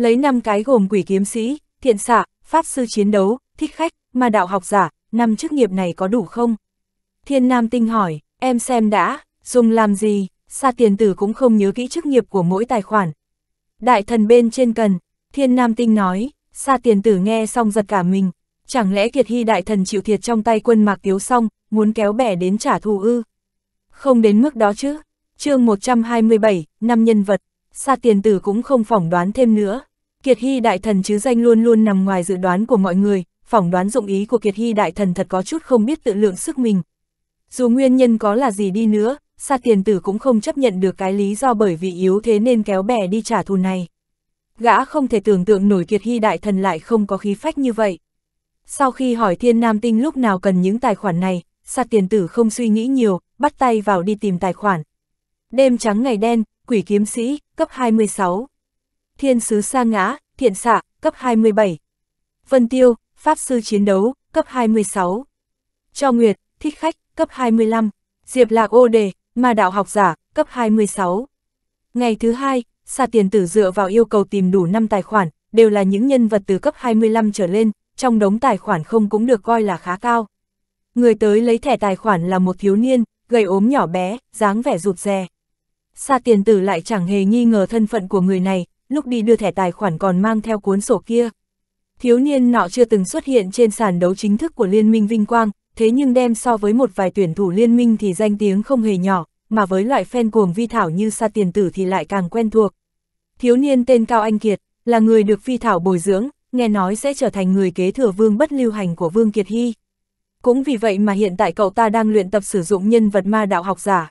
Lấy năm cái gồm quỷ kiếm sĩ, thiện xạ, pháp sư chiến đấu, thích khách, ma đạo học giả, năm chức nghiệp này có đủ không? Thiên Nam Tinh hỏi, em xem đã, dùng làm gì, xa tiền tử cũng không nhớ kỹ chức nghiệp của mỗi tài khoản. Đại thần bên trên cần, Thiên Nam Tinh nói, xa tiền tử nghe xong giật cả mình, chẳng lẽ Kiệt Hy đại thần chịu thiệt trong tay quân mạc tiếu xong, muốn kéo bẻ đến trả thù ư? Không đến mức đó chứ, chương 127, năm nhân vật, xa tiền tử cũng không phỏng đoán thêm nữa. Kiệt Hy Đại Thần chứ danh luôn luôn nằm ngoài dự đoán của mọi người, phỏng đoán dụng ý của Kiệt Hy Đại Thần thật có chút không biết tự lượng sức mình. Dù nguyên nhân có là gì đi nữa, Sa Tiền Tử cũng không chấp nhận được cái lý do bởi vì yếu thế nên kéo bè đi trả thù này. Gã không thể tưởng tượng nổi Kiệt Hy Đại Thần lại không có khí phách như vậy. Sau khi hỏi Thiên Nam Tinh lúc nào cần những tài khoản này, Sa Tiền Tử không suy nghĩ nhiều, bắt tay vào đi tìm tài khoản. Đêm trắng ngày đen, quỷ kiếm sĩ, cấp 26 thiên sứ sa ngã, thiện xạ, cấp 27. Vân tiêu, pháp sư chiến đấu, cấp 26. Cho Nguyệt, thích khách, cấp 25. Diệp lạc ô đề, ma đạo học giả, cấp 26. Ngày thứ hai, xà tiền tử dựa vào yêu cầu tìm đủ 5 tài khoản, đều là những nhân vật từ cấp 25 trở lên, trong đống tài khoản không cũng được coi là khá cao. Người tới lấy thẻ tài khoản là một thiếu niên, gầy ốm nhỏ bé, dáng vẻ rụt rè. Sa tiền tử lại chẳng hề nghi ngờ thân phận của người này, lúc đi đưa thẻ tài khoản còn mang theo cuốn sổ kia. Thiếu niên nọ chưa từng xuất hiện trên sàn đấu chính thức của Liên minh Vinh Quang, thế nhưng đem so với một vài tuyển thủ Liên minh thì danh tiếng không hề nhỏ, mà với loại fan cuồng Vi Thảo như Sa Tiền Tử thì lại càng quen thuộc. Thiếu niên tên Cao Anh Kiệt, là người được Vi Thảo bồi dưỡng, nghe nói sẽ trở thành người kế thừa vương bất lưu hành của Vương Kiệt Hy. Cũng vì vậy mà hiện tại cậu ta đang luyện tập sử dụng nhân vật ma đạo học giả.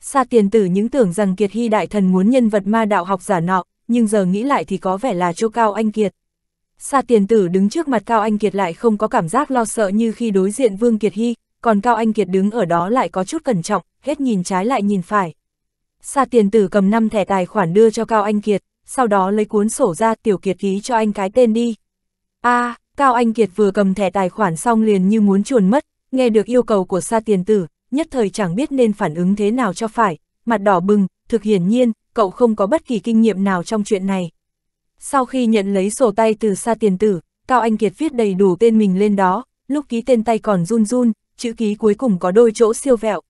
Sa tiền tử những tưởng rằng Kiệt Hy đại thần muốn nhân vật ma đạo học giả nọ, nhưng giờ nghĩ lại thì có vẻ là chỗ Cao Anh Kiệt. Sa tiền tử đứng trước mặt Cao Anh Kiệt lại không có cảm giác lo sợ như khi đối diện Vương Kiệt Hy, còn Cao Anh Kiệt đứng ở đó lại có chút cẩn trọng, hết nhìn trái lại nhìn phải. Sa tiền tử cầm 5 thẻ tài khoản đưa cho Cao Anh Kiệt, sau đó lấy cuốn sổ ra tiểu kiệt ký cho anh cái tên đi. a à, Cao Anh Kiệt vừa cầm thẻ tài khoản xong liền như muốn chuồn mất, nghe được yêu cầu của sa tiền tử, nhất thời chẳng biết nên phản ứng thế nào cho phải, mặt đỏ bừng, thực hiển nhiên, cậu không có bất kỳ kinh nghiệm nào trong chuyện này. Sau khi nhận lấy sổ tay từ xa tiền tử, Cao Anh Kiệt viết đầy đủ tên mình lên đó, lúc ký tên tay còn run run, chữ ký cuối cùng có đôi chỗ siêu vẹo.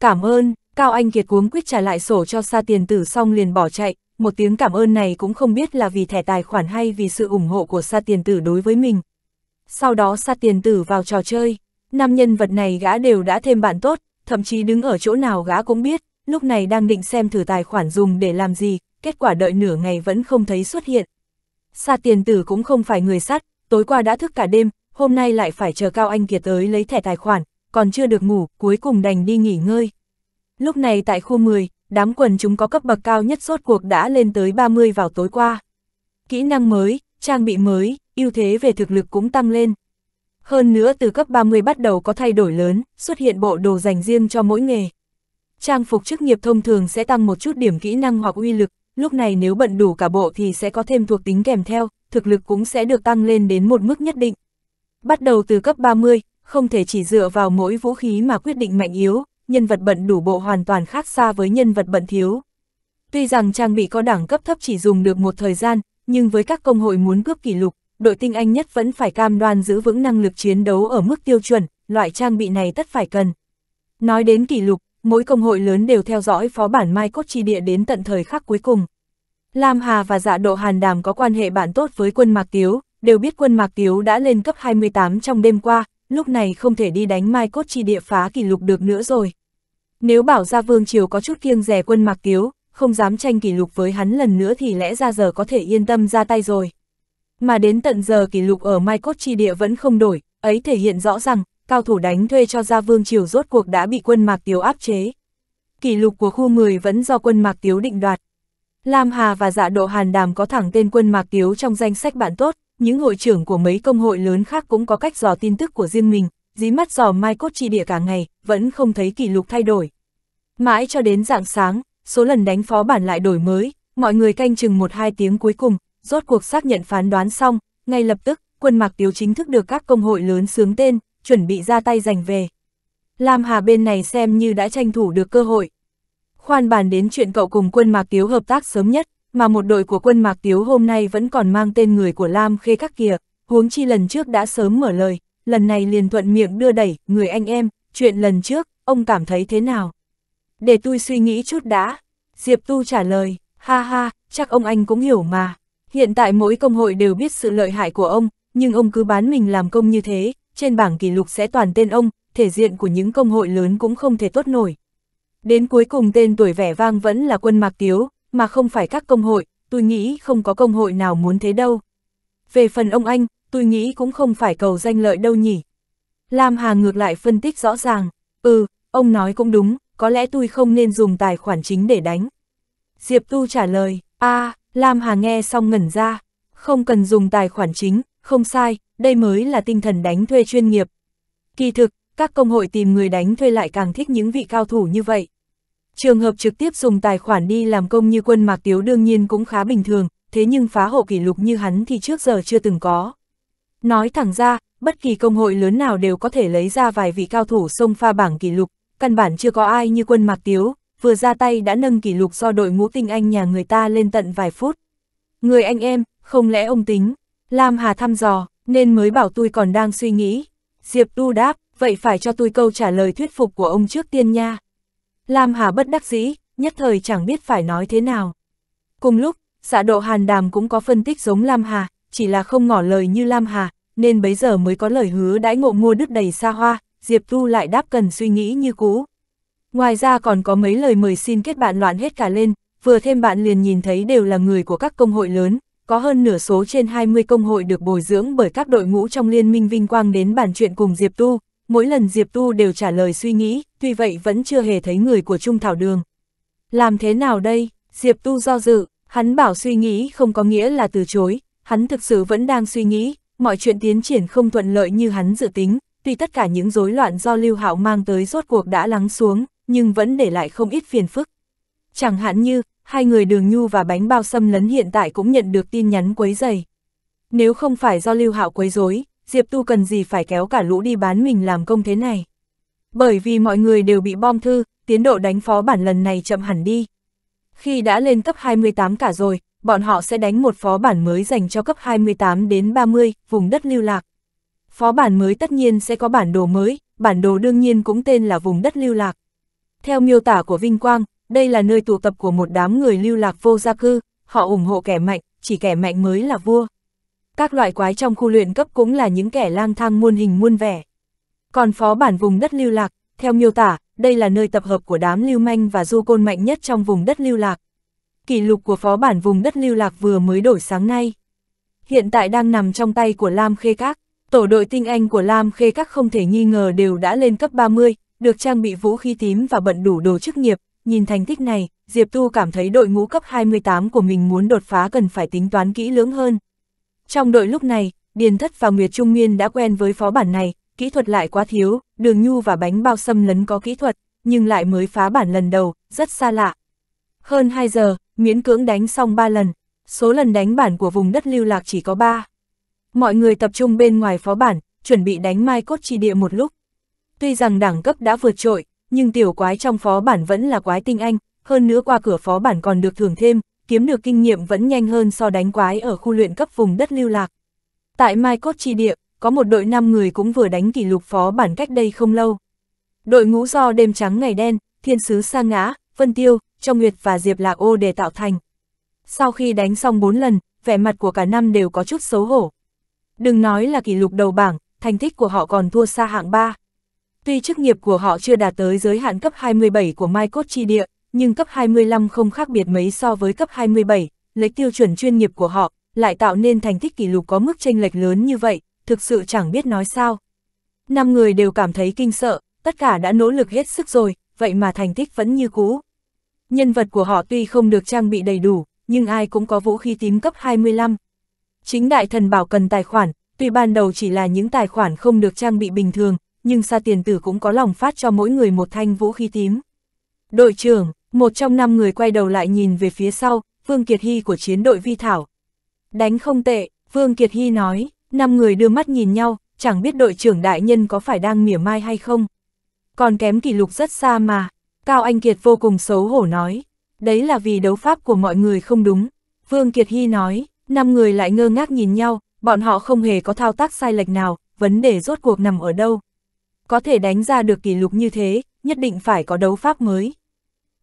Cảm ơn, Cao Anh Kiệt cuống quyết trả lại sổ cho xa tiền tử xong liền bỏ chạy, một tiếng cảm ơn này cũng không biết là vì thẻ tài khoản hay vì sự ủng hộ của xa tiền tử đối với mình. Sau đó xa tiền tử vào trò chơi, năm nhân vật này gã đều đã thêm bạn tốt, thậm chí đứng ở chỗ nào gã cũng biết, lúc này đang định xem thử tài khoản dùng để làm gì, kết quả đợi nửa ngày vẫn không thấy xuất hiện. Sa tiền tử cũng không phải người sắt, tối qua đã thức cả đêm, hôm nay lại phải chờ Cao Anh Kiệt tới lấy thẻ tài khoản, còn chưa được ngủ, cuối cùng đành đi nghỉ ngơi. Lúc này tại khu 10, đám quần chúng có cấp bậc cao nhất sốt cuộc đã lên tới 30 vào tối qua. Kỹ năng mới, trang bị mới, ưu thế về thực lực cũng tăng lên. Hơn nữa từ cấp 30 bắt đầu có thay đổi lớn, xuất hiện bộ đồ dành riêng cho mỗi nghề. Trang phục chức nghiệp thông thường sẽ tăng một chút điểm kỹ năng hoặc uy lực, lúc này nếu bận đủ cả bộ thì sẽ có thêm thuộc tính kèm theo, thực lực cũng sẽ được tăng lên đến một mức nhất định. Bắt đầu từ cấp 30, không thể chỉ dựa vào mỗi vũ khí mà quyết định mạnh yếu, nhân vật bận đủ bộ hoàn toàn khác xa với nhân vật bận thiếu. Tuy rằng trang bị có đẳng cấp thấp chỉ dùng được một thời gian, nhưng với các công hội muốn cướp kỷ lục, đội tinh anh nhất vẫn phải cam đoan giữ vững năng lực chiến đấu ở mức tiêu chuẩn, loại trang bị này tất phải cần. Nói đến kỷ lục, mỗi công hội lớn đều theo dõi phó bản Mai Cốt Chi Địa đến tận thời khắc cuối cùng. Lam Hà và dạ độ Hàn Đàm có quan hệ bạn tốt với quân Mạc Tiếu, đều biết quân Mạc Tiếu đã lên cấp 28 trong đêm qua, lúc này không thể đi đánh Mai Cốt Chi Địa phá kỷ lục được nữa rồi. Nếu bảo ra Vương Triều có chút kiêng rẻ quân Mạc Tiếu, không dám tranh kỷ lục với hắn lần nữa thì lẽ ra giờ có thể yên tâm ra tay rồi. Mà đến tận giờ kỷ lục ở Mai Cốt Chi Địa vẫn không đổi, ấy thể hiện rõ rằng cao thủ đánh thuê cho gia vương triều rốt cuộc đã bị quân Mạc Tiếu áp chế. Kỷ lục của khu 10 vẫn do quân Mạc Tiếu định đoạt. Lam Hà và dạ độ hàn đàm có thẳng tên quân Mạc Tiếu trong danh sách bạn tốt, những hội trưởng của mấy công hội lớn khác cũng có cách dò tin tức của riêng mình, dí mắt dò mai cốt chi địa cả ngày, vẫn không thấy kỷ lục thay đổi. Mãi cho đến dạng sáng, số lần đánh phó bản lại đổi mới, mọi người canh chừng một hai tiếng cuối cùng, rốt cuộc xác nhận phán đoán xong, ngay lập tức, quân Mạc Tiếu chính thức được các công hội lớn sướng tên, chuẩn bị ra tay giành về. Lam Hà bên này xem như đã tranh thủ được cơ hội. Khoan bàn đến chuyện cậu cùng quân Mạc Tiếu hợp tác sớm nhất, mà một đội của quân Mạc Tiếu hôm nay vẫn còn mang tên người của Lam Khê các kia huống chi lần trước đã sớm mở lời, lần này liền thuận miệng đưa đẩy, người anh em, chuyện lần trước, ông cảm thấy thế nào? Để tôi suy nghĩ chút đã. Diệp Tu trả lời, ha ha, chắc ông anh cũng hiểu mà. Hiện tại mỗi công hội đều biết sự lợi hại của ông, nhưng ông cứ bán mình làm công như thế, trên bảng kỷ lục sẽ toàn tên ông, thể diện của những công hội lớn cũng không thể tốt nổi. Đến cuối cùng tên tuổi vẻ vang vẫn là quân Mạc Tiếu, mà không phải các công hội, tôi nghĩ không có công hội nào muốn thế đâu. Về phần ông anh, tôi nghĩ cũng không phải cầu danh lợi đâu nhỉ. Lam Hà ngược lại phân tích rõ ràng, ừ, ông nói cũng đúng, có lẽ tôi không nên dùng tài khoản chính để đánh. Diệp Tu trả lời, a à, Lam Hà nghe xong ngẩn ra, không cần dùng tài khoản chính, không sai, đây mới là tinh thần đánh thuê chuyên nghiệp. Kỳ thực, các công hội tìm người đánh thuê lại càng thích những vị cao thủ như vậy. Trường hợp trực tiếp dùng tài khoản đi làm công như quân Mạc Tiếu đương nhiên cũng khá bình thường, thế nhưng phá hộ kỷ lục như hắn thì trước giờ chưa từng có. Nói thẳng ra, bất kỳ công hội lớn nào đều có thể lấy ra vài vị cao thủ xông pha bảng kỷ lục, căn bản chưa có ai như quân Mạc Tiếu, vừa ra tay đã nâng kỷ lục do đội ngũ tinh anh nhà người ta lên tận vài phút. Người anh em, không lẽ ông tính, Lam Hà thăm dò, nên mới bảo tôi còn đang suy nghĩ. Diệp Tu đáp, vậy phải cho tôi câu trả lời thuyết phục của ông trước tiên nha. Lam Hà bất đắc dĩ, nhất thời chẳng biết phải nói thế nào. Cùng lúc, xã dạ độ hàn đàm cũng có phân tích giống Lam Hà, chỉ là không ngỏ lời như Lam Hà, nên bấy giờ mới có lời hứa đãi ngộ mua đứt đầy xa hoa, Diệp Tu lại đáp cần suy nghĩ như cũ. Ngoài ra còn có mấy lời mời xin kết bạn loạn hết cả lên, vừa thêm bạn liền nhìn thấy đều là người của các công hội lớn, có hơn nửa số trên 20 công hội được bồi dưỡng bởi các đội ngũ trong Liên minh Vinh Quang đến bàn chuyện cùng Diệp Tu, mỗi lần Diệp Tu đều trả lời suy nghĩ, tuy vậy vẫn chưa hề thấy người của Trung Thảo Đường. Làm thế nào đây? Diệp Tu do dự, hắn bảo suy nghĩ không có nghĩa là từ chối, hắn thực sự vẫn đang suy nghĩ, mọi chuyện tiến triển không thuận lợi như hắn dự tính, tuy tất cả những rối loạn do Lưu Hạo mang tới rốt cuộc đã lắng xuống, nhưng vẫn để lại không ít phiền phức. Chẳng hạn như, hai người đường nhu và bánh bao xâm lấn hiện tại cũng nhận được tin nhắn quấy dày. Nếu không phải do lưu hạo quấy rối Diệp Tu cần gì phải kéo cả lũ đi bán mình làm công thế này. Bởi vì mọi người đều bị bom thư, tiến độ đánh phó bản lần này chậm hẳn đi. Khi đã lên cấp 28 cả rồi, bọn họ sẽ đánh một phó bản mới dành cho cấp 28 đến 30, vùng đất lưu lạc. Phó bản mới tất nhiên sẽ có bản đồ mới, bản đồ đương nhiên cũng tên là vùng đất lưu lạc. Theo miêu tả của Vinh Quang, đây là nơi tụ tập của một đám người lưu lạc vô gia cư, họ ủng hộ kẻ mạnh, chỉ kẻ mạnh mới là vua. Các loại quái trong khu luyện cấp cũng là những kẻ lang thang muôn hình muôn vẻ. Còn phó bản vùng đất lưu lạc, theo miêu tả, đây là nơi tập hợp của đám lưu manh và du côn mạnh nhất trong vùng đất lưu lạc. Kỷ lục của phó bản vùng đất lưu lạc vừa mới đổi sáng nay. Hiện tại đang nằm trong tay của Lam Khê Các. Tổ đội tinh anh của Lam Khê Các không thể nghi ngờ đều đã lên cấp 30, được trang bị vũ khí tím và bận đủ đồ chức nghiệp, nhìn thành tích này, Diệp Tu cảm thấy đội ngũ cấp 28 của mình muốn đột phá cần phải tính toán kỹ lưỡng hơn. Trong đội lúc này, Điền Thất và Nguyệt Trung Nguyên đã quen với phó bản này, kỹ thuật lại quá thiếu, đường nhu và bánh bao xâm lấn có kỹ thuật, nhưng lại mới phá bản lần đầu, rất xa lạ. Hơn 2 giờ, miễn cưỡng đánh xong 3 lần, số lần đánh bản của vùng đất lưu lạc chỉ có 3. Mọi người tập trung bên ngoài phó bản, chuẩn bị đánh mai cốt chi địa một lúc. Tuy rằng đẳng cấp đã vượt trội, nhưng tiểu quái trong phó bản vẫn là quái tinh anh, hơn nữa qua cửa phó bản còn được thưởng thêm, kiếm được kinh nghiệm vẫn nhanh hơn so đánh quái ở khu luyện cấp vùng đất lưu lạc. Tại Mai Cốt Chi Địa, có một đội 5 người cũng vừa đánh kỷ lục phó bản cách đây không lâu. Đội ngũ do đêm trắng ngày đen, thiên sứ sa ngã, vân tiêu, trong nguyệt và diệp lạc ô để tạo thành. Sau khi đánh xong 4 lần, vẻ mặt của cả năm đều có chút xấu hổ. Đừng nói là kỷ lục đầu bảng, thành tích của họ còn thua xa hạng 3. Tuy chức nghiệp của họ chưa đạt tới giới hạn cấp 27 của Mai Cốt Chi Địa, nhưng cấp 25 không khác biệt mấy so với cấp 27, lấy tiêu chuẩn chuyên nghiệp của họ, lại tạo nên thành tích kỷ lục có mức chênh lệch lớn như vậy, thực sự chẳng biết nói sao. Năm người đều cảm thấy kinh sợ, tất cả đã nỗ lực hết sức rồi, vậy mà thành tích vẫn như cũ. Nhân vật của họ tuy không được trang bị đầy đủ, nhưng ai cũng có vũ khí tím cấp 25. Chính đại thần bảo cần tài khoản, tuy ban đầu chỉ là những tài khoản không được trang bị bình thường, nhưng xa Tiền Tử cũng có lòng phát cho mỗi người một thanh vũ khí tím. Đội trưởng, một trong năm người quay đầu lại nhìn về phía sau, Vương Kiệt Hy của chiến đội Vi Thảo. Đánh không tệ, Vương Kiệt Hy nói, năm người đưa mắt nhìn nhau, chẳng biết đội trưởng đại nhân có phải đang mỉa mai hay không. Còn kém kỷ lục rất xa mà, Cao Anh Kiệt vô cùng xấu hổ nói, đấy là vì đấu pháp của mọi người không đúng. Vương Kiệt Hy nói, năm người lại ngơ ngác nhìn nhau, bọn họ không hề có thao tác sai lệch nào, vấn đề rốt cuộc nằm ở đâu có thể đánh ra được kỷ lục như thế, nhất định phải có đấu pháp mới.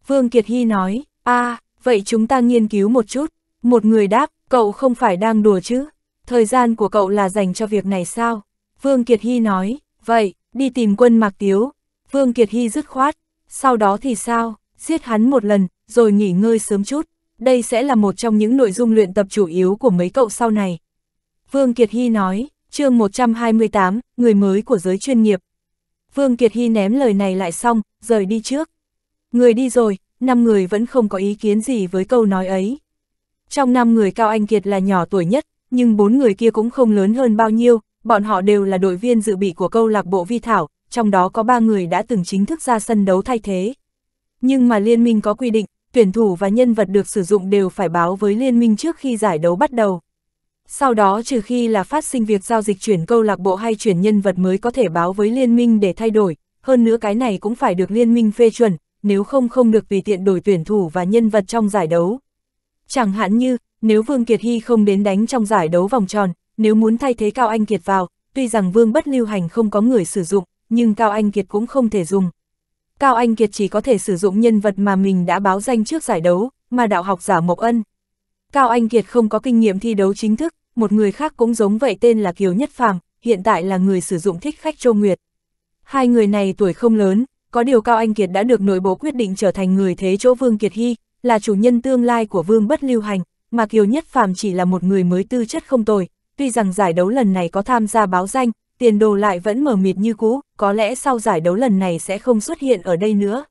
Vương Kiệt Hy nói, a vậy chúng ta nghiên cứu một chút. Một người đáp, cậu không phải đang đùa chứ? Thời gian của cậu là dành cho việc này sao? Vương Kiệt Hy nói, vậy, đi tìm quân Mạc Tiếu. Vương Kiệt Hy dứt khoát, sau đó thì sao? Giết hắn một lần, rồi nghỉ ngơi sớm chút. Đây sẽ là một trong những nội dung luyện tập chủ yếu của mấy cậu sau này. Vương Kiệt Hy nói, chương 128, người mới của giới chuyên nghiệp. Vương Kiệt Hy ném lời này lại xong, rời đi trước. Người đi rồi, năm người vẫn không có ý kiến gì với câu nói ấy. Trong năm người Cao Anh Kiệt là nhỏ tuổi nhất, nhưng bốn người kia cũng không lớn hơn bao nhiêu, bọn họ đều là đội viên dự bị của câu lạc bộ Vi Thảo, trong đó có ba người đã từng chính thức ra sân đấu thay thế. Nhưng mà liên minh có quy định, tuyển thủ và nhân vật được sử dụng đều phải báo với liên minh trước khi giải đấu bắt đầu. Sau đó trừ khi là phát sinh việc giao dịch chuyển câu lạc bộ hay chuyển nhân vật mới có thể báo với liên minh để thay đổi, hơn nữa cái này cũng phải được liên minh phê chuẩn, nếu không không được tùy tiện đổi tuyển thủ và nhân vật trong giải đấu. Chẳng hạn như, nếu Vương Kiệt Hy không đến đánh trong giải đấu vòng tròn, nếu muốn thay thế Cao Anh Kiệt vào, tuy rằng Vương Bất Lưu Hành không có người sử dụng, nhưng Cao Anh Kiệt cũng không thể dùng. Cao Anh Kiệt chỉ có thể sử dụng nhân vật mà mình đã báo danh trước giải đấu, mà đạo học giả Mộc Ân. Cao Anh Kiệt không có kinh nghiệm thi đấu chính thức, một người khác cũng giống vậy tên là Kiều Nhất Phàm, hiện tại là người sử dụng thích khách Châu Nguyệt. Hai người này tuổi không lớn, có điều Cao Anh Kiệt đã được nội bộ quyết định trở thành người thế chỗ Vương Kiệt Hy, là chủ nhân tương lai của Vương Bất Lưu Hành, mà Kiều Nhất Phàm chỉ là một người mới tư chất không tồi, tuy rằng giải đấu lần này có tham gia báo danh, tiền đồ lại vẫn mở mịt như cũ, có lẽ sau giải đấu lần này sẽ không xuất hiện ở đây nữa.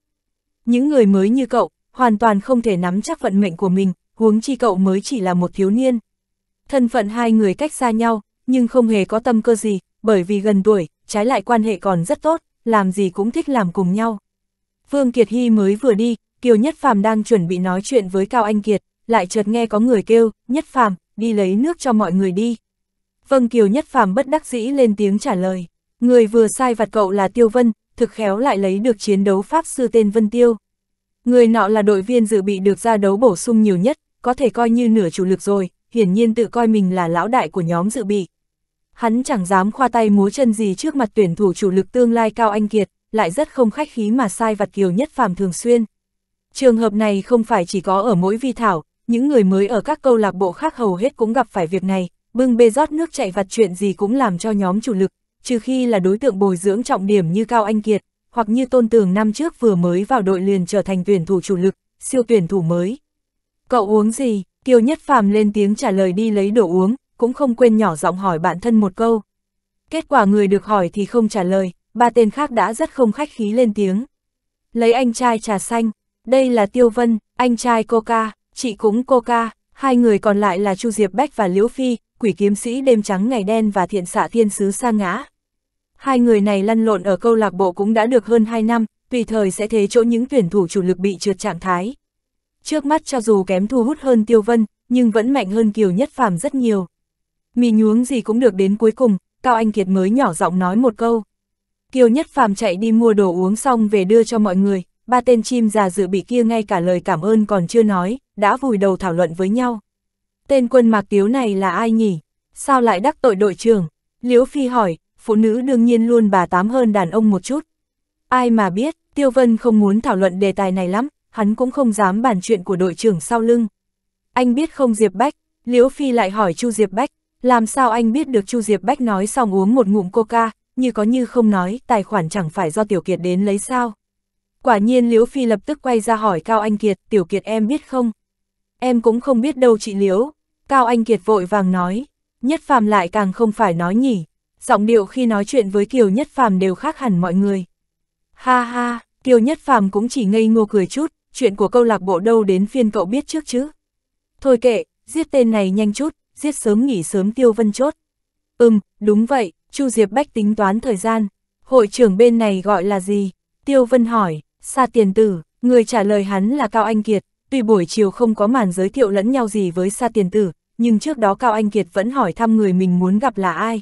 Những người mới như cậu, hoàn toàn không thể nắm chắc vận mệnh của mình, huống chi cậu mới chỉ là một thiếu niên. Thân phận hai người cách xa nhau, nhưng không hề có tâm cơ gì, bởi vì gần tuổi, trái lại quan hệ còn rất tốt, làm gì cũng thích làm cùng nhau. Vương Kiệt Hy mới vừa đi, Kiều Nhất Phàm đang chuẩn bị nói chuyện với Cao Anh Kiệt, lại chợt nghe có người kêu, Nhất Phàm đi lấy nước cho mọi người đi. Vâng Kiều Nhất Phàm bất đắc dĩ lên tiếng trả lời, người vừa sai vặt cậu là Tiêu Vân, thực khéo lại lấy được chiến đấu Pháp sư tên Vân Tiêu. Người nọ là đội viên dự bị được ra đấu bổ sung nhiều nhất, có thể coi như nửa chủ lực rồi, hiển nhiên tự coi mình là lão đại của nhóm dự bị. Hắn chẳng dám khoa tay múa chân gì trước mặt tuyển thủ chủ lực tương lai Cao Anh Kiệt, lại rất không khách khí mà sai vặt kiều nhất phàm thường xuyên. Trường hợp này không phải chỉ có ở mỗi vi thảo, những người mới ở các câu lạc bộ khác hầu hết cũng gặp phải việc này, bưng bê rót nước chạy vặt chuyện gì cũng làm cho nhóm chủ lực, trừ khi là đối tượng bồi dưỡng trọng điểm như Cao Anh Kiệt, hoặc như tôn tường năm trước vừa mới vào đội liền trở thành tuyển thủ chủ lực, siêu tuyển thủ mới. Cậu uống gì? Kiều Nhất Phàm lên tiếng trả lời đi lấy đồ uống, cũng không quên nhỏ giọng hỏi bản thân một câu. Kết quả người được hỏi thì không trả lời, ba tên khác đã rất không khách khí lên tiếng. Lấy anh trai trà xanh, đây là Tiêu Vân, anh trai Coca, chị cũng Coca, hai người còn lại là Chu Diệp Bách và Liễu Phi, quỷ kiếm sĩ đêm trắng ngày đen và thiện xạ thiên sứ sa ngã. Hai người này lăn lộn ở câu lạc bộ cũng đã được hơn 2 năm, tùy thời sẽ thế chỗ những tuyển thủ chủ lực bị trượt trạng thái, Trước mắt cho dù kém thu hút hơn Tiêu Vân, nhưng vẫn mạnh hơn Kiều Nhất Phàm rất nhiều. Mì nhuống gì cũng được đến cuối cùng, Cao Anh Kiệt mới nhỏ giọng nói một câu. Kiều Nhất Phàm chạy đi mua đồ uống xong về đưa cho mọi người, ba tên chim già dự bị kia ngay cả lời cảm ơn còn chưa nói, đã vùi đầu thảo luận với nhau. Tên quân mạc tiếu này là ai nhỉ? Sao lại đắc tội đội trưởng? Liễu Phi hỏi, phụ nữ đương nhiên luôn bà tám hơn đàn ông một chút. Ai mà biết, Tiêu Vân không muốn thảo luận đề tài này lắm, hắn cũng không dám bàn chuyện của đội trưởng sau lưng. Anh biết không Diệp Bách, Liễu Phi lại hỏi Chu Diệp Bách, làm sao anh biết được Chu Diệp Bách nói xong uống một ngụm coca, như có như không nói, tài khoản chẳng phải do Tiểu Kiệt đến lấy sao. Quả nhiên Liễu Phi lập tức quay ra hỏi Cao Anh Kiệt, Tiểu Kiệt em biết không? Em cũng không biết đâu chị Liễu. Cao Anh Kiệt vội vàng nói, Nhất Phàm lại càng không phải nói nhỉ. Giọng điệu khi nói chuyện với Kiều Nhất Phàm đều khác hẳn mọi người. Ha ha, Kiều Nhất Phàm cũng chỉ ngây ngô cười chút, chuyện của câu lạc bộ đâu đến phiên cậu biết trước chứ. Thôi kệ, giết tên này nhanh chút, giết sớm nghỉ sớm tiêu vân chốt. Ừm, đúng vậy, Chu Diệp Bách tính toán thời gian. Hội trưởng bên này gọi là gì? Tiêu Vân hỏi, xa tiền tử, người trả lời hắn là Cao Anh Kiệt. Tuy buổi chiều không có màn giới thiệu lẫn nhau gì với xa tiền tử, nhưng trước đó Cao Anh Kiệt vẫn hỏi thăm người mình muốn gặp là ai.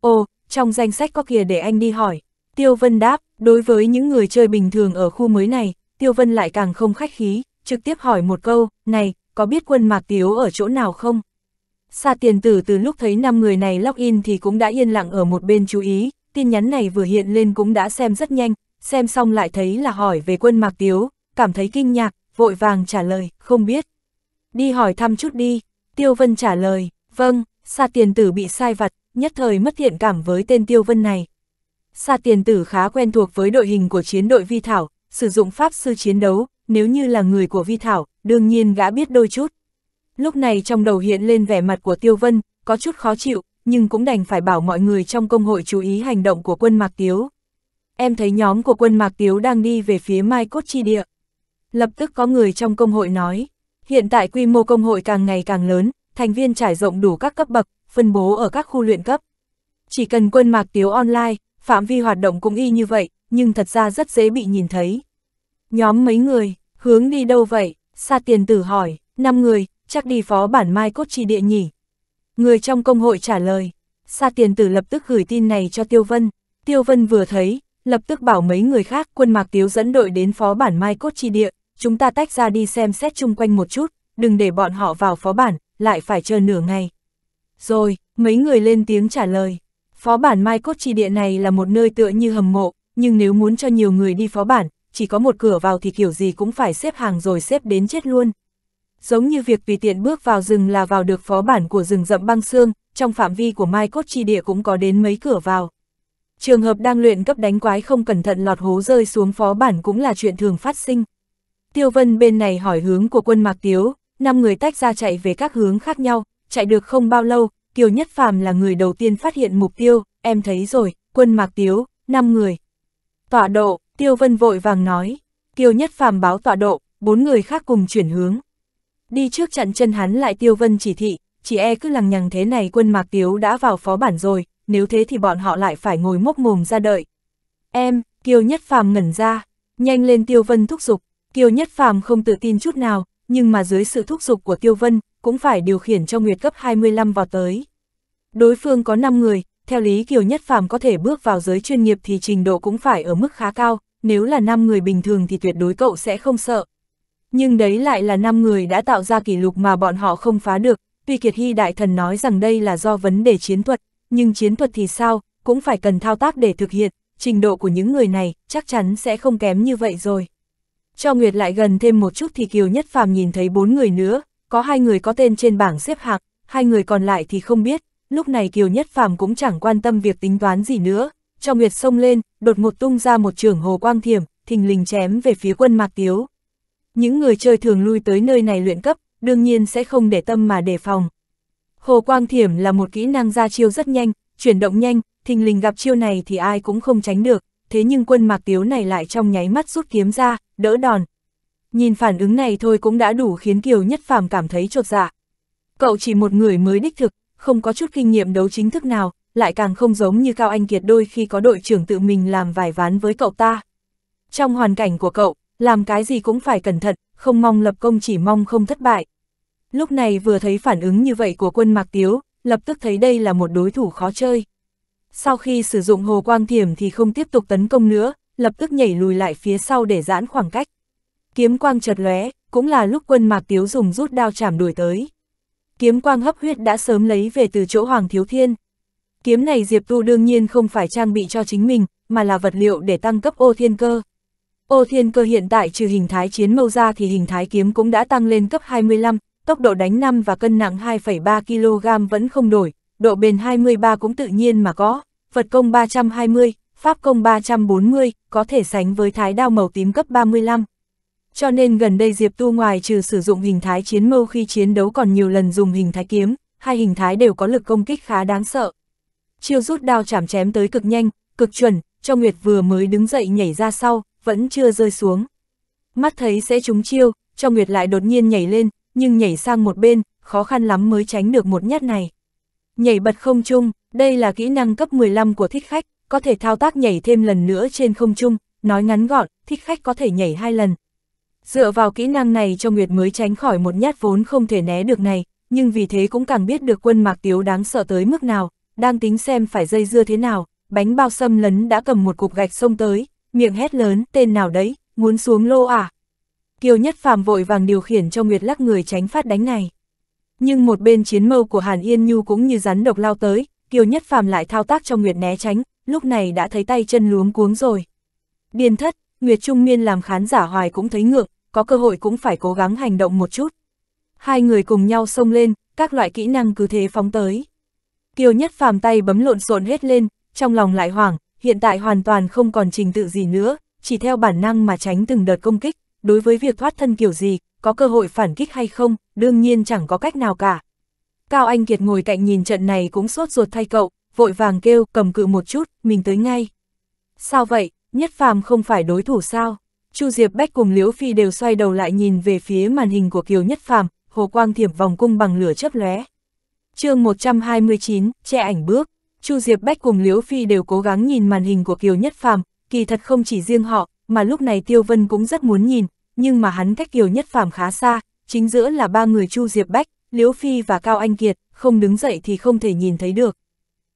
Ồ, trong danh sách có kìa để anh đi hỏi. Tiêu Vân đáp, đối với những người chơi bình thường ở khu mới này, Tiêu Vân lại càng không khách khí, trực tiếp hỏi một câu, này, có biết quân Mạc Tiếu ở chỗ nào không? Sa tiền tử từ lúc thấy 5 người này log in thì cũng đã yên lặng ở một bên chú ý, tin nhắn này vừa hiện lên cũng đã xem rất nhanh, xem xong lại thấy là hỏi về quân Mạc Tiếu, cảm thấy kinh ngạc, vội vàng trả lời, không biết. Đi hỏi thăm chút đi, Tiêu Vân trả lời, vâng, Sa tiền tử bị sai vặt, nhất thời mất thiện cảm với tên Tiêu Vân này. Sa tiền tử khá quen thuộc với đội hình của chiến đội Vi Thảo, sử dụng pháp sư chiến đấu, nếu như là người của vi thảo, đương nhiên gã biết đôi chút. Lúc này trong đầu hiện lên vẻ mặt của Tiêu Vân, có chút khó chịu, nhưng cũng đành phải bảo mọi người trong công hội chú ý hành động của quân Mạc Tiếu. Em thấy nhóm của quân Mạc Tiếu đang đi về phía Mai Cốt Chi Địa. Lập tức có người trong công hội nói, hiện tại quy mô công hội càng ngày càng lớn, thành viên trải rộng đủ các cấp bậc, phân bố ở các khu luyện cấp. Chỉ cần quân Mạc Tiếu online, phạm vi hoạt động cũng y như vậy, nhưng thật ra rất dễ bị nhìn thấy. Nhóm mấy người, hướng đi đâu vậy? Sa tiền tử hỏi, 5 người, chắc đi phó bản mai cốt trì địa nhỉ. Người trong công hội trả lời, Sa tiền tử lập tức gửi tin này cho Tiêu Vân. Tiêu Vân vừa thấy, lập tức bảo mấy người khác quân mạc tiếu dẫn đội đến phó bản mai cốt trì địa, chúng ta tách ra đi xem xét chung quanh một chút, đừng để bọn họ vào phó bản, lại phải chờ nửa ngày. Rồi, mấy người lên tiếng trả lời, phó bản mai cốt trì địa này là một nơi tựa như hầm mộ, nhưng nếu muốn cho nhiều người đi phó bản, chỉ có một cửa vào thì kiểu gì cũng phải xếp hàng rồi xếp đến chết luôn. Giống như việc vì tiện bước vào rừng là vào được phó bản của rừng rậm băng xương, trong phạm vi của Mai Cốt Chi Địa cũng có đến mấy cửa vào. Trường hợp đang luyện cấp đánh quái không cẩn thận lọt hố rơi xuống phó bản cũng là chuyện thường phát sinh. Tiêu Vân bên này hỏi hướng của quân Mạc Tiếu, năm người tách ra chạy về các hướng khác nhau, chạy được không bao lâu, Kiều Nhất Phàm là người đầu tiên phát hiện mục tiêu, em thấy rồi, quân Mạc Tiếu, năm người. Tọa độ, Tiêu Vân vội vàng nói, Kiều Nhất Phàm báo tọa độ, bốn người khác cùng chuyển hướng. Đi trước chặn chân hắn lại Tiêu Vân chỉ thị, chỉ e cứ lằng nhằng thế này quân Mạc Tiếu đã vào phó bản rồi, nếu thế thì bọn họ lại phải ngồi mốc mồm ra đợi. Em, Kiều Nhất Phàm ngẩn ra, nhanh lên Tiêu Vân thúc giục, Kiều Nhất Phàm không tự tin chút nào, nhưng mà dưới sự thúc giục của Tiêu Vân, cũng phải điều khiển cho Nguyệt cấp 25 vào tới. Đối phương có 5 người, theo lý Kiều Nhất Phàm có thể bước vào giới chuyên nghiệp thì trình độ cũng phải ở mức khá cao, nếu là 5 người bình thường thì tuyệt đối cậu sẽ không sợ. Nhưng đấy lại là 5 người đã tạo ra kỷ lục mà bọn họ không phá được, tuy Kiệt Hy Đại Thần nói rằng đây là do vấn đề chiến thuật, nhưng chiến thuật thì sao, cũng phải cần thao tác để thực hiện, trình độ của những người này chắc chắn sẽ không kém như vậy rồi. Cho Nguyệt lại gần thêm một chút thì Kiều Nhất Phàm nhìn thấy bốn người nữa, có hai người có tên trên bảng xếp hạng, hai người còn lại thì không biết, lúc này Kiều Nhất Phàm cũng chẳng quan tâm việc tính toán gì nữa, cho Nguyệt sông lên, đột ngột tung ra một trường hồ quang thiểm, thình lình chém về phía quân Mạc Tiếu. Những người chơi thường lui tới nơi này luyện cấp, đương nhiên sẽ không để tâm mà đề phòng. Hồ quang thiểm là một kỹ năng ra chiêu rất nhanh, chuyển động nhanh, thình lình gặp chiêu này thì ai cũng không tránh được, thế nhưng quân Mạc Tiếu này lại trong nháy mắt rút kiếm ra, đỡ đòn. Nhìn phản ứng này thôi cũng đã đủ khiến Kiều Nhất Phàm cảm thấy chột dạ. Cậu chỉ một người mới đích thực, không có chút kinh nghiệm đấu chính thức nào, lại càng không giống như Cao Anh Kiệt đôi khi có đội trưởng tự mình làm vài ván với cậu ta. Trong hoàn cảnh của cậu, làm cái gì cũng phải cẩn thận, không mong lập công chỉ mong không thất bại. Lúc này vừa thấy phản ứng như vậy của quân Mạc Tiếu, lập tức thấy đây là một đối thủ khó chơi. Sau khi sử dụng hồ quang thiểm thì không tiếp tục tấn công nữa, lập tức nhảy lùi lại phía sau để giãn khoảng cách. Kiếm quang chợt lóe, cũng là lúc quân Mạc Tiếu dùng rút đao chảm đuổi tới kiếm quang hấp huyết đã sớm lấy về từ chỗ Hoàng Thiếu Thiên. Kiếm này Diệp Tu đương nhiên không phải trang bị cho chính mình, mà là vật liệu để tăng cấp ô thiên cơ. Ô thiên cơ hiện tại trừ hình thái chiến mâu ra thì hình thái kiếm cũng đã tăng lên cấp 25, tốc độ đánh 5 và cân nặng 2,3 kg vẫn không đổi, độ bền 23 cũng tự nhiên mà có, vật công 320, pháp công 340, có thể sánh với thái đao màu tím cấp 35. Cho nên gần đây Diệp Tu ngoài trừ sử dụng hình thái chiến mâu khi chiến đấu còn nhiều lần dùng hình thái kiếm, hai hình thái đều có lực công kích khá đáng sợ. Chiêu rút đao chảm chém tới cực nhanh, cực chuẩn, cho Nguyệt vừa mới đứng dậy nhảy ra sau, vẫn chưa rơi xuống. Mắt thấy sẽ trúng chiêu, cho Nguyệt lại đột nhiên nhảy lên, nhưng nhảy sang một bên, khó khăn lắm mới tránh được một nhát này. Nhảy bật không trung, đây là kỹ năng cấp 15 của thích khách, có thể thao tác nhảy thêm lần nữa trên không trung, nói ngắn gọn, thích khách có thể nhảy hai lần, Dựa vào kỹ năng này cho Nguyệt mới tránh khỏi một nhát vốn không thể né được này, nhưng vì thế cũng càng biết được quân mạc tiếu đáng sợ tới mức nào, đang tính xem phải dây dưa thế nào, bánh bao xâm lấn đã cầm một cục gạch xông tới, miệng hét lớn, tên nào đấy, muốn xuống lô à. Kiều Nhất Phàm vội vàng điều khiển cho Nguyệt lắc người tránh phát đánh này. Nhưng một bên chiến mâu của Hàn Yên Nhu cũng như rắn độc lao tới, Kiều Nhất Phàm lại thao tác cho Nguyệt né tránh, lúc này đã thấy tay chân luống cuống rồi. Điền thất, Nguyệt Trung Miên làm khán giả hoài cũng thấy ngược, có cơ hội cũng phải cố gắng hành động một chút. Hai người cùng nhau xông lên, các loại kỹ năng cứ thế phóng tới. Kiều Nhất Phàm tay bấm lộn xộn hết lên, trong lòng lại hoảng, hiện tại hoàn toàn không còn trình tự gì nữa, chỉ theo bản năng mà tránh từng đợt công kích, đối với việc thoát thân kiểu gì, có cơ hội phản kích hay không, đương nhiên chẳng có cách nào cả. Cao Anh Kiệt ngồi cạnh nhìn trận này cũng sốt ruột thay cậu, vội vàng kêu cầm cự một chút, mình tới ngay. Sao vậy, Nhất phàm không phải đối thủ sao? Chu Diệp Bách cùng Liễu Phi đều xoay đầu lại nhìn về phía màn hình của Kiều Nhất phàm, hồ quang thiểm vòng cung bằng lửa chớp lóe. chương 129, che ảnh bước. Chu Diệp Bách cùng Liễu Phi đều cố gắng nhìn màn hình của Kiều Nhất phàm, kỳ thật không chỉ riêng họ, mà lúc này Tiêu Vân cũng rất muốn nhìn, nhưng mà hắn cách Kiều Nhất phàm khá xa, chính giữa là ba người Chu Diệp Bách, Liễu Phi và Cao Anh Kiệt, không đứng dậy thì không thể nhìn thấy được.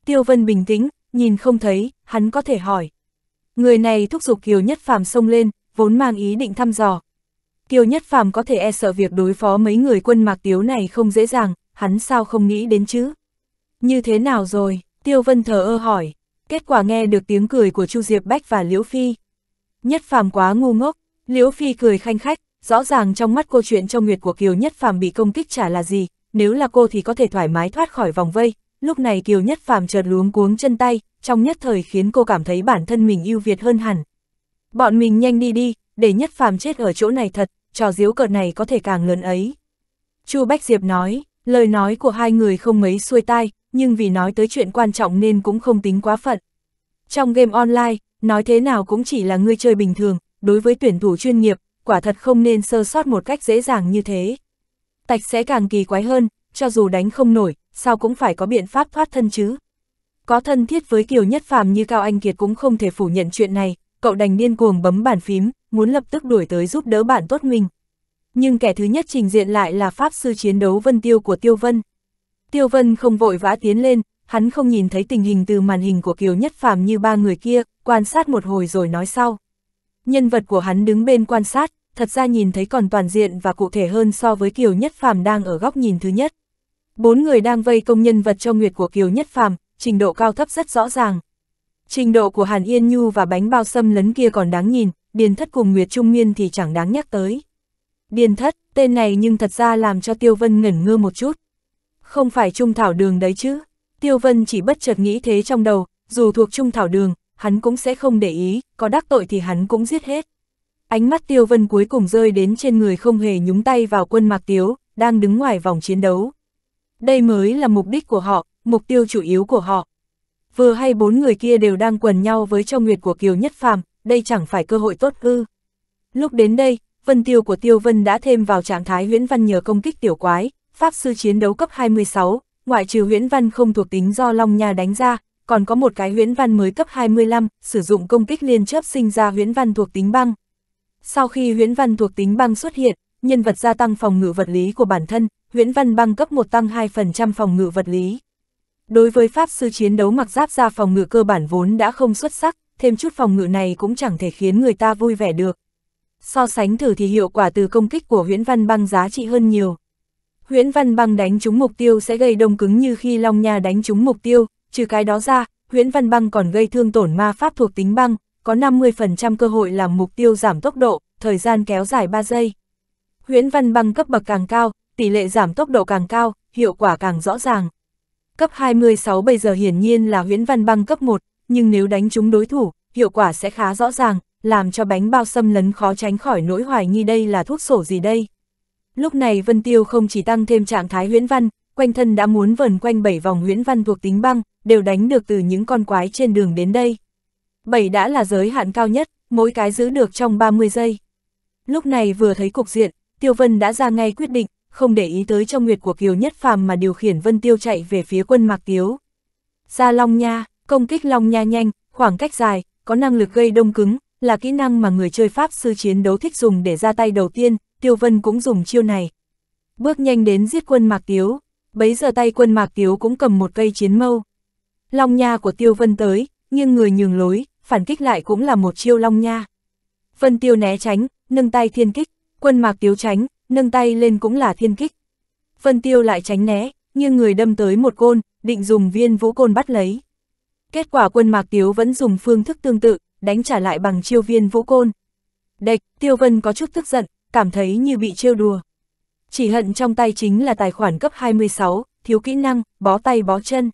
Tiêu Vân bình tĩnh, nhìn không thấy, hắn có thể hỏi, Người này thúc giục Kiều Nhất Phàm xông lên, vốn mang ý định thăm dò. Kiều Nhất Phàm có thể e sợ việc đối phó mấy người quân mạc tiếu này không dễ dàng, hắn sao không nghĩ đến chứ? Như thế nào rồi? Tiêu Vân thờ ơ hỏi. Kết quả nghe được tiếng cười của Chu Diệp Bách và Liễu Phi. Nhất Phàm quá ngu ngốc, Liễu Phi cười khanh khách, rõ ràng trong mắt cô chuyện trong nguyệt của Kiều Nhất Phàm bị công kích chả là gì, nếu là cô thì có thể thoải mái thoát khỏi vòng vây, lúc này Kiều Nhất Phàm chợt luống cuống chân tay, trong nhất thời khiến cô cảm thấy bản thân mình ưu việt hơn hẳn. Bọn mình nhanh đi đi, để Nhất Phàm chết ở chỗ này thật, trò diếu cợt này có thể càng lớn ấy. Chu Bách Diệp nói, lời nói của hai người không mấy xuôi tai, nhưng vì nói tới chuyện quan trọng nên cũng không tính quá phận. Trong game online, nói thế nào cũng chỉ là người chơi bình thường, đối với tuyển thủ chuyên nghiệp, quả thật không nên sơ sót một cách dễ dàng như thế. Tạch sẽ càng kỳ quái hơn, cho dù đánh không nổi, sao cũng phải có biện pháp thoát thân chứ. Có thân thiết với Kiều Nhất Phàm như Cao Anh Kiệt cũng không thể phủ nhận chuyện này, cậu đành điên cuồng bấm bàn phím, muốn lập tức đuổi tới giúp đỡ bạn tốt mình. Nhưng kẻ thứ nhất trình diện lại là Pháp Sư chiến đấu Vân Tiêu của Tiêu Vân. Tiêu Vân không vội vã tiến lên, hắn không nhìn thấy tình hình từ màn hình của Kiều Nhất Phàm như ba người kia, quan sát một hồi rồi nói sau. Nhân vật của hắn đứng bên quan sát, thật ra nhìn thấy còn toàn diện và cụ thể hơn so với Kiều Nhất Phàm đang ở góc nhìn thứ nhất. Bốn người đang vây công nhân vật cho Nguyệt của Kiều Nhất Phàm, trình độ cao thấp rất rõ ràng. Trình độ của Hàn Yên Nhu và bánh bao xâm lấn kia còn đáng nhìn, Điền Thất cùng Nguyệt Trung Nguyên thì chẳng đáng nhắc tới. Điền Thất, tên này nhưng thật ra làm cho Tiêu Vân ngẩn ngơ một chút. Không phải Trung Thảo Đường đấy chứ. Tiêu Vân chỉ bất chợt nghĩ thế trong đầu, dù thuộc Trung Thảo Đường, hắn cũng sẽ không để ý, có đắc tội thì hắn cũng giết hết. Ánh mắt Tiêu Vân cuối cùng rơi đến trên người không hề nhúng tay vào quân Mạc Tiếu, đang đứng ngoài vòng chiến đấu, đây mới là mục đích của họ, mục tiêu chủ yếu của họ. Vừa hay bốn người kia đều đang quần nhau với cho nguyệt của Kiều Nhất Phàm, đây chẳng phải cơ hội tốt ư. Lúc đến đây, Vân Tiêu của Tiêu Vân đã thêm vào trạng thái huyễn văn nhờ công kích tiểu quái, pháp sư chiến đấu cấp 26, ngoại trừ huyễn văn không thuộc tính do Long Nha đánh ra, còn có một cái huyễn văn mới cấp 25, sử dụng công kích liên chấp sinh ra huyễn văn thuộc tính băng. Sau khi huyễn văn thuộc tính băng xuất hiện, nhân vật gia tăng phòng ngự vật lý của bản thân, Nguyễn Văn Băng cấp 1 tăng 2% phòng ngự vật lý. Đối với Pháp sư chiến đấu mặc giáp ra phòng ngự cơ bản vốn đã không xuất sắc, thêm chút phòng ngự này cũng chẳng thể khiến người ta vui vẻ được. So sánh thử thì hiệu quả từ công kích của Huyễn Văn Băng giá trị hơn nhiều. Huyễn Văn Băng đánh trúng mục tiêu sẽ gây đông cứng như khi Long Nha đánh trúng mục tiêu, trừ cái đó ra, Huyễn Văn Băng còn gây thương tổn ma pháp thuộc tính băng, có 50% cơ hội làm mục tiêu giảm tốc độ, thời gian kéo dài 3 giây. Huyễn Văn Băng cấp bậc càng cao, tỷ lệ giảm tốc độ càng cao, hiệu quả càng rõ ràng. Cấp 26 bây giờ hiển nhiên là huyễn văn băng cấp 1, nhưng nếu đánh trúng đối thủ, hiệu quả sẽ khá rõ ràng, làm cho bánh bao xâm lấn khó tránh khỏi nỗi hoài nghi đây là thuốc sổ gì đây. Lúc này Vân Tiêu không chỉ tăng thêm trạng thái huyễn văn, quanh thân đã muốn vần quanh 7 vòng huyễn văn thuộc tính băng, đều đánh được từ những con quái trên đường đến đây. 7 đã là giới hạn cao nhất, mỗi cái giữ được trong 30 giây. Lúc này vừa thấy cục diện, Tiêu Vân đã ra ngay quyết định, không để ý tới trong nguyệt của Kiều Nhất Phàm mà điều khiển Vân Tiêu chạy về phía quân Mạc Tiếu. Ra Long Nha, công kích Long Nha nhanh, khoảng cách dài, có năng lực gây đông cứng, là kỹ năng mà người chơi Pháp sư chiến đấu thích dùng để ra tay đầu tiên, Tiêu Vân cũng dùng chiêu này. Bước nhanh đến giết quân Mạc Tiếu, bấy giờ tay quân Mạc Tiếu cũng cầm một cây chiến mâu. Long Nha của Tiêu Vân tới, nhưng người nhường lối, phản kích lại cũng là một chiêu Long Nha. Vân Tiêu né tránh, nâng tay thiên kích, quân Mạc Tiếu tránh, nâng tay lên cũng là thiên kích. Vân Tiêu lại tránh né, nhưng người đâm tới một côn, định dùng viên vũ côn bắt lấy. Kết quả quân Mạc Tiếu vẫn dùng phương thức tương tự, đánh trả lại bằng chiêu viên vũ côn. Địch, Tiêu Vân có chút tức giận, cảm thấy như bị trêu đùa. Chỉ hận trong tay chính là tài khoản cấp 26, thiếu kỹ năng, bó tay bó chân.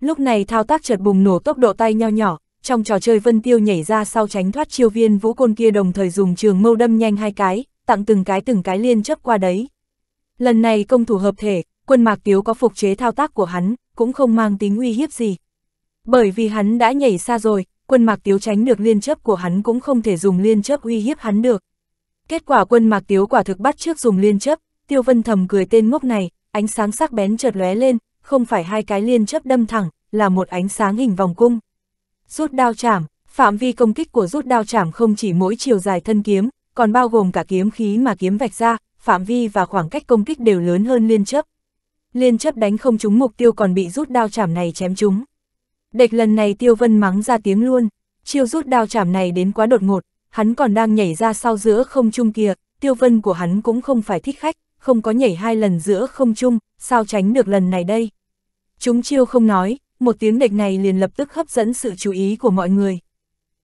Lúc này thao tác chợt bùng nổ tốc độ tay nho nhỏ, trong trò chơi Vân Tiêu nhảy ra sau tránh thoát chiêu viên vũ côn kia đồng thời dùng trường mâu đâm nhanh hai cái, tặng từng cái từng cái liên chấp qua đấy. Lần này công thủ hợp thể, quân mạc tiếu có phục chế thao tác của hắn, cũng không mang tính uy hiếp gì. Bởi vì hắn đã nhảy xa rồi, quân mạc tiếu tránh được liên chấp của hắn cũng không thể dùng liên chấp uy hiếp hắn được. Kết quả quân mạc tiếu quả thực bắt trước dùng liên chấp, tiêu vân thầm cười tên ngốc này, ánh sáng sắc bén chợt lóe lên, không phải hai cái liên chấp đâm thẳng, là một ánh sáng hình vòng cung. Rút đao chảm, phạm vi công kích của rút đao chảm không chỉ mỗi chiều dài thân kiếm, còn bao gồm cả kiếm khí mà kiếm vạch ra, phạm vi và khoảng cách công kích đều lớn hơn liên chấp. Liên chấp đánh không trúng mục tiêu còn bị rút đao chảm này chém trúng. Địch lần này Tiêu Vân mắng ra tiếng luôn, chiêu rút đao chảm này đến quá đột ngột, hắn còn đang nhảy ra sau giữa không trung kia, Tiêu Vân của hắn cũng không phải thích khách, không có nhảy hai lần giữa không trung, sao tránh được lần này đây. Chúng chiêu không nói, một tiếng địch này liền lập tức hấp dẫn sự chú ý của mọi người.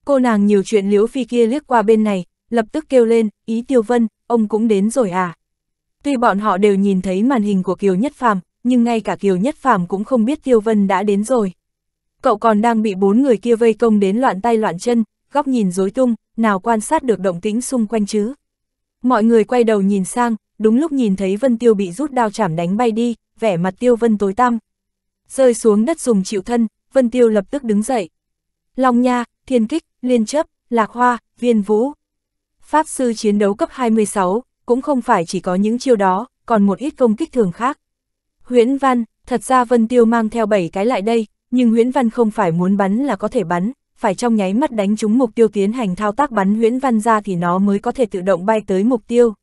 Cô nàng nhiều chuyện liếu phi kia liếc qua bên này, lập tức kêu lên, ý tiêu vân, ông cũng đến rồi à. Tuy bọn họ đều nhìn thấy màn hình của Kiều Nhất Phàm nhưng ngay cả Kiều Nhất Phàm cũng không biết Tiêu Vân đã đến rồi. Cậu còn đang bị bốn người kia vây công đến loạn tay loạn chân, góc nhìn rối tung, nào quan sát được động tĩnh xung quanh chứ. Mọi người quay đầu nhìn sang, đúng lúc nhìn thấy Vân Tiêu bị rút đao chảm đánh bay đi, vẻ mặt Tiêu Vân tối tăm. Rơi xuống đất dùng chịu thân, Vân Tiêu lập tức đứng dậy. Long Nha, Thiên Kích, Liên Chấp, Lạc Hoa, Viên Vũ, Pháp sư chiến đấu cấp 26, cũng không phải chỉ có những chiêu đó, còn một ít công kích thường khác. Huyễn Văn, thật ra Vân Tiêu mang theo 7 cái lại đây, nhưng Huyễn Văn không phải muốn bắn là có thể bắn, phải trong nháy mắt đánh trúng mục tiêu tiến hành thao tác bắn Huyễn Văn ra thì nó mới có thể tự động bay tới mục tiêu.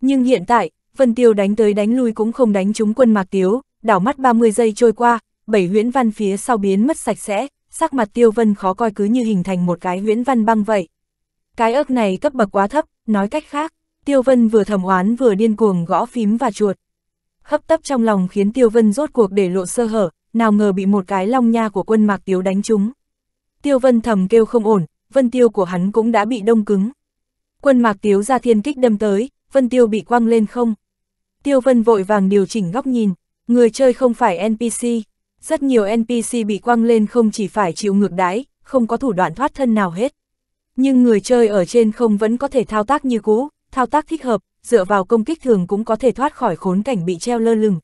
Nhưng hiện tại, Vân Tiêu đánh tới đánh lui cũng không đánh trúng quân Mạc Tiếu, đảo mắt 30 giây trôi qua, bảy Huyễn Văn phía sau biến mất sạch sẽ, sắc mặt Tiêu Vân khó coi cứ như hình thành một cái Huyễn Văn băng vậy. Cái ớt này cấp bậc quá thấp, nói cách khác, Tiêu Vân vừa thầm oán vừa điên cuồng gõ phím và chuột. Hấp tấp trong lòng khiến Tiêu Vân rốt cuộc để lộ sơ hở, nào ngờ bị một cái long nha của quân mạc tiếu đánh trúng. Tiêu Vân thầm kêu không ổn, vân tiêu của hắn cũng đã bị đông cứng. Quân mạc tiếu ra thiên kích đâm tới, vân tiêu bị quăng lên không. Tiêu Vân vội vàng điều chỉnh góc nhìn, người chơi không phải NPC. Rất nhiều NPC bị quăng lên không chỉ phải chịu ngược đái, không có thủ đoạn thoát thân nào hết nhưng người chơi ở trên không vẫn có thể thao tác như cũ, thao tác thích hợp, dựa vào công kích thường cũng có thể thoát khỏi khốn cảnh bị treo lơ lửng.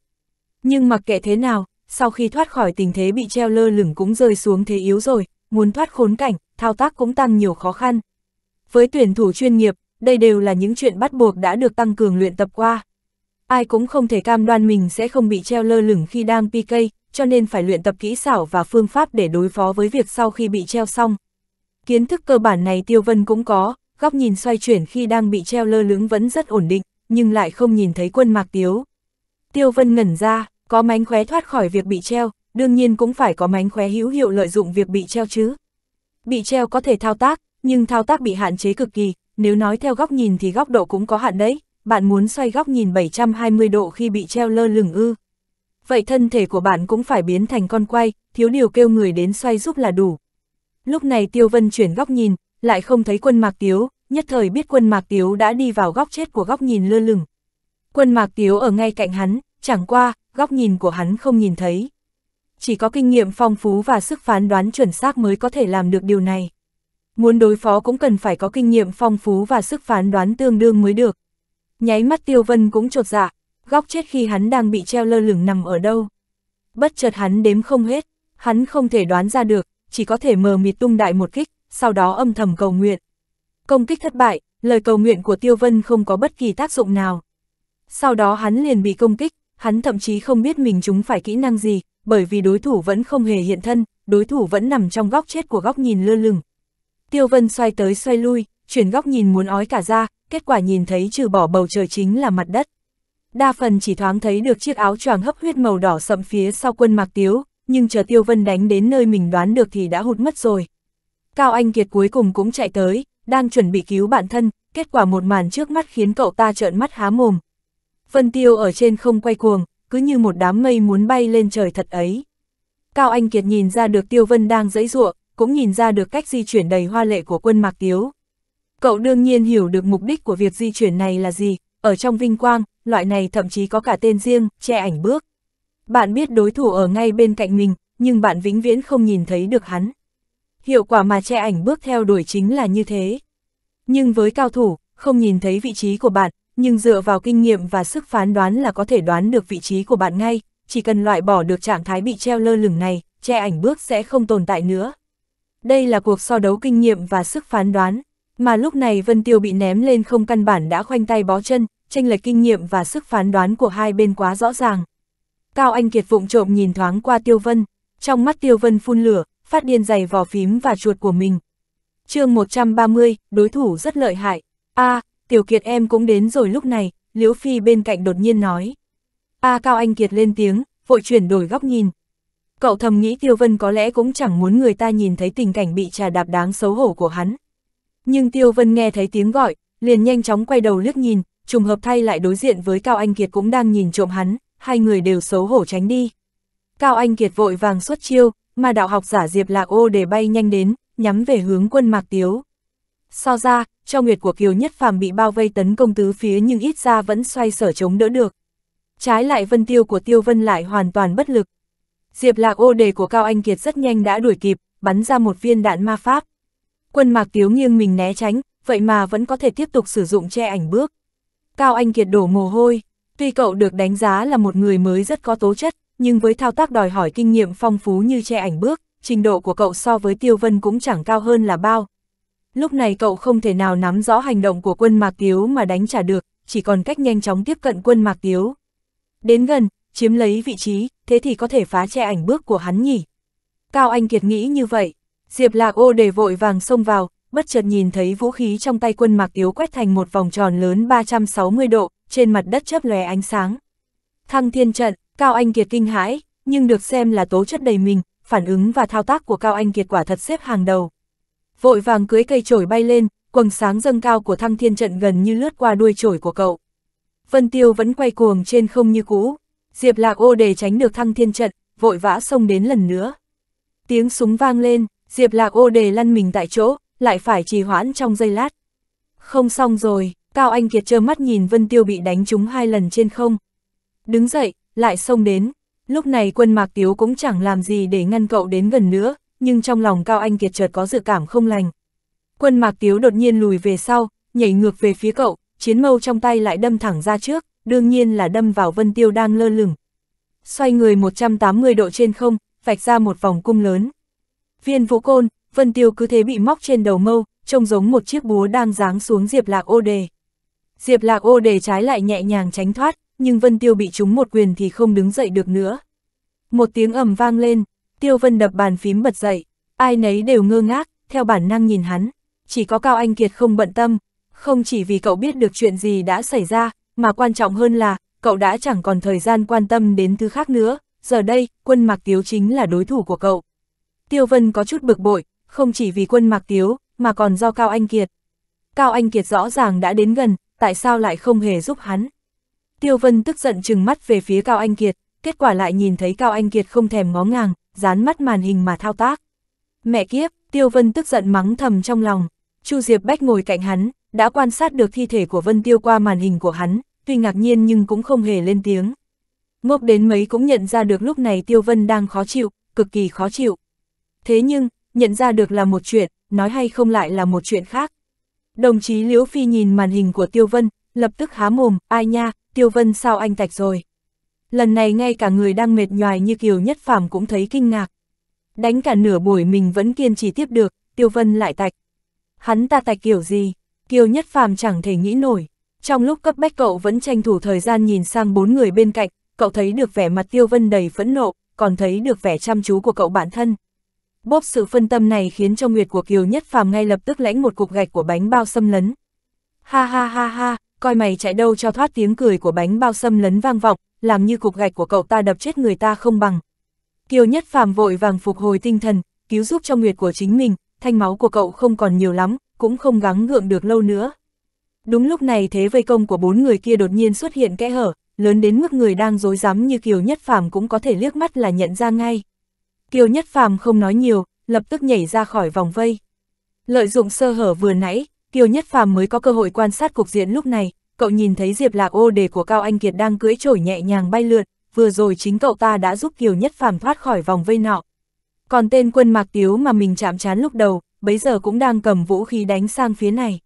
Nhưng mặc kệ thế nào, sau khi thoát khỏi tình thế bị treo lơ lửng cũng rơi xuống thế yếu rồi, muốn thoát khốn cảnh, thao tác cũng tăng nhiều khó khăn. Với tuyển thủ chuyên nghiệp, đây đều là những chuyện bắt buộc đã được tăng cường luyện tập qua. Ai cũng không thể cam đoan mình sẽ không bị treo lơ lửng khi đang PK, cho nên phải luyện tập kỹ xảo và phương pháp để đối phó với việc sau khi bị treo xong. Kiến thức cơ bản này Tiêu Vân cũng có, góc nhìn xoay chuyển khi đang bị treo lơ lửng vẫn rất ổn định, nhưng lại không nhìn thấy quân mạc tiếu. Tiêu Vân ngẩn ra, có mánh khóe thoát khỏi việc bị treo, đương nhiên cũng phải có mánh khóe hữu hiệu lợi dụng việc bị treo chứ. Bị treo có thể thao tác, nhưng thao tác bị hạn chế cực kỳ, nếu nói theo góc nhìn thì góc độ cũng có hạn đấy, bạn muốn xoay góc nhìn 720 độ khi bị treo lơ lửng ư. Vậy thân thể của bạn cũng phải biến thành con quay, thiếu điều kêu người đến xoay giúp là đủ. Lúc này Tiêu Vân chuyển góc nhìn, lại không thấy quân Mạc Tiếu, nhất thời biết quân Mạc Tiếu đã đi vào góc chết của góc nhìn lơ lửng. Quân Mạc Tiếu ở ngay cạnh hắn, chẳng qua, góc nhìn của hắn không nhìn thấy. Chỉ có kinh nghiệm phong phú và sức phán đoán chuẩn xác mới có thể làm được điều này. Muốn đối phó cũng cần phải có kinh nghiệm phong phú và sức phán đoán tương đương mới được. Nháy mắt Tiêu Vân cũng trột dạ, góc chết khi hắn đang bị treo lơ lửng nằm ở đâu. Bất chợt hắn đếm không hết, hắn không thể đoán ra được, chỉ có thể mờ mịt tung đại một kích, sau đó âm thầm cầu nguyện. Công kích thất bại, lời cầu nguyện của Tiêu Vân không có bất kỳ tác dụng nào. Sau đó hắn liền bị công kích, hắn thậm chí không biết mình chúng phải kỹ năng gì, bởi vì đối thủ vẫn không hề hiện thân, đối thủ vẫn nằm trong góc chết của góc nhìn lơ lửng. Tiêu Vân xoay tới xoay lui, chuyển góc nhìn muốn ói cả ra, kết quả nhìn thấy trừ bỏ bầu trời chính là mặt đất. Đa phần chỉ thoáng thấy được chiếc áo choàng hấp huyết màu đỏ sậm phía sau quân Mạc Tiếu, nhưng chờ Tiêu Vân đánh đến nơi mình đoán được thì đã hụt mất rồi. Cao Anh Kiệt cuối cùng cũng chạy tới, đang chuẩn bị cứu bản thân, kết quả một màn trước mắt khiến cậu ta trợn mắt há mồm. Vân Tiêu ở trên không quay cuồng, cứ như một đám mây muốn bay lên trời thật ấy. Cao Anh Kiệt nhìn ra được Tiêu Vân đang dẫy ruộng, cũng nhìn ra được cách di chuyển đầy hoa lệ của quân Mạc Tiếu. Cậu đương nhiên hiểu được mục đích của việc di chuyển này là gì, ở trong vinh quang, loại này thậm chí có cả tên riêng, che ảnh bước. Bạn biết đối thủ ở ngay bên cạnh mình, nhưng bạn vĩnh viễn không nhìn thấy được hắn. Hiệu quả mà che ảnh bước theo đuổi chính là như thế. Nhưng với cao thủ, không nhìn thấy vị trí của bạn, nhưng dựa vào kinh nghiệm và sức phán đoán là có thể đoán được vị trí của bạn ngay, chỉ cần loại bỏ được trạng thái bị treo lơ lửng này, che ảnh bước sẽ không tồn tại nữa. Đây là cuộc so đấu kinh nghiệm và sức phán đoán, mà lúc này Vân Tiêu bị ném lên không căn bản đã khoanh tay bó chân, tranh lệch kinh nghiệm và sức phán đoán của hai bên quá rõ ràng. Cao Anh Kiệt vụng trộm nhìn thoáng qua Tiêu Vân, trong mắt Tiêu Vân phun lửa, phát điên giày vỏ phím và chuột của mình. chương 130, đối thủ rất lợi hại. a à, Tiểu Kiệt em cũng đến rồi lúc này, Liễu Phi bên cạnh đột nhiên nói. a à, Cao Anh Kiệt lên tiếng, vội chuyển đổi góc nhìn. Cậu thầm nghĩ Tiêu Vân có lẽ cũng chẳng muốn người ta nhìn thấy tình cảnh bị trà đạp đáng xấu hổ của hắn. Nhưng Tiêu Vân nghe thấy tiếng gọi, liền nhanh chóng quay đầu liếc nhìn, trùng hợp thay lại đối diện với Cao Anh Kiệt cũng đang nhìn trộm hắn, hai người đều xấu hổ tránh đi. Cao Anh Kiệt vội vàng xuất chiêu, mà đạo học giả Diệp Lạc Ô để bay nhanh đến, nhắm về hướng quân Mạc Tiếu. So ra, cho nguyệt của Kiều Nhất Phàm bị bao vây tấn công tứ phía nhưng ít ra vẫn xoay sở chống đỡ được. Trái lại vân tiêu của Tiêu Vân lại hoàn toàn bất lực. Diệp Lạc Ô đề của Cao Anh Kiệt rất nhanh đã đuổi kịp, bắn ra một viên đạn ma pháp. Quân Mạc Tiếu nghiêng mình né tránh, vậy mà vẫn có thể tiếp tục sử dụng che ảnh bước. Cao Anh Kiệt đổ mồ hôi. Tuy cậu được đánh giá là một người mới rất có tố chất, nhưng với thao tác đòi hỏi kinh nghiệm phong phú như che ảnh bước, trình độ của cậu so với Tiêu Vân cũng chẳng cao hơn là bao. Lúc này cậu không thể nào nắm rõ hành động của quân Mạc Tiếu mà đánh trả được, chỉ còn cách nhanh chóng tiếp cận quân Mạc Tiếu. Đến gần, chiếm lấy vị trí, thế thì có thể phá che ảnh bước của hắn nhỉ. Cao Anh Kiệt nghĩ như vậy, Diệp Lạc ô để vội vàng xông vào, bất chợt nhìn thấy vũ khí trong tay quân Mạc Tiếu quét thành một vòng tròn lớn 360 độ, trên mặt đất chớp lòe ánh sáng. Thăng thiên trận, Cao Anh Kiệt kinh hãi, nhưng được xem là tố chất đầy mình, phản ứng và thao tác của Cao Anh Kiệt quả thật xếp hàng đầu. Vội vàng cưới cây trổi bay lên, quầng sáng dâng cao của thăng thiên trận gần như lướt qua đuôi trổi của cậu. Vân Tiêu vẫn quay cuồng trên không như cũ. Diệp Lạc Ô để tránh được thăng thiên trận, vội vã xông đến lần nữa. Tiếng súng vang lên, Diệp Lạc Ô đề lăn mình tại chỗ, lại phải trì hoãn trong giây lát. Không xong rồi, Cao Anh Kiệt trơ mắt nhìn Vân Tiêu bị đánh trúng hai lần trên không. Đứng dậy, lại xông đến. Lúc này quân Mạc Tiếu cũng chẳng làm gì để ngăn cậu đến gần nữa, nhưng trong lòng Cao Anh Kiệt chợt có dự cảm không lành. Quân Mạc Tiếu đột nhiên lùi về sau, nhảy ngược về phía cậu, chiến mâu trong tay lại đâm thẳng ra trước, đương nhiên là đâm vào Vân Tiêu đang lơ lửng. Xoay người 180 độ trên không, vạch ra một vòng cung lớn. Viên vũ côn, Vân Tiêu cứ thế bị móc trên đầu mâu, trông giống một chiếc búa đang giáng xuống diệp lạc ô đề. Diệp Lạc ô đề trái lại nhẹ nhàng tránh thoát, nhưng Vân Tiêu bị trúng một quyền thì không đứng dậy được nữa. Một tiếng ầm vang lên, Tiêu Vân đập bàn phím bật dậy, ai nấy đều ngơ ngác, theo bản năng nhìn hắn, chỉ có Cao Anh Kiệt không bận tâm, không chỉ vì cậu biết được chuyện gì đã xảy ra, mà quan trọng hơn là, cậu đã chẳng còn thời gian quan tâm đến thứ khác nữa, giờ đây, quân Mạc Tiếu chính là đối thủ của cậu. Tiêu Vân có chút bực bội, không chỉ vì quân Mạc Tiếu, mà còn do Cao Anh Kiệt. Cao Anh Kiệt rõ ràng đã đến gần, tại sao lại không hề giúp hắn. Tiêu Vân tức giận chừng mắt về phía Cao Anh Kiệt, kết quả lại nhìn thấy Cao Anh Kiệt không thèm ngó ngàng, dán mắt màn hình mà thao tác. Mẹ kiếp, Tiêu Vân tức giận mắng thầm trong lòng. Chu Diệp Bách ngồi cạnh hắn, đã quan sát được thi thể của Vân Tiêu qua màn hình của hắn, tuy ngạc nhiên nhưng cũng không hề lên tiếng. Ngốc đến mấy cũng nhận ra được lúc này Tiêu Vân đang khó chịu, cực kỳ khó chịu. Thế nhưng, nhận ra được là một chuyện, nói hay không lại là một chuyện khác. Đồng chí Liễu Phi nhìn màn hình của Tiêu Vân, lập tức há mồm, ai nha, Tiêu Vân sao anh tạch rồi. Lần này ngay cả người đang mệt nhoài như Kiều Nhất Phàm cũng thấy kinh ngạc. Đánh cả nửa buổi mình vẫn kiên trì tiếp được, Tiêu Vân lại tạch. Hắn ta tạch kiểu gì, Kiều Nhất Phàm chẳng thể nghĩ nổi. Trong lúc cấp bách cậu vẫn tranh thủ thời gian nhìn sang bốn người bên cạnh, cậu thấy được vẻ mặt Tiêu Vân đầy phẫn nộ, còn thấy được vẻ chăm chú của cậu bản thân bóp sự phân tâm này khiến cho Nguyệt của Kiều Nhất Phàm ngay lập tức lãnh một cục gạch của bánh bao xâm lấn. Ha ha ha ha, coi mày chạy đâu cho thoát tiếng cười của bánh bao xâm lấn vang vọng, làm như cục gạch của cậu ta đập chết người ta không bằng. Kiều Nhất Phàm vội vàng phục hồi tinh thần, cứu giúp cho Nguyệt của chính mình, thanh máu của cậu không còn nhiều lắm, cũng không gắng gượng được lâu nữa. Đúng lúc này thế vây công của bốn người kia đột nhiên xuất hiện kẽ hở, lớn đến mức người đang dối rắm như Kiều Nhất Phàm cũng có thể liếc mắt là nhận ra ngay. Kiều Nhất Phàm không nói nhiều, lập tức nhảy ra khỏi vòng vây. Lợi dụng sơ hở vừa nãy, Kiều Nhất Phàm mới có cơ hội quan sát cuộc diện lúc này, cậu nhìn thấy Diệp Lạc ô đề của Cao Anh Kiệt đang cưỡi trổi nhẹ nhàng bay lượn, vừa rồi chính cậu ta đã giúp Kiều Nhất Phàm thoát khỏi vòng vây nọ. Còn tên quân Mạc Tiếu mà mình chạm chán lúc đầu, bấy giờ cũng đang cầm vũ khí đánh sang phía này.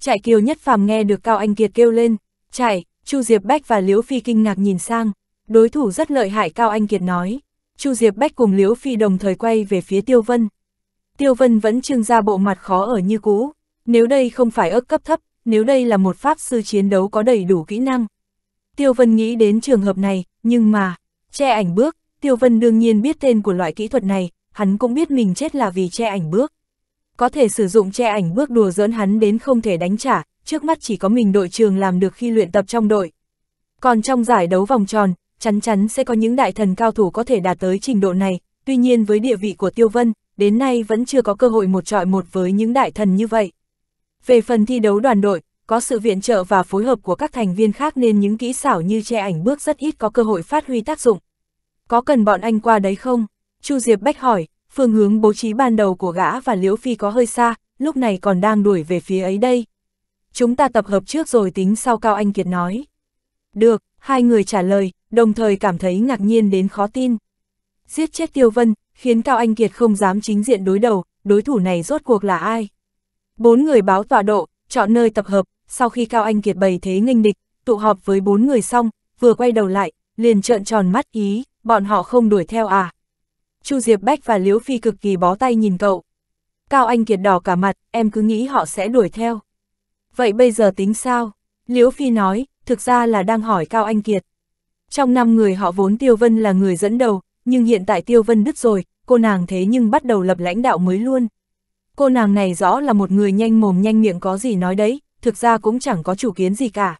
Chạy Kiều Nhất Phàm nghe được Cao Anh Kiệt kêu lên, chạy, Chu Diệp Bách và Liễu Phi kinh ngạc nhìn sang, đối thủ rất lợi hại Cao Anh Kiệt nói. Chu Diệp Bách cùng Liễu Phi đồng thời quay về phía Tiêu Vân. Tiêu Vân vẫn trưng ra bộ mặt khó ở như cũ, nếu đây không phải ớt cấp thấp, nếu đây là một pháp sư chiến đấu có đầy đủ kỹ năng. Tiêu Vân nghĩ đến trường hợp này, nhưng mà, che ảnh bước, Tiêu Vân đương nhiên biết tên của loại kỹ thuật này, hắn cũng biết mình chết là vì che ảnh bước. Có thể sử dụng che ảnh bước đùa dỡn hắn đến không thể đánh trả, trước mắt chỉ có mình đội trường làm được khi luyện tập trong đội. Còn trong giải đấu vòng tròn, chắn chắn sẽ có những đại thần cao thủ có thể đạt tới trình độ này, tuy nhiên với địa vị của Tiêu Vân, đến nay vẫn chưa có cơ hội một trọi một với những đại thần như vậy. Về phần thi đấu đoàn đội, có sự viện trợ và phối hợp của các thành viên khác nên những kỹ xảo như che ảnh bước rất ít có cơ hội phát huy tác dụng. Có cần bọn anh qua đấy không? Chu Diệp Bách hỏi, phương hướng bố trí ban đầu của gã và Liễu Phi có hơi xa, lúc này còn đang đuổi về phía ấy đây. Chúng ta tập hợp trước rồi tính sau Cao Anh Kiệt nói. Được, hai người trả lời, đồng thời cảm thấy ngạc nhiên đến khó tin. Giết chết Tiêu Vân, khiến Cao Anh Kiệt không dám chính diện đối đầu, đối thủ này rốt cuộc là ai. Bốn người báo tọa độ, chọn nơi tập hợp, sau khi Cao Anh Kiệt bày thế nghênh địch, tụ họp với bốn người xong, vừa quay đầu lại, liền trợn tròn mắt ý, bọn họ không đuổi theo à. Chu Diệp Bách và Liễu Phi cực kỳ bó tay nhìn cậu. Cao Anh Kiệt đỏ cả mặt, em cứ nghĩ họ sẽ đuổi theo. Vậy bây giờ tính sao? Liễu Phi nói, thực ra là đang hỏi Cao Anh Kiệt. Trong năm người họ vốn Tiêu Vân là người dẫn đầu, nhưng hiện tại Tiêu Vân đứt rồi, cô nàng thế nhưng bắt đầu lập lãnh đạo mới luôn. Cô nàng này rõ là một người nhanh mồm nhanh miệng có gì nói đấy, thực ra cũng chẳng có chủ kiến gì cả.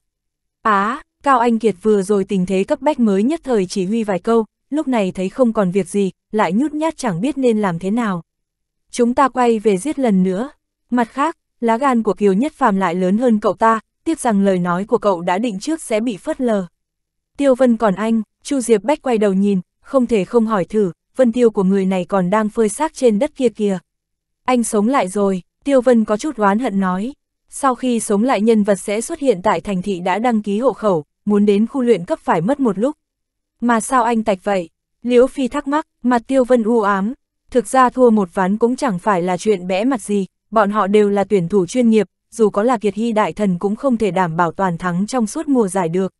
Á, Cao Anh Kiệt vừa rồi tình thế cấp bách mới nhất thời chỉ huy vài câu, lúc này thấy không còn việc gì, lại nhút nhát chẳng biết nên làm thế nào. Chúng ta quay về giết lần nữa. Mặt khác, lá gan của Kiều Nhất Phàm lại lớn hơn cậu ta, tiếc rằng lời nói của cậu đã định trước sẽ bị phớt lờ. Tiêu Vân còn anh, Chu Diệp Bách quay đầu nhìn, không thể không hỏi thử, Vân Tiêu của người này còn đang phơi xác trên đất kia kìa. Anh sống lại rồi, Tiêu Vân có chút oán hận nói. Sau khi sống lại nhân vật sẽ xuất hiện tại thành thị đã đăng ký hộ khẩu, muốn đến khu luyện cấp phải mất một lúc. Mà sao anh tạch vậy? Liễu Phi thắc mắc, mặt Tiêu Vân u ám. Thực ra thua một ván cũng chẳng phải là chuyện bẽ mặt gì, bọn họ đều là tuyển thủ chuyên nghiệp, dù có là kiệt hy đại thần cũng không thể đảm bảo toàn thắng trong suốt mùa giải được.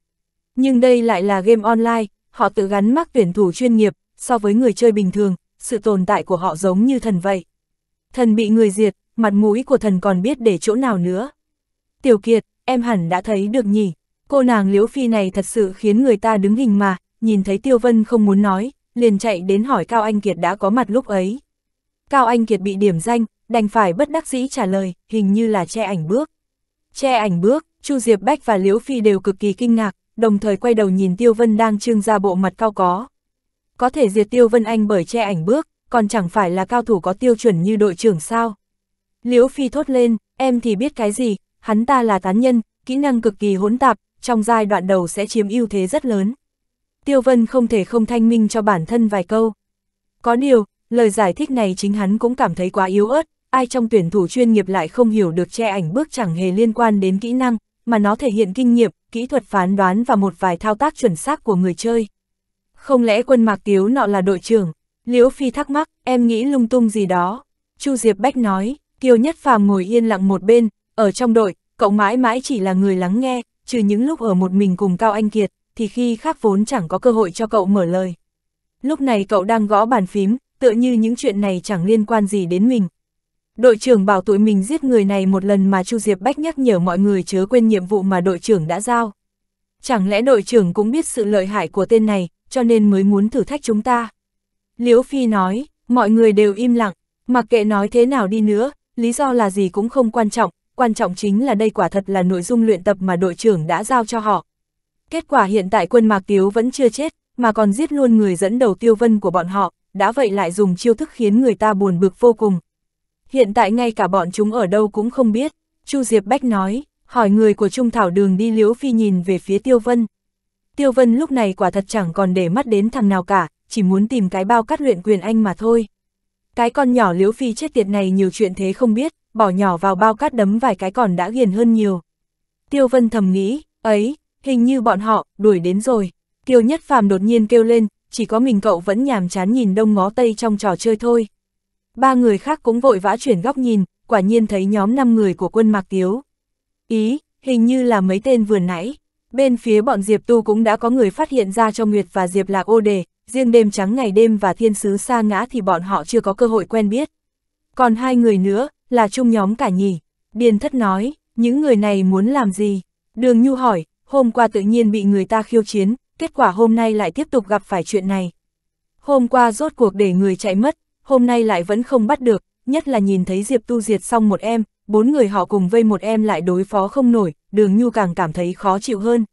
Nhưng đây lại là game online, họ tự gắn mắc tuyển thủ chuyên nghiệp, so với người chơi bình thường, sự tồn tại của họ giống như thần vậy. Thần bị người diệt, mặt mũi của thần còn biết để chỗ nào nữa. Tiểu Kiệt, em hẳn đã thấy được nhỉ, cô nàng Liễu Phi này thật sự khiến người ta đứng hình mà, nhìn thấy Tiêu Vân không muốn nói, liền chạy đến hỏi Cao Anh Kiệt đã có mặt lúc ấy. Cao Anh Kiệt bị điểm danh, đành phải bất đắc dĩ trả lời, hình như là che ảnh bước. Che ảnh bước, Chu Diệp Bách và Liễu Phi đều cực kỳ kinh ngạc, đồng thời quay đầu nhìn Tiêu Vân đang trưng ra bộ mặt cao có. Có thể diệt Tiêu Vân Anh bởi che ảnh bước, còn chẳng phải là cao thủ có tiêu chuẩn như đội trưởng sao. Liễu Phi thốt lên, em thì biết cái gì, hắn ta là tán nhân, kỹ năng cực kỳ hỗn tạp, trong giai đoạn đầu sẽ chiếm ưu thế rất lớn. Tiêu Vân không thể không thanh minh cho bản thân vài câu. Có điều, lời giải thích này chính hắn cũng cảm thấy quá yếu ớt, ai trong tuyển thủ chuyên nghiệp lại không hiểu được che ảnh bước chẳng hề liên quan đến kỹ năng, mà nó thể hiện kinh nghiệm, kỹ thuật phán đoán và một vài thao tác chuẩn xác của người chơi. Không lẽ quân mạc tiếu nọ là đội trưởng? Liễu Phi thắc mắc, em nghĩ lung tung gì đó. Chu Diệp Bách nói, Kiều Nhất Phàm ngồi yên lặng một bên, ở trong đội, cậu mãi mãi chỉ là người lắng nghe, trừ những lúc ở một mình cùng Cao Anh Kiệt, thì khi khác vốn chẳng có cơ hội cho cậu mở lời. Lúc này cậu đang gõ bàn phím, tựa như những chuyện này chẳng liên quan gì đến mình, Đội trưởng bảo tụi mình giết người này một lần mà Chu Diệp Bách nhắc nhở mọi người chớ quên nhiệm vụ mà đội trưởng đã giao. Chẳng lẽ đội trưởng cũng biết sự lợi hại của tên này, cho nên mới muốn thử thách chúng ta. Liễu Phi nói, mọi người đều im lặng, mặc kệ nói thế nào đi nữa, lý do là gì cũng không quan trọng, quan trọng chính là đây quả thật là nội dung luyện tập mà đội trưởng đã giao cho họ. Kết quả hiện tại quân Mạc Tiếu vẫn chưa chết, mà còn giết luôn người dẫn đầu tiêu vân của bọn họ, đã vậy lại dùng chiêu thức khiến người ta buồn bực vô cùng, hiện tại ngay cả bọn chúng ở đâu cũng không biết. Chu Diệp Bách nói, hỏi người của Trung Thảo Đường đi Liễu Phi nhìn về phía Tiêu Vân. Tiêu Vân lúc này quả thật chẳng còn để mắt đến thằng nào cả, chỉ muốn tìm cái bao cắt luyện quyền anh mà thôi. Cái con nhỏ Liễu Phi chết tiệt này nhiều chuyện thế không biết, bỏ nhỏ vào bao cát đấm vài cái còn đã ghiền hơn nhiều. Tiêu Vân thầm nghĩ, ấy, hình như bọn họ, đuổi đến rồi. Tiêu Nhất Phàm đột nhiên kêu lên, chỉ có mình cậu vẫn nhàm chán nhìn đông ngó tây trong trò chơi thôi. Ba người khác cũng vội vã chuyển góc nhìn, quả nhiên thấy nhóm 5 người của quân Mạc Tiếu. Ý, hình như là mấy tên vừa nãy. Bên phía bọn Diệp Tu cũng đã có người phát hiện ra cho Nguyệt và Diệp Lạc ô đề, riêng đêm trắng ngày đêm và thiên sứ xa ngã thì bọn họ chưa có cơ hội quen biết. Còn hai người nữa, là chung nhóm cả nhỉ. Điền thất nói, những người này muốn làm gì? Đường Nhu hỏi, hôm qua tự nhiên bị người ta khiêu chiến, kết quả hôm nay lại tiếp tục gặp phải chuyện này. Hôm qua rốt cuộc để người chạy mất, hôm nay lại vẫn không bắt được, nhất là nhìn thấy Diệp Tu diệt xong một em, bốn người họ cùng vây một em lại đối phó không nổi, đường nhu càng cảm thấy khó chịu hơn.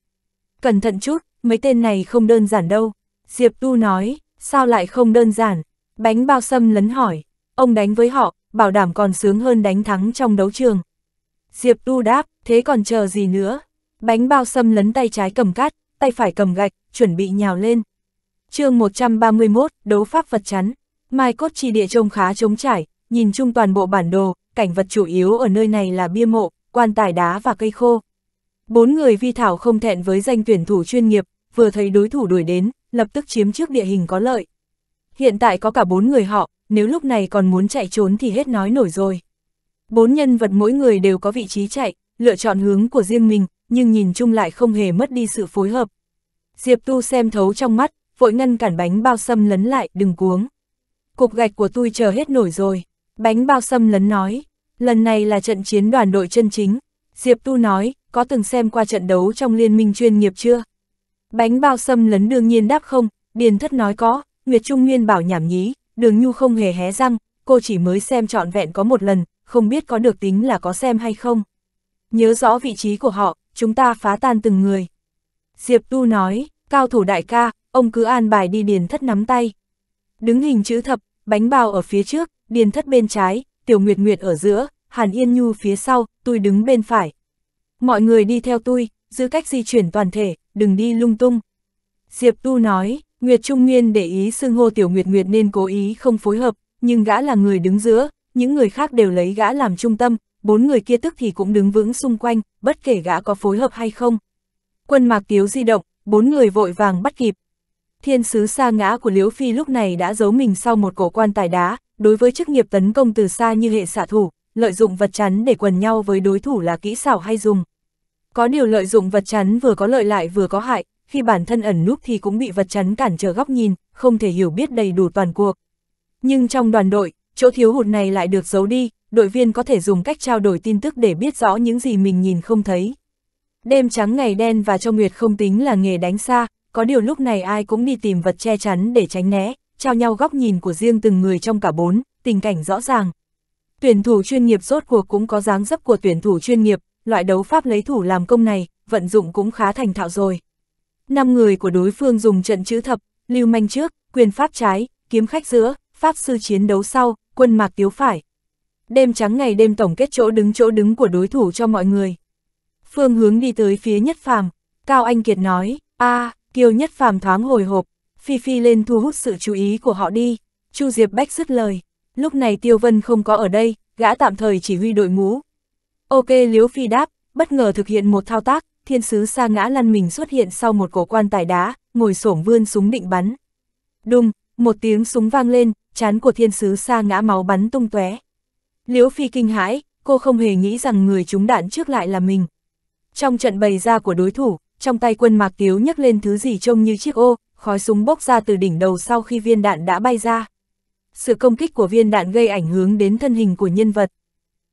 Cẩn thận chút, mấy tên này không đơn giản đâu. Diệp Tu nói, sao lại không đơn giản? Bánh bao sâm lấn hỏi, ông đánh với họ, bảo đảm còn sướng hơn đánh thắng trong đấu trường. Diệp Tu đáp, thế còn chờ gì nữa? Bánh bao sâm lấn tay trái cầm cát, tay phải cầm gạch, chuẩn bị nhào lên. chương 131, đấu pháp vật chắn. Mai cốt chi địa trông khá trống trải, nhìn chung toàn bộ bản đồ, cảnh vật chủ yếu ở nơi này là bia mộ, quan tài đá và cây khô. Bốn người vi thảo không thẹn với danh tuyển thủ chuyên nghiệp, vừa thấy đối thủ đuổi đến, lập tức chiếm trước địa hình có lợi. Hiện tại có cả bốn người họ, nếu lúc này còn muốn chạy trốn thì hết nói nổi rồi. Bốn nhân vật mỗi người đều có vị trí chạy, lựa chọn hướng của riêng mình, nhưng nhìn chung lại không hề mất đi sự phối hợp. Diệp Tu xem thấu trong mắt, vội ngăn cản bánh bao xâm lấn lại, đừng cuống cục gạch của tôi chờ hết nổi rồi. Bánh bao xâm lấn nói, lần này là trận chiến đoàn đội chân chính. Diệp Tu nói, có từng xem qua trận đấu trong liên minh chuyên nghiệp chưa? Bánh bao xâm lấn đương nhiên đáp không, Điền Thất nói có, Nguyệt Trung Nguyên bảo nhảm nhí, Đường Nhu không hề hé răng, cô chỉ mới xem trọn vẹn có một lần, không biết có được tính là có xem hay không. Nhớ rõ vị trí của họ, chúng ta phá tan từng người. Diệp Tu nói, cao thủ đại ca, ông cứ an bài đi Điền Thất nắm tay. Đứng hình chữ thập, bánh bao ở phía trước, điền thất bên trái, tiểu nguyệt nguyệt ở giữa, hàn yên nhu phía sau, tôi đứng bên phải. Mọi người đi theo tôi, giữ cách di chuyển toàn thể, đừng đi lung tung. Diệp Tu nói, Nguyệt Trung Nguyên để ý xưng hô tiểu nguyệt nguyệt nên cố ý không phối hợp, nhưng gã là người đứng giữa, những người khác đều lấy gã làm trung tâm, bốn người kia tức thì cũng đứng vững xung quanh, bất kể gã có phối hợp hay không. Quân mạc tiếu di động, bốn người vội vàng bắt kịp, Thiên sứ xa ngã của Liễu Phi lúc này đã giấu mình sau một cổ quan tài đá, đối với chức nghiệp tấn công từ xa như hệ xạ thủ, lợi dụng vật chắn để quần nhau với đối thủ là kỹ xảo hay dùng. Có điều lợi dụng vật chắn vừa có lợi lại vừa có hại, khi bản thân ẩn núp thì cũng bị vật chắn cản trở góc nhìn, không thể hiểu biết đầy đủ toàn cuộc. Nhưng trong đoàn đội, chỗ thiếu hụt này lại được giấu đi, đội viên có thể dùng cách trao đổi tin tức để biết rõ những gì mình nhìn không thấy. Đêm trắng ngày đen và trong Nguyệt không tính là nghề đánh xa, có điều lúc này ai cũng đi tìm vật che chắn để tránh né, trao nhau góc nhìn của riêng từng người trong cả bốn, tình cảnh rõ ràng. Tuyển thủ chuyên nghiệp rốt cuộc cũng có dáng dấp của tuyển thủ chuyên nghiệp, loại đấu pháp lấy thủ làm công này, vận dụng cũng khá thành thạo rồi. Năm người của đối phương dùng trận chữ thập, lưu manh trước, quyền pháp trái, kiếm khách giữa, pháp sư chiến đấu sau, quân mạc tiếu phải. Đêm trắng ngày đêm tổng kết chỗ đứng chỗ đứng của đối thủ cho mọi người. Phương hướng đi tới phía nhất phàm, Cao Anh Kiệt nói, a à, Kiều Nhất Phàm thoáng hồi hộp, Phi Phi lên thu hút sự chú ý của họ đi, Chu Diệp Bách dứt lời, lúc này Tiêu Vân không có ở đây, gã tạm thời chỉ huy đội ngũ. Ok Liếu Phi đáp, bất ngờ thực hiện một thao tác, thiên sứ xa ngã lăn mình xuất hiện sau một cổ quan tài đá, ngồi xổm vươn súng định bắn. Đùng, một tiếng súng vang lên, chán của thiên sứ xa ngã máu bắn tung tóe. Liễu Phi kinh hãi, cô không hề nghĩ rằng người chúng đạn trước lại là mình. Trong trận bày ra của đối thủ, trong tay quân mạc tiếu nhấc lên thứ gì trông như chiếc ô, khói súng bốc ra từ đỉnh đầu sau khi viên đạn đã bay ra. Sự công kích của viên đạn gây ảnh hưởng đến thân hình của nhân vật.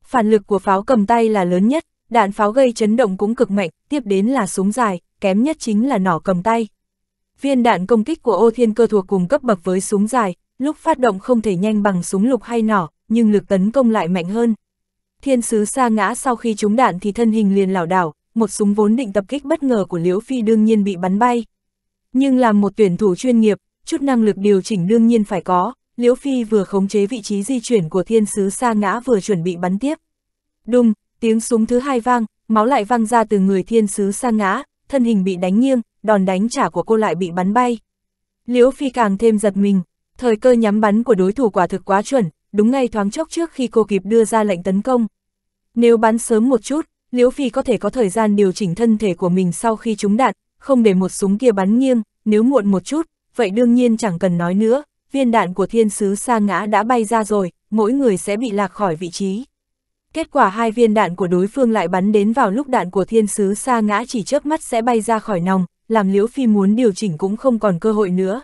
Phản lực của pháo cầm tay là lớn nhất, đạn pháo gây chấn động cũng cực mạnh, tiếp đến là súng dài, kém nhất chính là nỏ cầm tay. Viên đạn công kích của ô thiên cơ thuộc cùng cấp bậc với súng dài, lúc phát động không thể nhanh bằng súng lục hay nỏ, nhưng lực tấn công lại mạnh hơn. Thiên sứ sa ngã sau khi trúng đạn thì thân hình liền lảo đảo, một súng vốn định tập kích bất ngờ của Liễu Phi đương nhiên bị bắn bay. Nhưng làm một tuyển thủ chuyên nghiệp, chút năng lực điều chỉnh đương nhiên phải có, Liễu Phi vừa khống chế vị trí di chuyển của thiên sứ sa ngã vừa chuẩn bị bắn tiếp. Đùng, tiếng súng thứ hai vang, máu lại văng ra từ người thiên sứ sa ngã, thân hình bị đánh nghiêng, đòn đánh trả của cô lại bị bắn bay. Liễu Phi càng thêm giật mình, thời cơ nhắm bắn của đối thủ quả thực quá chuẩn, đúng ngay thoáng chốc trước khi cô kịp đưa ra lệnh tấn công. Nếu bắn sớm một chút, Liễu Phi có thể có thời gian điều chỉnh thân thể của mình sau khi trúng đạn, không để một súng kia bắn nghiêng, nếu muộn một chút, vậy đương nhiên chẳng cần nói nữa, viên đạn của thiên sứ sa ngã đã bay ra rồi, mỗi người sẽ bị lạc khỏi vị trí. Kết quả hai viên đạn của đối phương lại bắn đến vào lúc đạn của thiên sứ sa ngã chỉ chớp mắt sẽ bay ra khỏi nòng, làm Liễu Phi muốn điều chỉnh cũng không còn cơ hội nữa.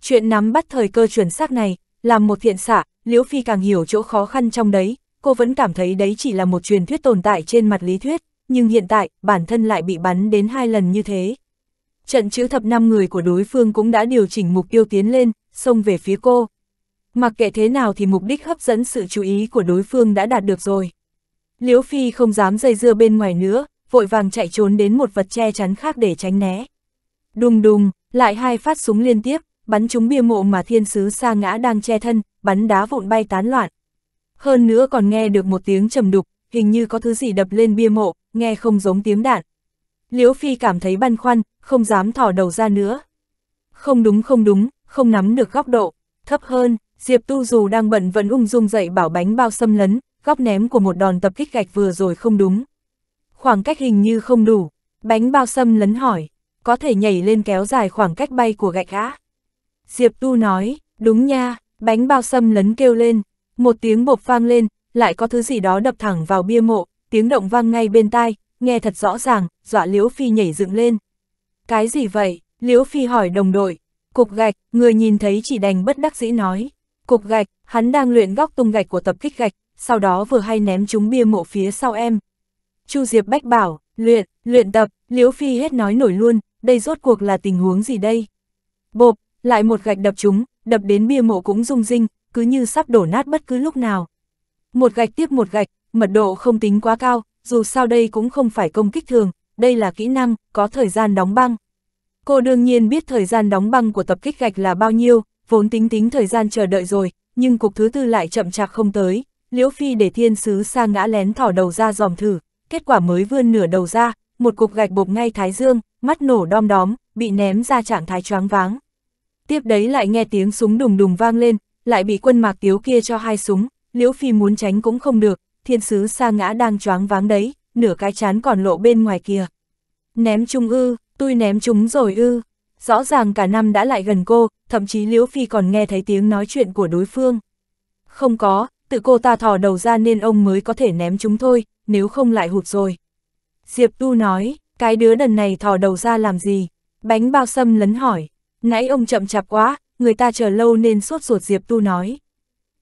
Chuyện nắm bắt thời cơ chuẩn xác này, làm một thiện xạ, Liễu Phi càng hiểu chỗ khó khăn trong đấy, cô vẫn cảm thấy đấy chỉ là một truyền thuyết tồn tại trên mặt lý thuyết, nhưng hiện tại, bản thân lại bị bắn đến hai lần như thế. Trận chữ thập năm người của đối phương cũng đã điều chỉnh mục tiêu tiến lên, xông về phía cô. Mặc kệ thế nào thì mục đích hấp dẫn sự chú ý của đối phương đã đạt được rồi. Liễu Phi không dám dây dưa bên ngoài nữa, vội vàng chạy trốn đến một vật che chắn khác để tránh né. Đùng đùng, lại hai phát súng liên tiếp, bắn trúng bia mộ mà thiên sứ sa ngã đang che thân, bắn đá vụn bay tán loạn. Hơn nữa còn nghe được một tiếng trầm đục, hình như có thứ gì đập lên bia mộ, nghe không giống tiếng đạn. Liễu Phi cảm thấy băn khoăn, không dám thỏ đầu ra nữa. Không đúng không đúng, không nắm được góc độ. Thấp hơn, Diệp Tu dù đang bận vẫn ung dung dậy bảo bánh bao xâm lấn, góc ném của một đòn tập kích gạch vừa rồi không đúng. Khoảng cách hình như không đủ, bánh bao xâm lấn hỏi, có thể nhảy lên kéo dài khoảng cách bay của gạch á. Diệp Tu nói, đúng nha, bánh bao xâm lấn kêu lên, một tiếng bột vang lên, lại có thứ gì đó đập thẳng vào bia mộ, tiếng động vang ngay bên tai, nghe thật rõ ràng, dọa Liễu Phi nhảy dựng lên. Cái gì vậy? Liễu Phi hỏi đồng đội. Cục gạch, người nhìn thấy chỉ đành bất đắc dĩ nói. Cục gạch, hắn đang luyện góc tung gạch của tập kích gạch, sau đó vừa hay ném chúng bia mộ phía sau em. Chu Diệp Bách bảo, luyện, luyện tập, Liễu Phi hết nói nổi luôn, đây rốt cuộc là tình huống gì đây? Bộp, lại một gạch đập chúng, đập đến bia mộ cũng rung rinh, cứ như sắp đổ nát bất cứ lúc nào. Một gạch tiếp một gạch, mật độ không tính quá cao, dù sao đây cũng không phải công kích thường, đây là kỹ năng, có thời gian đóng băng. Cô đương nhiên biết thời gian đóng băng của tập kích gạch là bao nhiêu, vốn tính tính thời gian chờ đợi rồi, nhưng cục thứ tư lại chậm chạp không tới, Liễu Phi để thiên sứ sa ngã lén thỏ đầu ra dòm thử, kết quả mới vươn nửa đầu ra, một cục gạch bục ngay thái dương, mắt nổ đom đóm, bị ném ra trạng thái choáng váng. Tiếp đấy lại nghe tiếng súng đùng đùng vang lên, lại bị quân mạc tiếu kia cho hai súng, liễu phi muốn tránh cũng không được, thiên sứ sa ngã đang choáng váng đấy, nửa cái chán còn lộ bên ngoài kia. Ném chung ư, tôi ném chúng rồi ư, rõ ràng cả năm đã lại gần cô, thậm chí liễu phi còn nghe thấy tiếng nói chuyện của đối phương. Không có, tự cô ta thò đầu ra nên ông mới có thể ném chúng thôi, nếu không lại hụt rồi. Diệp Tu nói, cái đứa đần này thò đầu ra làm gì? Bánh bao sâm lấn hỏi, nãy ông chậm chạp quá, người ta chờ lâu nên sốt ruột Diệp Tu nói.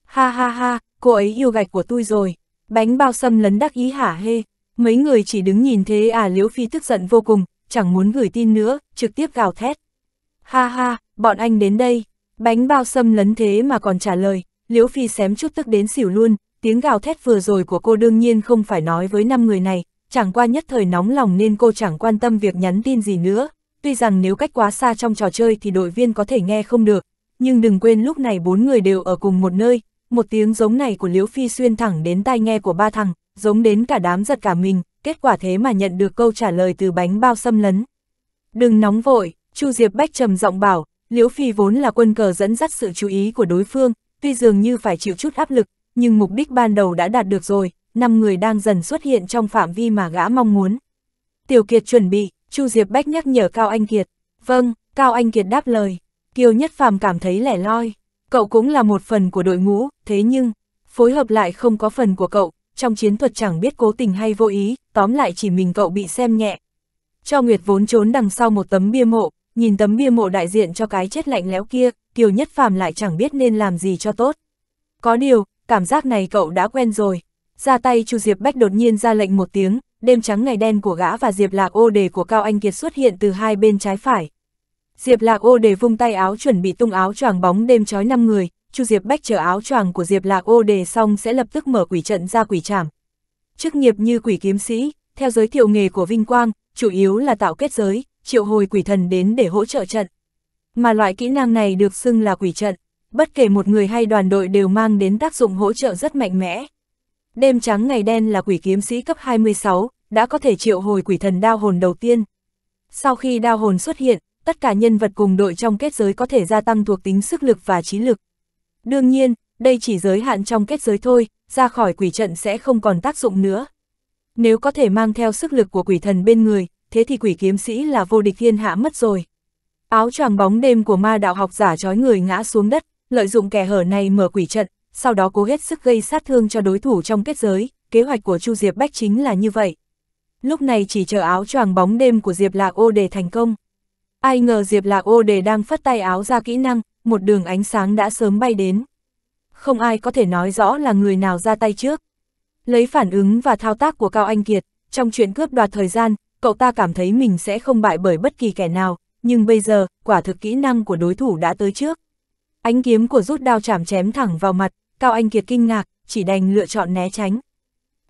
Ha ha ha, cô ấy yêu gạch của tôi rồi, bánh bao xâm lấn đắc ý hả hê, mấy người chỉ đứng nhìn thế à Liễu Phi tức giận vô cùng, chẳng muốn gửi tin nữa, trực tiếp gào thét. Ha ha, bọn anh đến đây, bánh bao xâm lấn thế mà còn trả lời, Liễu Phi xém chút tức đến xỉu luôn, tiếng gào thét vừa rồi của cô đương nhiên không phải nói với năm người này, chẳng qua nhất thời nóng lòng nên cô chẳng quan tâm việc nhắn tin gì nữa, tuy rằng nếu cách quá xa trong trò chơi thì đội viên có thể nghe không được, nhưng đừng quên lúc này bốn người đều ở cùng một nơi, một tiếng giống này của Liễu Phi xuyên thẳng đến tai nghe của ba thằng, giống đến cả đám giật cả mình, kết quả thế mà nhận được câu trả lời từ bánh bao xâm lấn. Đừng nóng vội, Chu Diệp Bách trầm giọng bảo, Liễu Phi vốn là quân cờ dẫn dắt sự chú ý của đối phương, tuy dường như phải chịu chút áp lực, nhưng mục đích ban đầu đã đạt được rồi, năm người đang dần xuất hiện trong phạm vi mà gã mong muốn. Tiểu Kiệt chuẩn bị, Chu Diệp Bách nhắc nhở Cao Anh Kiệt. Vâng, Cao Anh Kiệt đáp lời. Kiều Nhất Phàm cảm thấy lẻ loi. Cậu cũng là một phần của đội ngũ, thế nhưng, phối hợp lại không có phần của cậu, trong chiến thuật chẳng biết cố tình hay vô ý, tóm lại chỉ mình cậu bị xem nhẹ. Cho Nguyệt vốn trốn đằng sau một tấm bia mộ, nhìn tấm bia mộ đại diện cho cái chết lạnh lẽo kia, Kiều Nhất Phàm lại chẳng biết nên làm gì cho tốt. Có điều, cảm giác này cậu đã quen rồi. Ra tay Chu Diệp Bách đột nhiên ra lệnh một tiếng, đêm trắng ngày đen của gã và Diệp Lạc ô đề của Cao Anh Kiệt xuất hiện từ hai bên trái phải. Diệp Lạc ô đề vung tay áo chuẩn bị tung áo choàng bóng đêm trói năm người, Chu Diệp Bách chờ áo choàng của Diệp Lạc ô đề xong sẽ lập tức mở quỷ trận ra quỷ trảm. Chức nghiệp như quỷ kiếm sĩ, theo giới thiệu nghề của Vinh Quang, chủ yếu là tạo kết giới, triệu hồi quỷ thần đến để hỗ trợ trận. Mà loại kỹ năng này được xưng là quỷ trận, bất kể một người hay đoàn đội đều mang đến tác dụng hỗ trợ rất mạnh mẽ. Đêm trắng ngày đen là quỷ kiếm sĩ cấp 26, đã có thể triệu hồi quỷ thần đao hồn đầu tiên. Sau khi đao hồn xuất hiện, tất cả nhân vật cùng đội trong kết giới có thể gia tăng thuộc tính sức lực và trí lực. Đương nhiên, đây chỉ giới hạn trong kết giới thôi, ra khỏi quỷ trận sẽ không còn tác dụng nữa. Nếu có thể mang theo sức lực của quỷ thần bên người, thế thì quỷ kiếm sĩ là vô địch thiên hạ mất rồi. Áo choàng bóng đêm của ma đạo học giả trói người ngã xuống đất, lợi dụng kẻ hở này mở quỷ trận, sau đó cố hết sức gây sát thương cho đối thủ trong kết giới, kế hoạch của Chu Diệp Bách chính là như vậy. Lúc này chỉ chờ áo choàng bóng đêm của Diệp Lạc Ô để thành công. Ai ngờ Diệp Lạc Ô để đang phất tay áo ra kỹ năng, một đường ánh sáng đã sớm bay đến. Không ai có thể nói rõ là người nào ra tay trước. Lấy phản ứng và thao tác của Cao Anh Kiệt, trong chuyện cướp đoạt thời gian, cậu ta cảm thấy mình sẽ không bại bởi bất kỳ kẻ nào, nhưng bây giờ, quả thực kỹ năng của đối thủ đã tới trước. Ánh kiếm của rút đao chảm chém thẳng vào mặt, Cao Anh Kiệt kinh ngạc, chỉ đành lựa chọn né tránh.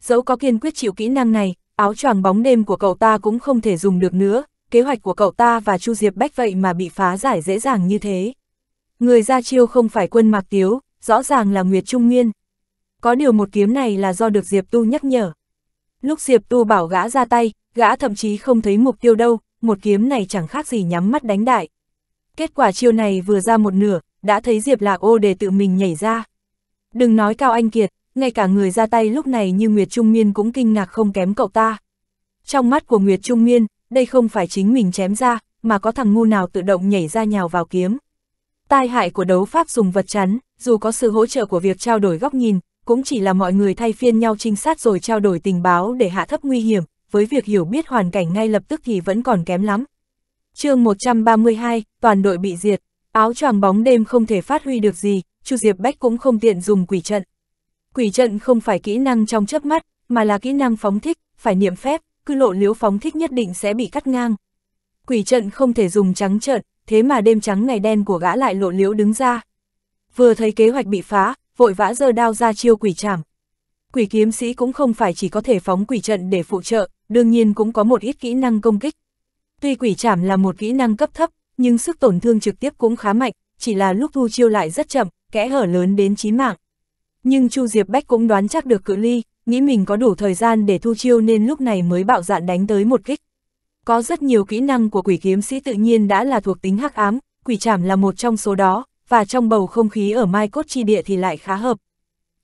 Dẫu có kiên quyết chịu kỹ năng này, áo choàng bóng đêm của cậu ta cũng không thể dùng được nữa, kế hoạch của cậu ta và Chu Diệp Bách vậy mà bị phá giải dễ dàng như thế. Người ra chiêu không phải quân Mạc Tiếu, rõ ràng là Nguyệt Trung Nguyên. Có điều một kiếm này là do được Diệp Tu nhắc nhở. Lúc Diệp Tu bảo gã ra tay, gã thậm chí không thấy mục tiêu đâu, một kiếm này chẳng khác gì nhắm mắt đánh đại. Kết quả chiêu này vừa ra một nửa, đã thấy Diệp Lạc Ô để tự mình nhảy ra. Đừng nói Cao Anh Kiệt, ngay cả người ra tay lúc này như Nguyệt Trung Miên cũng kinh ngạc không kém cậu ta. Trong mắt của Nguyệt Trung Miên, đây không phải chính mình chém ra, mà có thằng ngu nào tự động nhảy ra nhào vào kiếm. Tai hại của đấu pháp dùng vật chắn, dù có sự hỗ trợ của việc trao đổi góc nhìn, cũng chỉ là mọi người thay phiên nhau trinh sát rồi trao đổi tình báo để hạ thấp nguy hiểm, với việc hiểu biết hoàn cảnh ngay lập tức thì vẫn còn kém lắm. chương 132, toàn đội bị diệt, áo choàng bóng đêm không thể phát huy được gì, Chu Diệp Bách cũng không tiện dùng quỷ trận. Quỷ trận không phải kỹ năng trong chớp mắt, mà là kỹ năng phóng thích, phải niệm phép, cứ lộ liếu phóng thích nhất định sẽ bị cắt ngang. Quỷ trận không thể dùng trắng trợn. thế mà đêm trắng ngày đen của gã lại lộ liếu đứng ra. Vừa thấy kế hoạch bị phá, vội vã giơ đao ra chiêu quỷ trảm. Quỷ kiếm sĩ cũng không phải chỉ có thể phóng quỷ trận để phụ trợ, đương nhiên cũng có một ít kỹ năng công kích. Tuy quỷ trảm là một kỹ năng cấp thấp, nhưng sức tổn thương trực tiếp cũng khá mạnh, chỉ là lúc thu chiêu lại rất chậm, kẽ hở lớn đến chí mạng. Nhưng Chu Diệp Bách cũng đoán chắc được cự ly, nghĩ mình có đủ thời gian để thu chiêu nên lúc này mới bạo dạn đánh tới một kích. Có rất nhiều kỹ năng của quỷ kiếm sĩ tự nhiên đã là thuộc tính hắc ám, quỷ trảm là một trong số đó, và trong bầu không khí ở Mai Cốt Chi Địa thì lại khá hợp.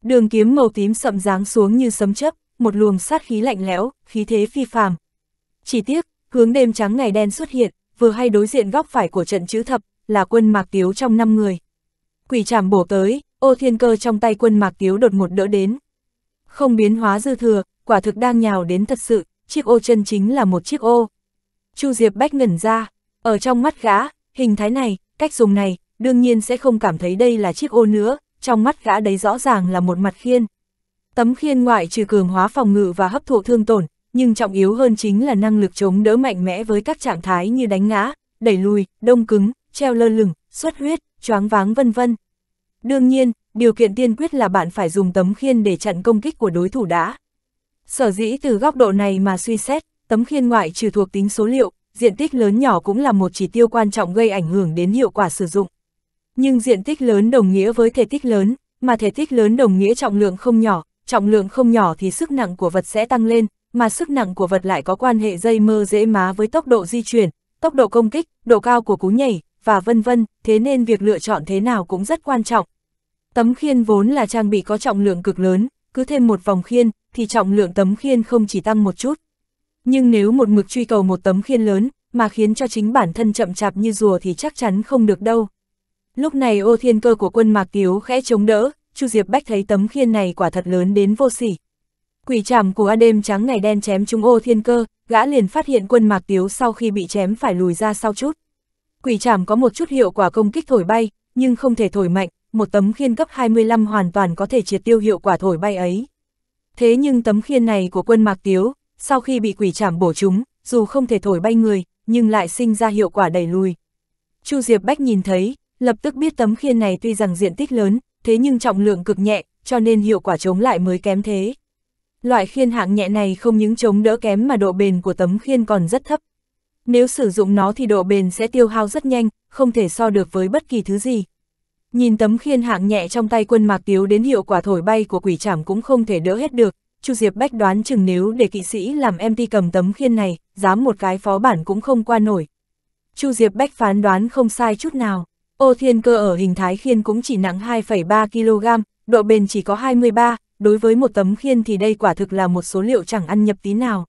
Đường kiếm màu tím sậm dáng xuống như sấm chớp, một luồng sát khí lạnh lẽo, khí thế phi phàm. Chỉ tiếc, hướng đêm trắng ngày đen xuất hiện, vừa hay đối diện góc phải của trận chữ thập, là quân Mạc Tiếu trong năm người quỷ chảm bổ tới, ô thiên cơ trong tay quân mạc tiếu đột một đỡ đến. Không biến hóa dư thừa, quả thực đang nhào đến thật sự, chiếc ô chân chính là một chiếc ô. Chu Diệp Bách ngẩn ra, ở trong mắt gã, hình thái này, cách dùng này, đương nhiên sẽ không cảm thấy đây là chiếc ô nữa, trong mắt gã đấy rõ ràng là một mặt khiên. Tấm khiên ngoại trừ cường hóa phòng ngự và hấp thụ thương tổn, nhưng trọng yếu hơn chính là năng lực chống đỡ mạnh mẽ với các trạng thái như đánh ngã, đẩy lùi, đông cứng, treo lơ lửng, xuất huyết, choáng váng vân vân. Đương nhiên, điều kiện tiên quyết là bạn phải dùng tấm khiên để chặn công kích của đối thủ đã. Sở dĩ từ góc độ này mà suy xét, tấm khiên ngoại trừ thuộc tính số liệu, diện tích lớn nhỏ cũng là một chỉ tiêu quan trọng gây ảnh hưởng đến hiệu quả sử dụng. Nhưng diện tích lớn đồng nghĩa với thể tích lớn, mà thể tích lớn đồng nghĩa trọng lượng không nhỏ, trọng lượng không nhỏ thì sức nặng của vật sẽ tăng lên, mà sức nặng của vật lại có quan hệ dây mơ dễ má với tốc độ di chuyển, tốc độ công kích, độ cao của cú nhảy, và vân vân, thế nên việc lựa chọn thế nào cũng rất quan trọng. Tấm khiên vốn là trang bị có trọng lượng cực lớn, cứ thêm một vòng khiên, thì trọng lượng tấm khiên không chỉ tăng một chút. Nhưng nếu một mực truy cầu một tấm khiên lớn, mà khiến cho chính bản thân chậm chạp như rùa thì chắc chắn không được đâu. Lúc này ô thiên cơ của quân Mạc Tiếu khẽ chống đỡ, Chu Diệp Bách thấy tấm khiên này quả thật lớn đến vô sỉ. Quỷ trảm của A đêm trắng ngày đen chém trúng ô thiên cơ, gã liền phát hiện quân Mạc Tiếu sau khi bị chém phải lùi ra sau chút. Quỷ trảm có một chút hiệu quả công kích thổi bay, nhưng không thể thổi mạnh, một tấm khiên cấp 25 hoàn toàn có thể triệt tiêu hiệu quả thổi bay ấy. Thế nhưng tấm khiên này của quân Mạc Tiếu, sau khi bị quỷ trảm bổ chúng, dù không thể thổi bay người, nhưng lại sinh ra hiệu quả đẩy lùi. Chu Diệp Bách nhìn thấy, lập tức biết tấm khiên này tuy rằng diện tích lớn, thế nhưng trọng lượng cực nhẹ, cho nên hiệu quả chống lại mới kém thế. Loại khiên hạng nhẹ này không những chống đỡ kém mà độ bền của tấm khiên còn rất thấp. Nếu sử dụng nó thì độ bền sẽ tiêu hao rất nhanh, không thể so được với bất kỳ thứ gì. Nhìn tấm khiên hạng nhẹ trong tay quân mạc tiếu đến hiệu quả thổi bay của quỷ trảm cũng không thể đỡ hết được, Chu Diệp Bách đoán chừng nếu để kỵ sĩ làm em ti cầm tấm khiên này, dám một cái phó bản cũng không qua nổi. Chu Diệp Bách phán đoán không sai chút nào. Ô thiên cơ ở hình thái khiên cũng chỉ nặng 2,3 kg, độ bền chỉ có 23, đối với một tấm khiên thì đây quả thực là một số liệu chẳng ăn nhập tí nào.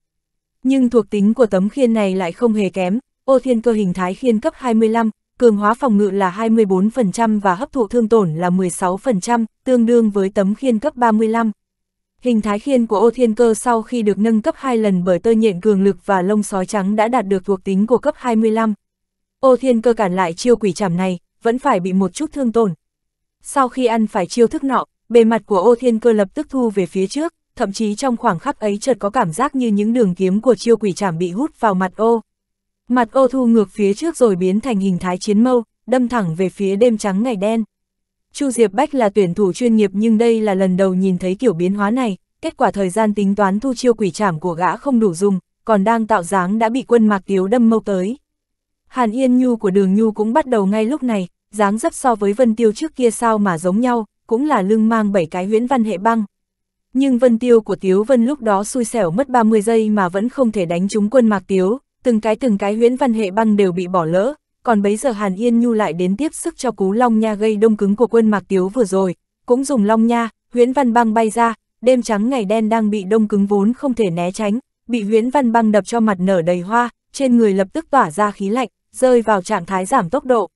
Nhưng thuộc tính của tấm khiên này lại không hề kém, ô thiên cơ hình thái khiên cấp 25, cường hóa phòng ngự là 24% và hấp thụ thương tổn là 16%, tương đương với tấm khiên cấp 35. Hình thái khiên của ô thiên cơ sau khi được nâng cấp 2 lần bởi tơ nhện cường lực và lông sói trắng đã đạt được thuộc tính của cấp 25. Ô thiên cơ cản lại chiêu quỷ chảm này, vẫn phải bị một chút thương tổn. Sau khi ăn phải chiêu thức nọ, bề mặt của ô thiên cơ lập tức thu về phía trước thậm chí trong khoảng khắc ấy chợt có cảm giác như những đường kiếm của chiêu quỷ trảm bị hút vào mặt ô. Mặt ô thu ngược phía trước rồi biến thành hình thái chiến mâu, đâm thẳng về phía đêm trắng ngày đen. Chu Diệp Bách là tuyển thủ chuyên nghiệp nhưng đây là lần đầu nhìn thấy kiểu biến hóa này, kết quả thời gian tính toán thu chiêu quỷ trảm của gã không đủ dùng, còn đang tạo dáng đã bị quân Mạc Tiếu đâm mâu tới. Hàn Yên Nhu của đường Nhu cũng bắt đầu ngay lúc này, dáng dấp so với Vân Tiêu trước kia sao mà giống nhau, cũng là lưng mang bảy cái huyễn văn hệ băng, nhưng vân tiêu của Tiếu Vân lúc đó xui xẻo mất 30 giây mà vẫn không thể đánh trúng quân Mạc Tiếu, từng cái từng cái huyễn văn hệ băng đều bị bỏ lỡ, còn bấy giờ Hàn Yên Nhu lại đến tiếp sức cho cú Long Nha gây đông cứng của quân Mạc Tiếu vừa rồi, cũng dùng Long Nha, huyễn văn băng bay ra, đêm trắng ngày đen đang bị đông cứng vốn không thể né tránh, bị huyễn văn băng đập cho mặt nở đầy hoa, trên người lập tức tỏa ra khí lạnh, rơi vào trạng thái giảm tốc độ.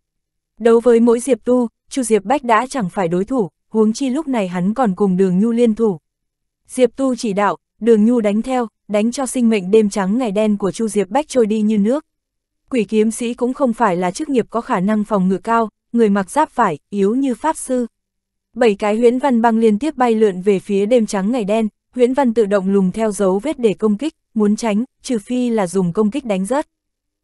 Đấu với mỗi Diệp Tu, Chu Diệp Bách đã chẳng phải đối thủ, huống chi lúc này hắn còn cùng đường Nhu liên thủ, Diệp Tu chỉ đạo, đường nhu đánh theo, đánh cho sinh mệnh đêm trắng ngày đen của Chu Diệp Bách trôi đi như nước. Quỷ kiếm sĩ cũng không phải là chức nghiệp có khả năng phòng ngự cao, người mặc giáp phải, yếu như pháp sư. Bảy cái huyễn văn băng liên tiếp bay lượn về phía đêm trắng ngày đen, huyễn văn tự động lùng theo dấu vết để công kích, muốn tránh, trừ phi là dùng công kích đánh rớt.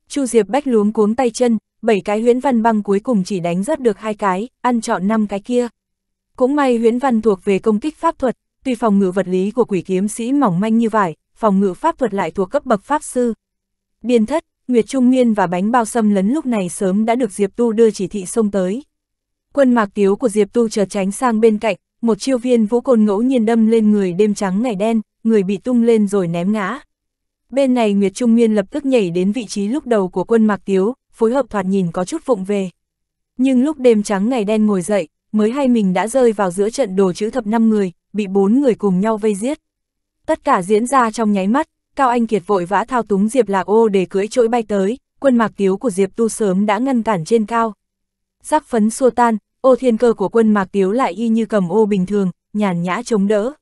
Chu Diệp Bách luống cuống tay chân, bảy cái huyễn văn băng cuối cùng chỉ đánh rớt được hai cái, ăn chọn năm cái kia. Cũng may huyễn văn thuộc về công kích pháp thuật, tuy phòng ngự vật lý của quỷ kiếm sĩ mỏng manh như vải, phòng ngự pháp thuật lại thuộc cấp bậc pháp sư. Biên thất, Nguyệt Trung nguyên và bánh bao xâm lấn lúc này sớm đã được Diệp Tu đưa chỉ thị xông tới. Quân mạc tiếu của Diệp Tu chợt tránh sang bên cạnh, một chiêu viên vũ côn ngẫu nhiên đâm lên người đêm trắng ngày đen, người bị tung lên rồi ném ngã. Bên này Nguyệt Trung nguyên lập tức nhảy đến vị trí lúc đầu của quân mạc tiếu, phối hợp thoạt nhìn có chút vụng về. Nhưng lúc đêm trắng ngày đen ngồi dậy, mới hay mình đã rơi vào giữa trận đồ chữ thập năm người, bị bốn người cùng nhau vây giết. Tất cả diễn ra trong nháy mắt, Cao Anh Kiệt vội vã thao túng Diệp Lạc Ô để cưỡi trỗi bay tới, quân mạc tiếu của Diệp Tu sớm đã ngăn cản trên cao. Sắc phấn xua tan, ô thiên cơ của quân mạc tiếu lại y như cầm ô bình thường, nhàn nhã chống đỡ.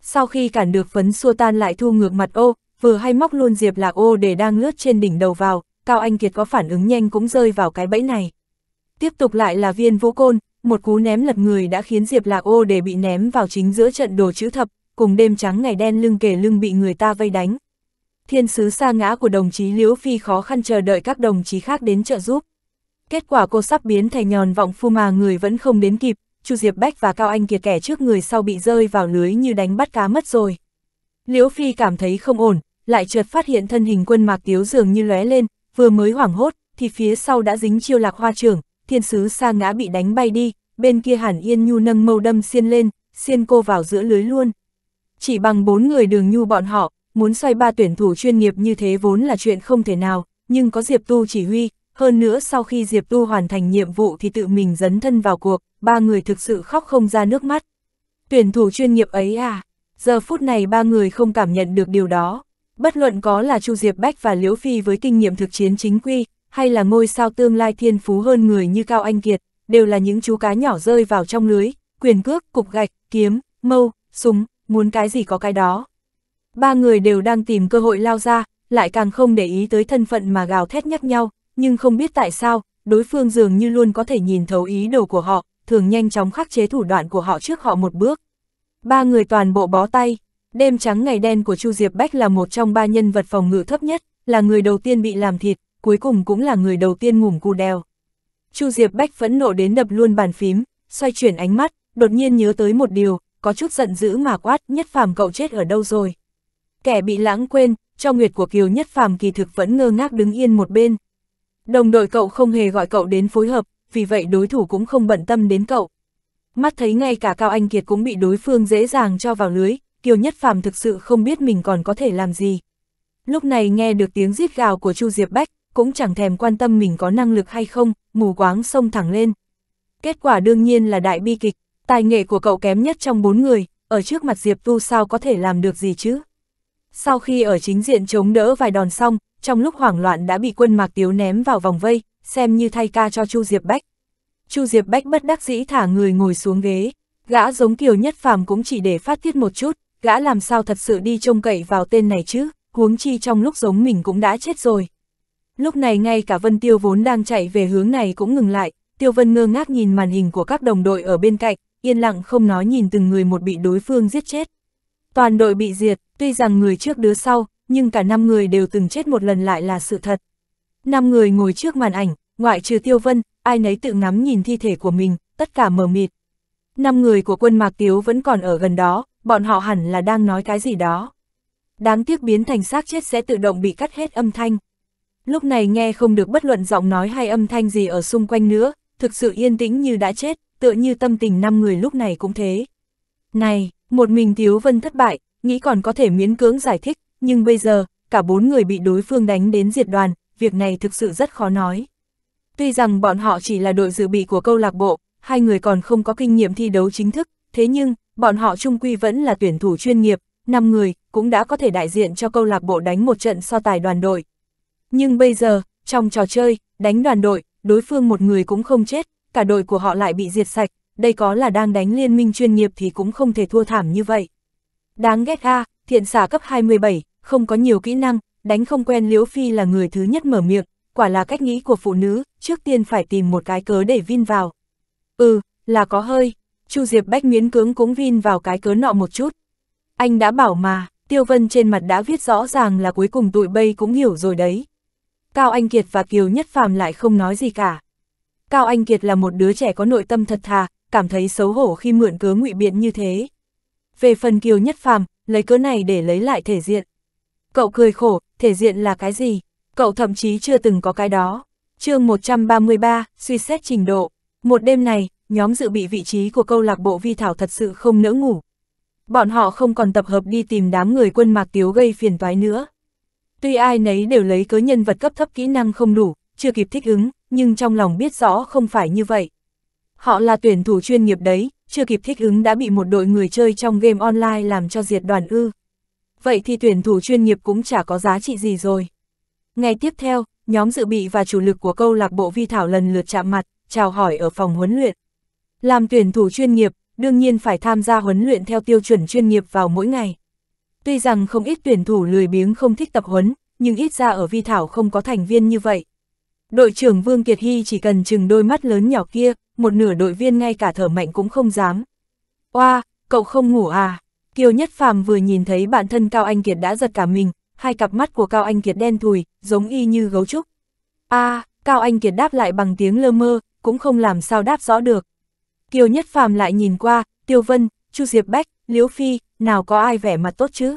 Sau khi cản được phấn xua tan lại thu ngược mặt ô, vừa hay móc luôn Diệp Lạc ô để đang lướt trên đỉnh đầu vào, Cao Anh Kiệt có phản ứng nhanh cũng rơi vào cái bẫy này. Tiếp tục lại là viên vũ côn, một cú ném lật người đã khiến Diệp Lạc Ô để bị ném vào chính giữa trận đồ chữ thập, cùng đêm trắng ngày đen lưng kề lưng bị người ta vây đánh. Thiên sứ xa ngã của đồng chí Liễu Phi khó khăn chờ đợi các đồng chí khác đến trợ giúp. Kết quả cô sắp biến thành nhòn vọng phu mà người vẫn không đến kịp, Chu Diệp Bách và Cao Anh Kiệt kẻ trước người sau bị rơi vào lưới như đánh bắt cá mất rồi. Liễu Phi cảm thấy không ổn, lại chợt phát hiện thân hình quân mạc tiếu dường như lóe lên, vừa mới hoảng hốt, thì phía sau đã dính chiêu lạc hoa trưởng, thiên sứ sa ngã bị đánh bay đi, bên kia hẳn yên nhu nâng mâu đâm xiên lên, xiên cô vào giữa lưới luôn. Chỉ bằng bốn người đường nhu bọn họ, muốn xoay ba tuyển thủ chuyên nghiệp như thế vốn là chuyện không thể nào, nhưng có Diệp Tu chỉ huy, hơn nữa sau khi Diệp Tu hoàn thành nhiệm vụ thì tự mình dấn thân vào cuộc, ba người thực sự khóc không ra nước mắt. Tuyển thủ chuyên nghiệp ấy à, giờ phút này ba người không cảm nhận được điều đó. Bất luận có là Chu Diệp Bách và Liễu Phi với kinh nghiệm thực chiến chính quy, hay là ngôi sao tương lai thiên phú hơn người như Cao Anh Kiệt, đều là những chú cá nhỏ rơi vào trong lưới, quyền cước, cục gạch, kiếm, mâu, súng, muốn cái gì có cái đó. Ba người đều đang tìm cơ hội lao ra, lại càng không để ý tới thân phận mà gào thét nhắc nhau, nhưng không biết tại sao, đối phương dường như luôn có thể nhìn thấu ý đồ của họ, thường nhanh chóng khắc chế thủ đoạn của họ trước họ một bước. Ba người toàn bộ bó tay, đêm trắng ngày đen của Chu Diệp Bách là một trong ba nhân vật phòng ngự thấp nhất, là người đầu tiên bị làm thịt, cuối cùng cũng là người đầu tiên ngủm cu đeo. Chu Diệp Bách phẫn nộ đến đập luôn bàn phím, xoay chuyển ánh mắt, đột nhiên nhớ tới một điều, có chút giận dữ mà quát nhất phàm cậu chết ở đâu rồi. Kẻ bị lãng quên, cho nguyệt của Kiều nhất phàm kỳ thực vẫn ngơ ngác đứng yên một bên. Đồng đội cậu không hề gọi cậu đến phối hợp, vì vậy đối thủ cũng không bận tâm đến cậu. Mắt thấy ngay cả Cao Anh Kiệt cũng bị đối phương dễ dàng cho vào lưới, Kiều Nhất Phàm thực sự không biết mình còn có thể làm gì. Lúc này nghe được tiếng rít gào của Chu Diệp Bách, cũng chẳng thèm quan tâm mình có năng lực hay không, mù quáng xông thẳng lên. Kết quả đương nhiên là đại bi kịch, tài nghệ của cậu kém nhất trong bốn người, ở trước mặt Diệp Tu sao có thể làm được gì chứ? Sau khi ở chính diện chống đỡ vài đòn xong, trong lúc hoảng loạn đã bị quân Mạc Tiếu ném vào vòng vây, xem như thay ca cho Chu Diệp Bách. Chu Diệp Bách bất đắc dĩ thả người ngồi xuống ghế, gã giống Kiều Nhất Phàm cũng chỉ để phát tiết một chút, gã làm sao thật sự đi trông cậy vào tên này chứ, huống chi trong lúc giống mình cũng đã chết rồi. Lúc này ngay cả Vân Tiêu vốn đang chạy về hướng này cũng ngừng lại, Tiêu Vân ngơ ngác nhìn màn hình của các đồng đội ở bên cạnh, yên lặng không nói nhìn từng người một bị đối phương giết chết. Toàn đội bị diệt, tuy rằng người trước đứa sau, nhưng cả năm người đều từng chết một lần lại là sự thật. năm người ngồi trước màn ảnh, ngoại trừ Tiêu Vân, ai nấy tự ngắm nhìn thi thể của mình, tất cả mờ mịt. năm người của quân Mạc Tiếu vẫn còn ở gần đó, bọn họ hẳn là đang nói cái gì đó. Đáng tiếc biến thành xác chết sẽ tự động bị cắt hết âm thanh lúc này nghe không được bất luận giọng nói hay âm thanh gì ở xung quanh nữa, thực sự yên tĩnh như đã chết, tựa như tâm tình năm người lúc này cũng thế. Này, một mình Tiếu Vân thất bại, nghĩ còn có thể miễn cưỡng giải thích, nhưng bây giờ, cả bốn người bị đối phương đánh đến diệt đoàn, việc này thực sự rất khó nói. Tuy rằng bọn họ chỉ là đội dự bị của câu lạc bộ, hai người còn không có kinh nghiệm thi đấu chính thức, thế nhưng, bọn họ trung quy vẫn là tuyển thủ chuyên nghiệp, năm người cũng đã có thể đại diện cho câu lạc bộ đánh một trận so tài đoàn đội, nhưng bây giờ, trong trò chơi, đánh đoàn đội, đối phương một người cũng không chết, cả đội của họ lại bị diệt sạch, đây có là đang đánh liên minh chuyên nghiệp thì cũng không thể thua thảm như vậy. Đáng ghét ha thiện xả cấp 27, không có nhiều kỹ năng, đánh không quen Liễu Phi là người thứ nhất mở miệng, quả là cách nghĩ của phụ nữ, trước tiên phải tìm một cái cớ để vin vào. Ừ, là có hơi, Chu Diệp Bách miến cứng cũng vin vào cái cớ nọ một chút. Anh đã bảo mà, Tiêu Vân trên mặt đã viết rõ ràng là cuối cùng tụi bay cũng hiểu rồi đấy. Cao Anh Kiệt và Kiều Nhất Phàm lại không nói gì cả. Cao Anh Kiệt là một đứa trẻ có nội tâm thật thà, cảm thấy xấu hổ khi mượn cớ ngụy biện như thế. Về phần Kiều Nhất Phàm, lấy cớ này để lấy lại thể diện. Cậu cười khổ, thể diện là cái gì? Cậu thậm chí chưa từng có cái đó. chương 133, suy xét trình độ. Một đêm này, nhóm dự bị vị trí của câu lạc bộ vi thảo thật sự không nỡ ngủ. Bọn họ không còn tập hợp đi tìm đám người quân mạc tiếu gây phiền toái nữa. Tuy ai nấy đều lấy cớ nhân vật cấp thấp kỹ năng không đủ, chưa kịp thích ứng, nhưng trong lòng biết rõ không phải như vậy. Họ là tuyển thủ chuyên nghiệp đấy, chưa kịp thích ứng đã bị một đội người chơi trong game online làm cho diệt đoàn ư. Vậy thì tuyển thủ chuyên nghiệp cũng chả có giá trị gì rồi. Ngày tiếp theo, nhóm dự bị và chủ lực của câu lạc bộ vi thảo lần lượt chạm mặt, chào hỏi ở phòng huấn luyện. Làm tuyển thủ chuyên nghiệp, đương nhiên phải tham gia huấn luyện theo tiêu chuẩn chuyên nghiệp vào mỗi ngày. Tuy rằng không ít tuyển thủ lười biếng không thích tập huấn, nhưng ít ra ở vi thảo không có thành viên như vậy. Đội trưởng Vương Kiệt Hy chỉ cần chừng đôi mắt lớn nhỏ kia, một nửa đội viên ngay cả thở mạnh cũng không dám. Oa, cậu không ngủ à? Kiều Nhất Phàm vừa nhìn thấy bản thân Cao Anh Kiệt đã giật cả mình, hai cặp mắt của Cao Anh Kiệt đen thùi, giống y như gấu trúc. A, à, Cao Anh Kiệt đáp lại bằng tiếng lơ mơ, cũng không làm sao đáp rõ được. Kiều Nhất Phàm lại nhìn qua, Tiêu Vân, Chu Diệp Bách, Liễu Phi, nào có ai vẻ mặt tốt chứ?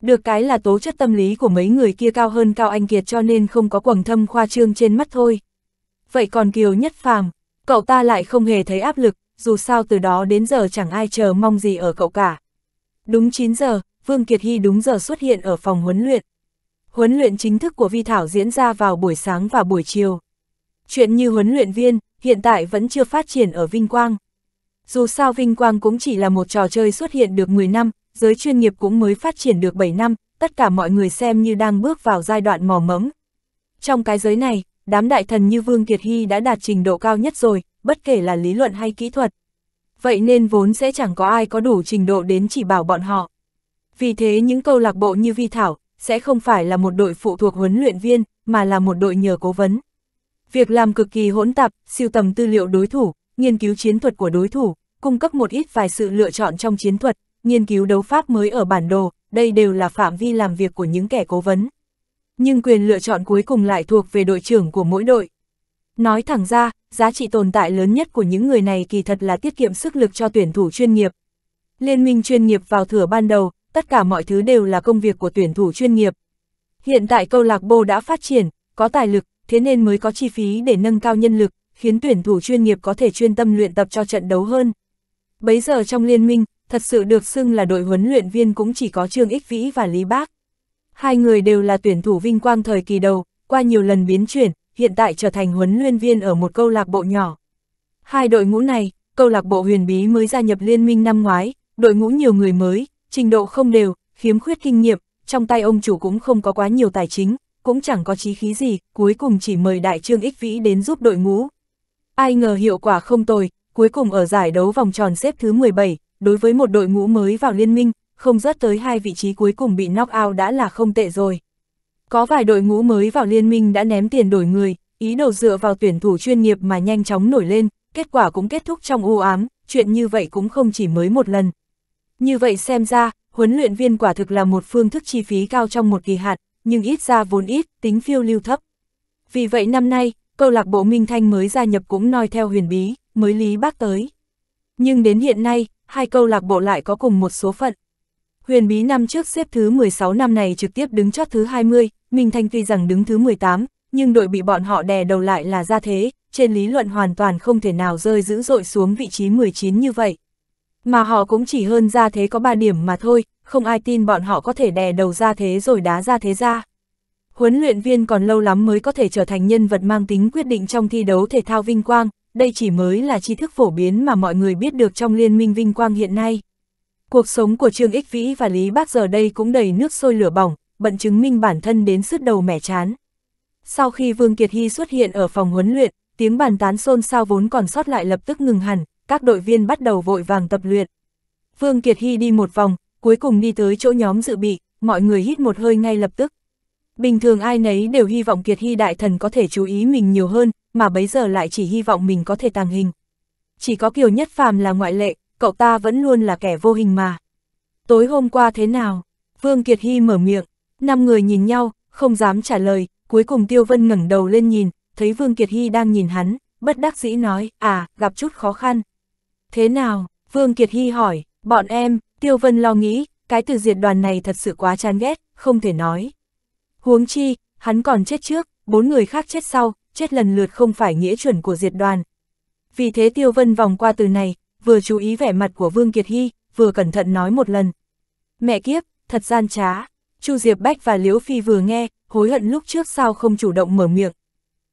Được cái là tố chất tâm lý của mấy người kia cao hơn Cao Anh Kiệt cho nên không có quầng thâm khoa trương trên mắt thôi. Vậy còn Kiều Nhất Phàm, cậu ta lại không hề thấy áp lực, dù sao từ đó đến giờ chẳng ai chờ mong gì ở cậu cả. Đúng 9 giờ, Vương Kiệt Hy đúng giờ xuất hiện ở phòng huấn luyện. Huấn luyện chính thức của Vi Thảo diễn ra vào buổi sáng và buổi chiều. Chuyện như huấn luyện viên, hiện tại vẫn chưa phát triển ở Vinh Quang. Dù sao vinh quang cũng chỉ là một trò chơi xuất hiện được 10 năm, giới chuyên nghiệp cũng mới phát triển được 7 năm, tất cả mọi người xem như đang bước vào giai đoạn mò mẫm. Trong cái giới này, đám đại thần như Vương Kiệt Hy đã đạt trình độ cao nhất rồi, bất kể là lý luận hay kỹ thuật. Vậy nên vốn sẽ chẳng có ai có đủ trình độ đến chỉ bảo bọn họ. Vì thế những câu lạc bộ như Vi Thảo, sẽ không phải là một đội phụ thuộc huấn luyện viên, mà là một đội nhờ cố vấn. Việc làm cực kỳ hỗn tạp, siêu tầm tư liệu đối thủ, nghiên cứu chiến thuật của đối thủ, cung cấp một ít vài sự lựa chọn trong chiến thuật, nghiên cứu đấu pháp mới ở bản đồ, đây đều là phạm vi làm việc của những kẻ cố vấn. Nhưng quyền lựa chọn cuối cùng lại thuộc về đội trưởng của mỗi đội. Nói thẳng ra, giá trị tồn tại lớn nhất của những người này kỳ thật là tiết kiệm sức lực cho tuyển thủ chuyên nghiệp. Liên minh chuyên nghiệp vào thửa ban đầu, tất cả mọi thứ đều là công việc của tuyển thủ chuyên nghiệp. Hiện tại câu lạc bộ đã phát triển, có tài lực, thế nên mới có chi phí để nâng cao nhân lực, khiến tuyển thủ chuyên nghiệp có thể chuyên tâm luyện tập cho trận đấu hơn. Bấy giờ trong liên minh, thật sự được xưng là đội huấn luyện viên cũng chỉ có Trương Ích Vĩ và Lý Bác. Hai người đều là tuyển thủ vinh quang thời kỳ đầu, qua nhiều lần biến chuyển, hiện tại trở thành huấn luyện viên ở một câu lạc bộ nhỏ. Hai đội ngũ này, câu lạc bộ huyền bí mới gia nhập liên minh năm ngoái, đội ngũ nhiều người mới, trình độ không đều, khiếm khuyết kinh nghiệm, trong tay ông chủ cũng không có quá nhiều tài chính, cũng chẳng có chí khí gì, cuối cùng chỉ mời đại trương ích vĩ đến giúp đội ngũ. Ai ngờ hiệu quả không tồi, cuối cùng ở giải đấu vòng tròn xếp thứ 17, đối với một đội ngũ mới vào liên minh, không rớt tới hai vị trí cuối cùng bị knock out đã là không tệ rồi. Có vài đội ngũ mới vào liên minh đã ném tiền đổi người, ý đồ dựa vào tuyển thủ chuyên nghiệp mà nhanh chóng nổi lên, kết quả cũng kết thúc trong u ám, chuyện như vậy cũng không chỉ mới một lần. Như vậy xem ra, huấn luyện viên quả thực là một phương thức chi phí cao trong một kỳ hạn, nhưng ít ra vốn ít, tính phiêu lưu thấp. Vì vậy năm nay, câu lạc bộ Minh Thanh mới gia nhập cũng noi theo huyền bí, mới Lý Bác tới. Nhưng đến hiện nay, hai câu lạc bộ lại có cùng một số phận. Huyền bí năm trước xếp thứ 16 năm này trực tiếp đứng chót thứ 20, Minh Thanh tuy rằng đứng thứ 18, nhưng đội bị bọn họ đè đầu lại là ra thế, trên lý luận hoàn toàn không thể nào rơi dữ dội xuống vị trí 19 như vậy. Mà họ cũng chỉ hơn ra thế có 3 điểm mà thôi, không ai tin bọn họ có thể đè đầu ra thế rồi đá ra thế ra huấn luyện viên còn lâu lắm mới có thể trở thành nhân vật mang tính quyết định trong thi đấu thể thao vinh quang, đây chỉ mới là tri thức phổ biến mà mọi người biết được trong liên minh vinh quang hiện nay. Cuộc sống của Trương Ích Vĩ và Lý Bác giờ đây cũng đầy nước sôi lửa bỏng, bận chứng minh bản thân đến sứt đầu mẻ chán. Sau khi Vương Kiệt Hy xuất hiện ở phòng huấn luyện, tiếng bàn tán xôn xao vốn còn sót lại lập tức ngừng hẳn, các đội viên bắt đầu vội vàng tập luyện. Vương Kiệt Hy đi một vòng, cuối cùng đi tới chỗ nhóm dự bị, mọi người hít một hơi ngay lập tức, Bình thường ai nấy đều hy vọng Kiệt Hy Đại Thần có thể chú ý mình nhiều hơn, mà bấy giờ lại chỉ hy vọng mình có thể tàng hình. Chỉ có Kiều Nhất Phàm là ngoại lệ, cậu ta vẫn luôn là kẻ vô hình mà. Tối hôm qua thế nào? Vương Kiệt Hy mở miệng, năm người nhìn nhau, không dám trả lời, cuối cùng Tiêu Vân ngẩng đầu lên nhìn, thấy Vương Kiệt Hy đang nhìn hắn, bất đắc dĩ nói, à, gặp chút khó khăn. Thế nào? Vương Kiệt Hy hỏi, bọn em, Tiêu Vân lo nghĩ, cái từ diệt đoàn này thật sự quá chán ghét, không thể nói. Huống chi, hắn còn chết trước, bốn người khác chết sau, chết lần lượt không phải nghĩa chuẩn của diệt đoàn. Vì thế Tiêu Vân vòng qua từ này, vừa chú ý vẻ mặt của Vương Kiệt Hy, vừa cẩn thận nói một lần. Mẹ kiếp, thật gian trá. Chu Diệp Bách và Liễu Phi vừa nghe, hối hận lúc trước sao không chủ động mở miệng.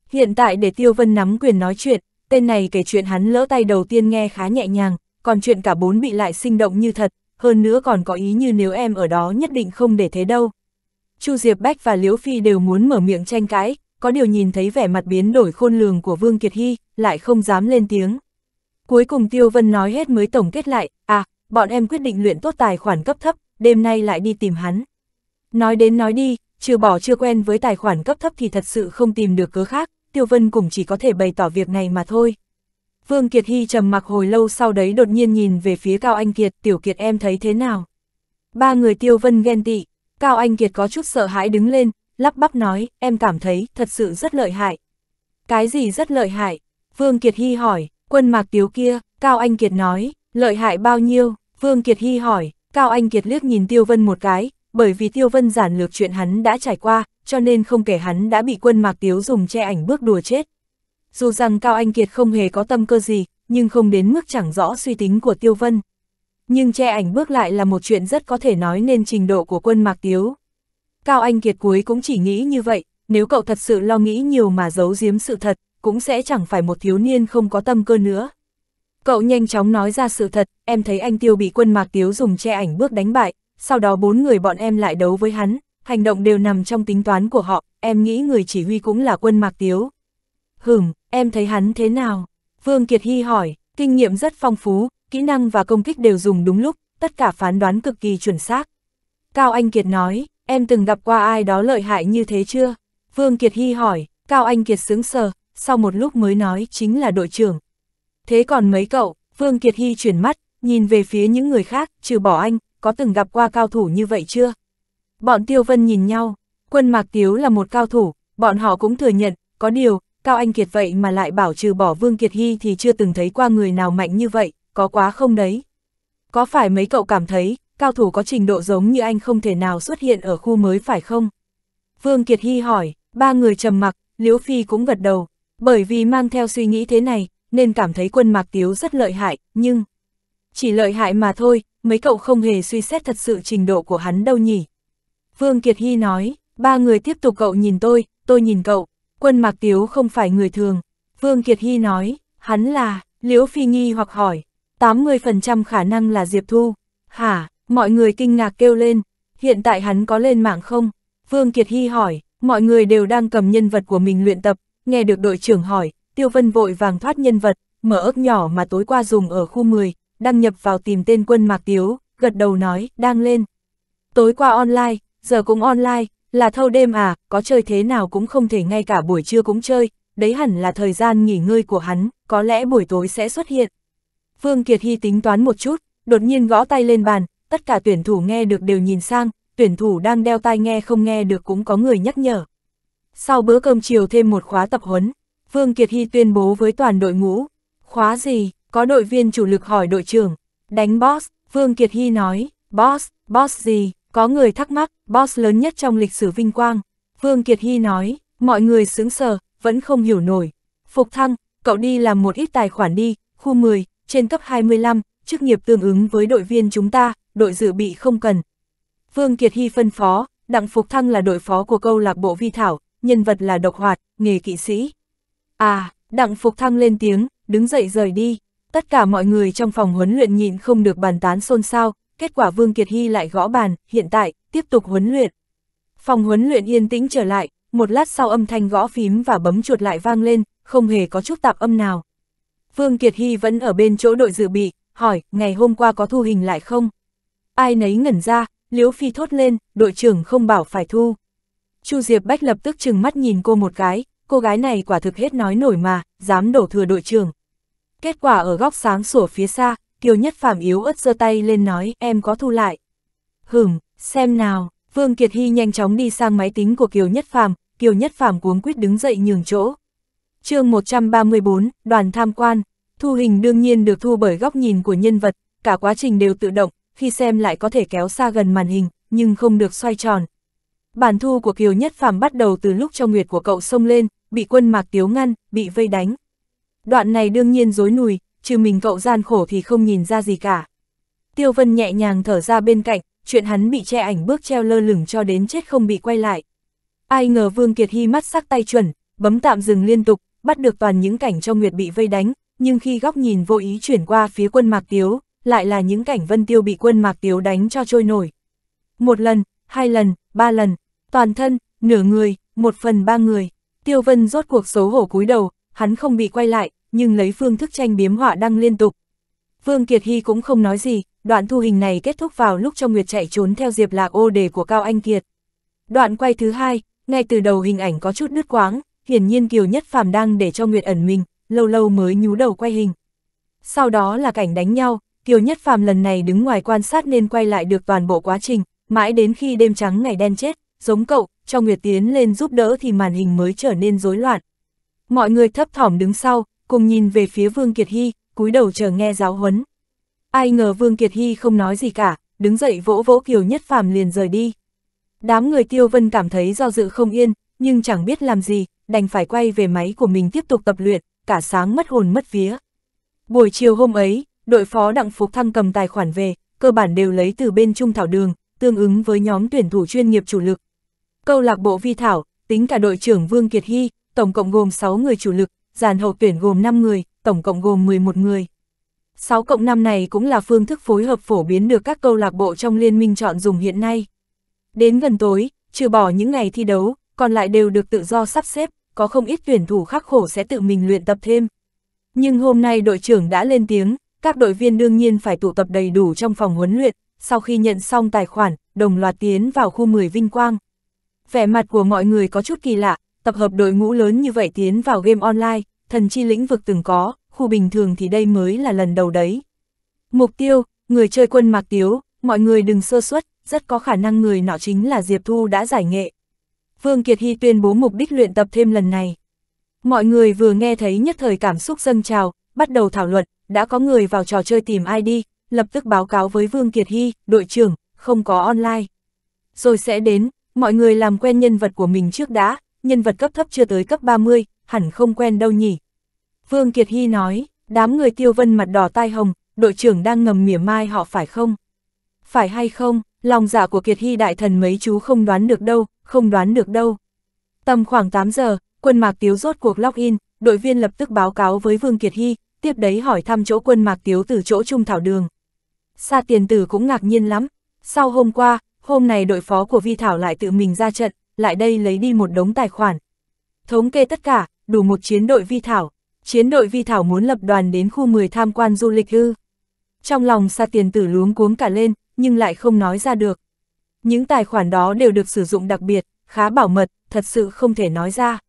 Hiện tại để Tiêu Vân nắm quyền nói chuyện, tên này kể chuyện hắn lỡ tay đầu tiên nghe khá nhẹ nhàng, còn chuyện cả bốn bị lại sinh động như thật, hơn nữa còn có ý như nếu em ở đó nhất định không để thế đâu. Chu Diệp Bách và Liễu Phi đều muốn mở miệng tranh cãi, có điều nhìn thấy vẻ mặt biến đổi khôn lường của Vương Kiệt Hy, lại không dám lên tiếng. Cuối cùng Tiêu Vân nói hết mới tổng kết lại, à, bọn em quyết định luyện tốt tài khoản cấp thấp, đêm nay lại đi tìm hắn. Nói đến nói đi, trừ bỏ chưa quen với tài khoản cấp thấp thì thật sự không tìm được cớ khác, Tiêu Vân cũng chỉ có thể bày tỏ việc này mà thôi. Vương Kiệt Hy trầm mặc hồi lâu sau đấy đột nhiên nhìn về phía Cao Anh Kiệt, Tiểu Kiệt em thấy thế nào? Ba người Tiêu Vân ghen tị, Cao Anh Kiệt có chút sợ hãi đứng lên, lắp bắp nói, em cảm thấy thật sự rất lợi hại. Cái gì rất lợi hại? Vương Kiệt Hy hỏi, quân mạc tiếu kia, Cao Anh Kiệt nói, lợi hại bao nhiêu? Vương Kiệt Hy hỏi, Cao Anh Kiệt liếc nhìn Tiêu Vân một cái, bởi vì Tiêu Vân giản lược chuyện hắn đã trải qua, cho nên không kể hắn đã bị quân mạc tiếu dùng che ảnh bước đùa chết. Dù rằng Cao Anh Kiệt không hề có tâm cơ gì, nhưng không đến mức chẳng rõ suy tính của Tiêu Vân. Nhưng che ảnh bước lại là một chuyện rất có thể nói nên trình độ của quân Mạc Tiếu. Cao Anh Kiệt cuối cũng chỉ nghĩ như vậy, nếu cậu thật sự lo nghĩ nhiều mà giấu giếm sự thật, cũng sẽ chẳng phải một thiếu niên không có tâm cơ nữa. Cậu nhanh chóng nói ra sự thật, em thấy anh Tiêu bị quân Mạc Tiếu dùng che ảnh bước đánh bại, sau đó bốn người bọn em lại đấu với hắn, hành động đều nằm trong tính toán của họ, em nghĩ người chỉ huy cũng là quân Mạc Tiếu. Hửm, em thấy hắn thế nào? Vương Kiệt Hy hỏi, kinh nghiệm rất phong phú, kỹ năng và công kích đều dùng đúng lúc, tất cả phán đoán cực kỳ chuẩn xác. Cao Anh Kiệt nói, em từng gặp qua ai đó lợi hại như thế chưa? Vương Kiệt Hy hỏi, Cao Anh Kiệt sững sờ, sau một lúc mới nói chính là đội trưởng. Thế còn mấy cậu, Vương Kiệt Hy chuyển mắt, nhìn về phía những người khác, trừ bỏ anh, có từng gặp qua cao thủ như vậy chưa? Bọn Tiêu Vân nhìn nhau, quân Mạc Tiếu là một cao thủ, bọn họ cũng thừa nhận, có điều, Cao Anh Kiệt vậy mà lại bảo trừ bỏ Vương Kiệt Hy thì chưa từng thấy qua người nào mạnh như vậy, có quá không đấy? Có phải mấy cậu cảm thấy, cao thủ có trình độ giống như anh không thể nào xuất hiện ở khu mới phải không? Vương Kiệt Hy hỏi, ba người trầm mặc, Liễu Phi cũng gật đầu, bởi vì mang theo suy nghĩ thế này, nên cảm thấy quân Mạc Tiếu rất lợi hại, nhưng... Chỉ lợi hại mà thôi, mấy cậu không hề suy xét thật sự trình độ của hắn đâu nhỉ. Vương Kiệt Hy nói, ba người tiếp tục cậu nhìn tôi, tôi nhìn cậu, quân Mạc Tiếu không phải người thường. Vương Kiệt Hy nói, hắn là, Liễu Phi Nghi hoặc hỏi, 80% khả năng là Diệp Thu. Hả, mọi người kinh ngạc kêu lên, hiện tại hắn có lên mạng không? Vương Kiệt Hy hỏi, mọi người đều đang cầm nhân vật của mình luyện tập, nghe được đội trưởng hỏi, Tiêu Vân vội vàng thoát nhân vật, mở ớt nhỏ mà tối qua dùng ở khu 10, đăng nhập vào tìm tên quân Mạc Tiếu, gật đầu nói, đang lên. Tối qua online, giờ cũng online, là thâu đêm à, có chơi thế nào cũng không thể ngay cả buổi trưa cũng chơi, đấy hẳn là thời gian nghỉ ngơi của hắn, có lẽ buổi tối sẽ xuất hiện. Vương Kiệt Hy tính toán một chút, đột nhiên gõ tay lên bàn, tất cả tuyển thủ nghe được đều nhìn sang, tuyển thủ đang đeo tai nghe không nghe được cũng có người nhắc nhở. Sau bữa cơm chiều thêm một khóa tập huấn, Vương Kiệt Hy tuyên bố với toàn đội ngũ. Khóa gì, có đội viên chủ lực hỏi đội trưởng, đánh boss, Vương Kiệt Hy nói, boss, boss gì, có người thắc mắc, boss lớn nhất trong lịch sử vinh quang. Vương Kiệt Hy nói, mọi người sướng sờ, vẫn không hiểu nổi. Phục thăng, cậu đi làm một ít tài khoản đi, khu 10, trên cấp 25, chức nghiệp tương ứng với đội viên chúng ta, đội dự bị không cần. Vương Kiệt Hy phân phó, Đặng Phục Thăng là đội phó của câu lạc bộ vi thảo, nhân vật là độc hoạt, nghề kỵ sĩ. À, Đặng Phục Thăng lên tiếng, đứng dậy rời đi. Tất cả mọi người trong phòng huấn luyện nhịn không được bàn tán xôn xao, kết quả Vương Kiệt Hy lại gõ bàn, hiện tại, tiếp tục huấn luyện. Phòng huấn luyện yên tĩnh trở lại, một lát sau âm thanh gõ phím và bấm chuột lại vang lên, không hề có chút tạp âm nào. Vương Kiệt Hy vẫn ở bên chỗ đội dự bị, hỏi, ngày hôm qua có thu hình lại không? Ai nấy ngẩn ra, Liễu Phi thốt lên, đội trưởng không bảo phải thu. Chu Diệp Bách lập tức chừng mắt nhìn cô một cái, cô gái này quả thực hết nói nổi mà, dám đổ thừa đội trưởng. Kết quả ở góc sáng sủa phía xa, Kiều Nhất Phạm yếu ớt giơ tay lên nói, em có thu lại. Hửm, xem nào, Vương Kiệt Hy nhanh chóng đi sang máy tính của Kiều Nhất Phạm, Kiều Nhất Phạm cuống quýt đứng dậy nhường chỗ chương 134, đoàn tham quan, thu hình đương nhiên được thu bởi góc nhìn của nhân vật, cả quá trình đều tự động, khi xem lại có thể kéo xa gần màn hình, nhưng không được xoay tròn. Bản thu của Kiều Nhất Phàm bắt đầu từ lúc trong nguyệt của cậu xông lên, bị quân mạc tiếu ngăn, bị vây đánh. Đoạn này đương nhiên dối nùi, trừ mình cậu gian khổ thì không nhìn ra gì cả. Tiêu Vân nhẹ nhàng thở ra bên cạnh, chuyện hắn bị che ảnh bước treo lơ lửng cho đến chết không bị quay lại. Ai ngờ Vương Kiệt Hy mắt sắc tay chuẩn, bấm tạm dừng liên tục, bắt được toàn những cảnh cho Nguyệt bị vây đánh, nhưng khi góc nhìn vô ý chuyển qua phía quân Mạc Tiếu, lại là những cảnh Vân Tiêu bị quân Mạc Tiếu đánh cho trôi nổi. Một lần, hai lần, ba lần, toàn thân, nửa người, một phần ba người. Tiêu Vân rốt cuộc xấu hổ cúi đầu, hắn không bị quay lại, nhưng lấy phương thức tranh biếm họa đăng liên tục. Vương Kiệt Hy cũng không nói gì, đoạn thu hình này kết thúc vào lúc cho Nguyệt chạy trốn theo diệp lạc ô đề của Cao Anh Kiệt. Đoạn quay thứ hai, ngay từ đầu hình ảnh có chút đứt quáng, hiển nhiên Kiều Nhất Phàm đang để cho Nguyệt ẩn mình, lâu lâu mới nhú đầu quay hình. Sau đó là cảnh đánh nhau, Kiều Nhất Phàm lần này đứng ngoài quan sát nên quay lại được toàn bộ quá trình, mãi đến khi đêm trắng ngày đen chết, giống cậu, cho Nguyệt tiến lên giúp đỡ thì màn hình mới trở nên rối loạn. Mọi người thấp thỏm đứng sau, cùng nhìn về phía Vương Kiệt Hy, cúi đầu chờ nghe giáo huấn. Ai ngờ Vương Kiệt Hy không nói gì cả, đứng dậy vỗ vỗ Kiều Nhất Phàm liền rời đi. Đám người Tiêu Vân cảm thấy do dự không yên, nhưng chẳng biết làm gì, đành phải quay về máy của mình tiếp tục tập luyện, cả sáng mất hồn mất vía. Buổi chiều hôm ấy, đội phó Đặng Phục Thăng cầm tài khoản về, cơ bản đều lấy từ bên Trung Thảo Đường, tương ứng với nhóm tuyển thủ chuyên nghiệp chủ lực. Câu lạc bộ Vi Thảo, tính cả đội trưởng Vương Kiệt Hy, tổng cộng gồm 6 người chủ lực, dàn hậu tuyển gồm 5 người, tổng cộng gồm 11 người. 6 cộng 5 này cũng là phương thức phối hợp phổ biến được các câu lạc bộ trong liên minh chọn dùng hiện nay. Đến gần tối, trừ bỏ những ngày thi đấu, còn lại đều được tự do sắp xếp, có không ít tuyển thủ khắc khổ sẽ tự mình luyện tập thêm. Nhưng hôm nay đội trưởng đã lên tiếng, các đội viên đương nhiên phải tụ tập đầy đủ trong phòng huấn luyện, sau khi nhận xong tài khoản, đồng loạt tiến vào khu 10 vinh quang. Vẻ mặt của mọi người có chút kỳ lạ, tập hợp đội ngũ lớn như vậy tiến vào game online, thần chi lĩnh vực từng có, khu bình thường thì đây mới là lần đầu đấy. Mục tiêu, người chơi quân Mạc Tiếu, mọi người đừng sơ suất, rất có khả năng người nọ chính là Diệp Thu đã giải nghệ. Vương Kiệt Hy tuyên bố mục đích luyện tập thêm lần này. Mọi người vừa nghe thấy nhất thời cảm xúc dâng trào, bắt đầu thảo luận, đã có người vào trò chơi tìm ID, lập tức báo cáo với Vương Kiệt Hy, đội trưởng, không có online. Rồi sẽ đến, mọi người làm quen nhân vật của mình trước đã, nhân vật cấp thấp chưa tới cấp 30, hẳn không quen đâu nhỉ. Vương Kiệt Hy nói, đám người tiêu vân mặt đỏ tai hồng, đội trưởng đang ngầm mỉa mai họ phải không? Phải hay không, lòng dạ của Kiệt Hy đại thần mấy chú không đoán được đâu, không đoán được đâu. Tầm khoảng 8 giờ, quân Mạc Tiếu rốt cuộc log in, đội viên lập tức báo cáo với Vương Kiệt Hy, tiếp đấy hỏi thăm chỗ quân Mạc Tiếu từ chỗ Trung Thảo Đường. Sa tiền tử cũng ngạc nhiên lắm, sau hôm qua, hôm này đội phó của Vi Thảo lại tự mình ra trận, lại đây lấy đi một đống tài khoản. Thống kê tất cả, đủ một chiến đội Vi Thảo. Chiến đội Vi Thảo muốn lập đoàn đến khu 10 tham quan du lịch hư. Trong lòng sa tiền tử luống cuống cả lên, nhưng lại không nói ra được những tài khoản đó đều được sử dụng đặc biệt, khá bảo mật, thật sự không thể nói ra.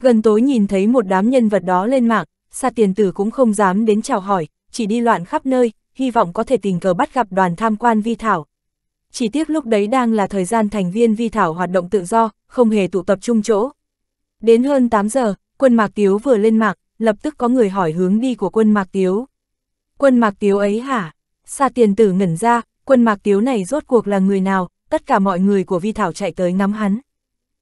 Gần tối nhìn thấy một đám nhân vật đó lên mạng, Sa tiền tử cũng không dám đến chào hỏi, chỉ đi loạn khắp nơi, hy vọng có thể tình cờ bắt gặp đoàn tham quan vi thảo. Chỉ tiếc lúc đấy đang là thời gian thành viên vi thảo hoạt động tự do, không hề tụ tập chung chỗ. Đến hơn 8 giờ, quân Mạc Tiếu vừa lên mạng, lập tức có người hỏi hướng đi của quân Mạc Tiếu. Quân Mạc Tiếu ấy hả? Sa tiền tử ngẩn ra, quân Mạc Tiếu này rốt cuộc là người nào, tất cả mọi người của Vi Thảo chạy tới nắm hắn.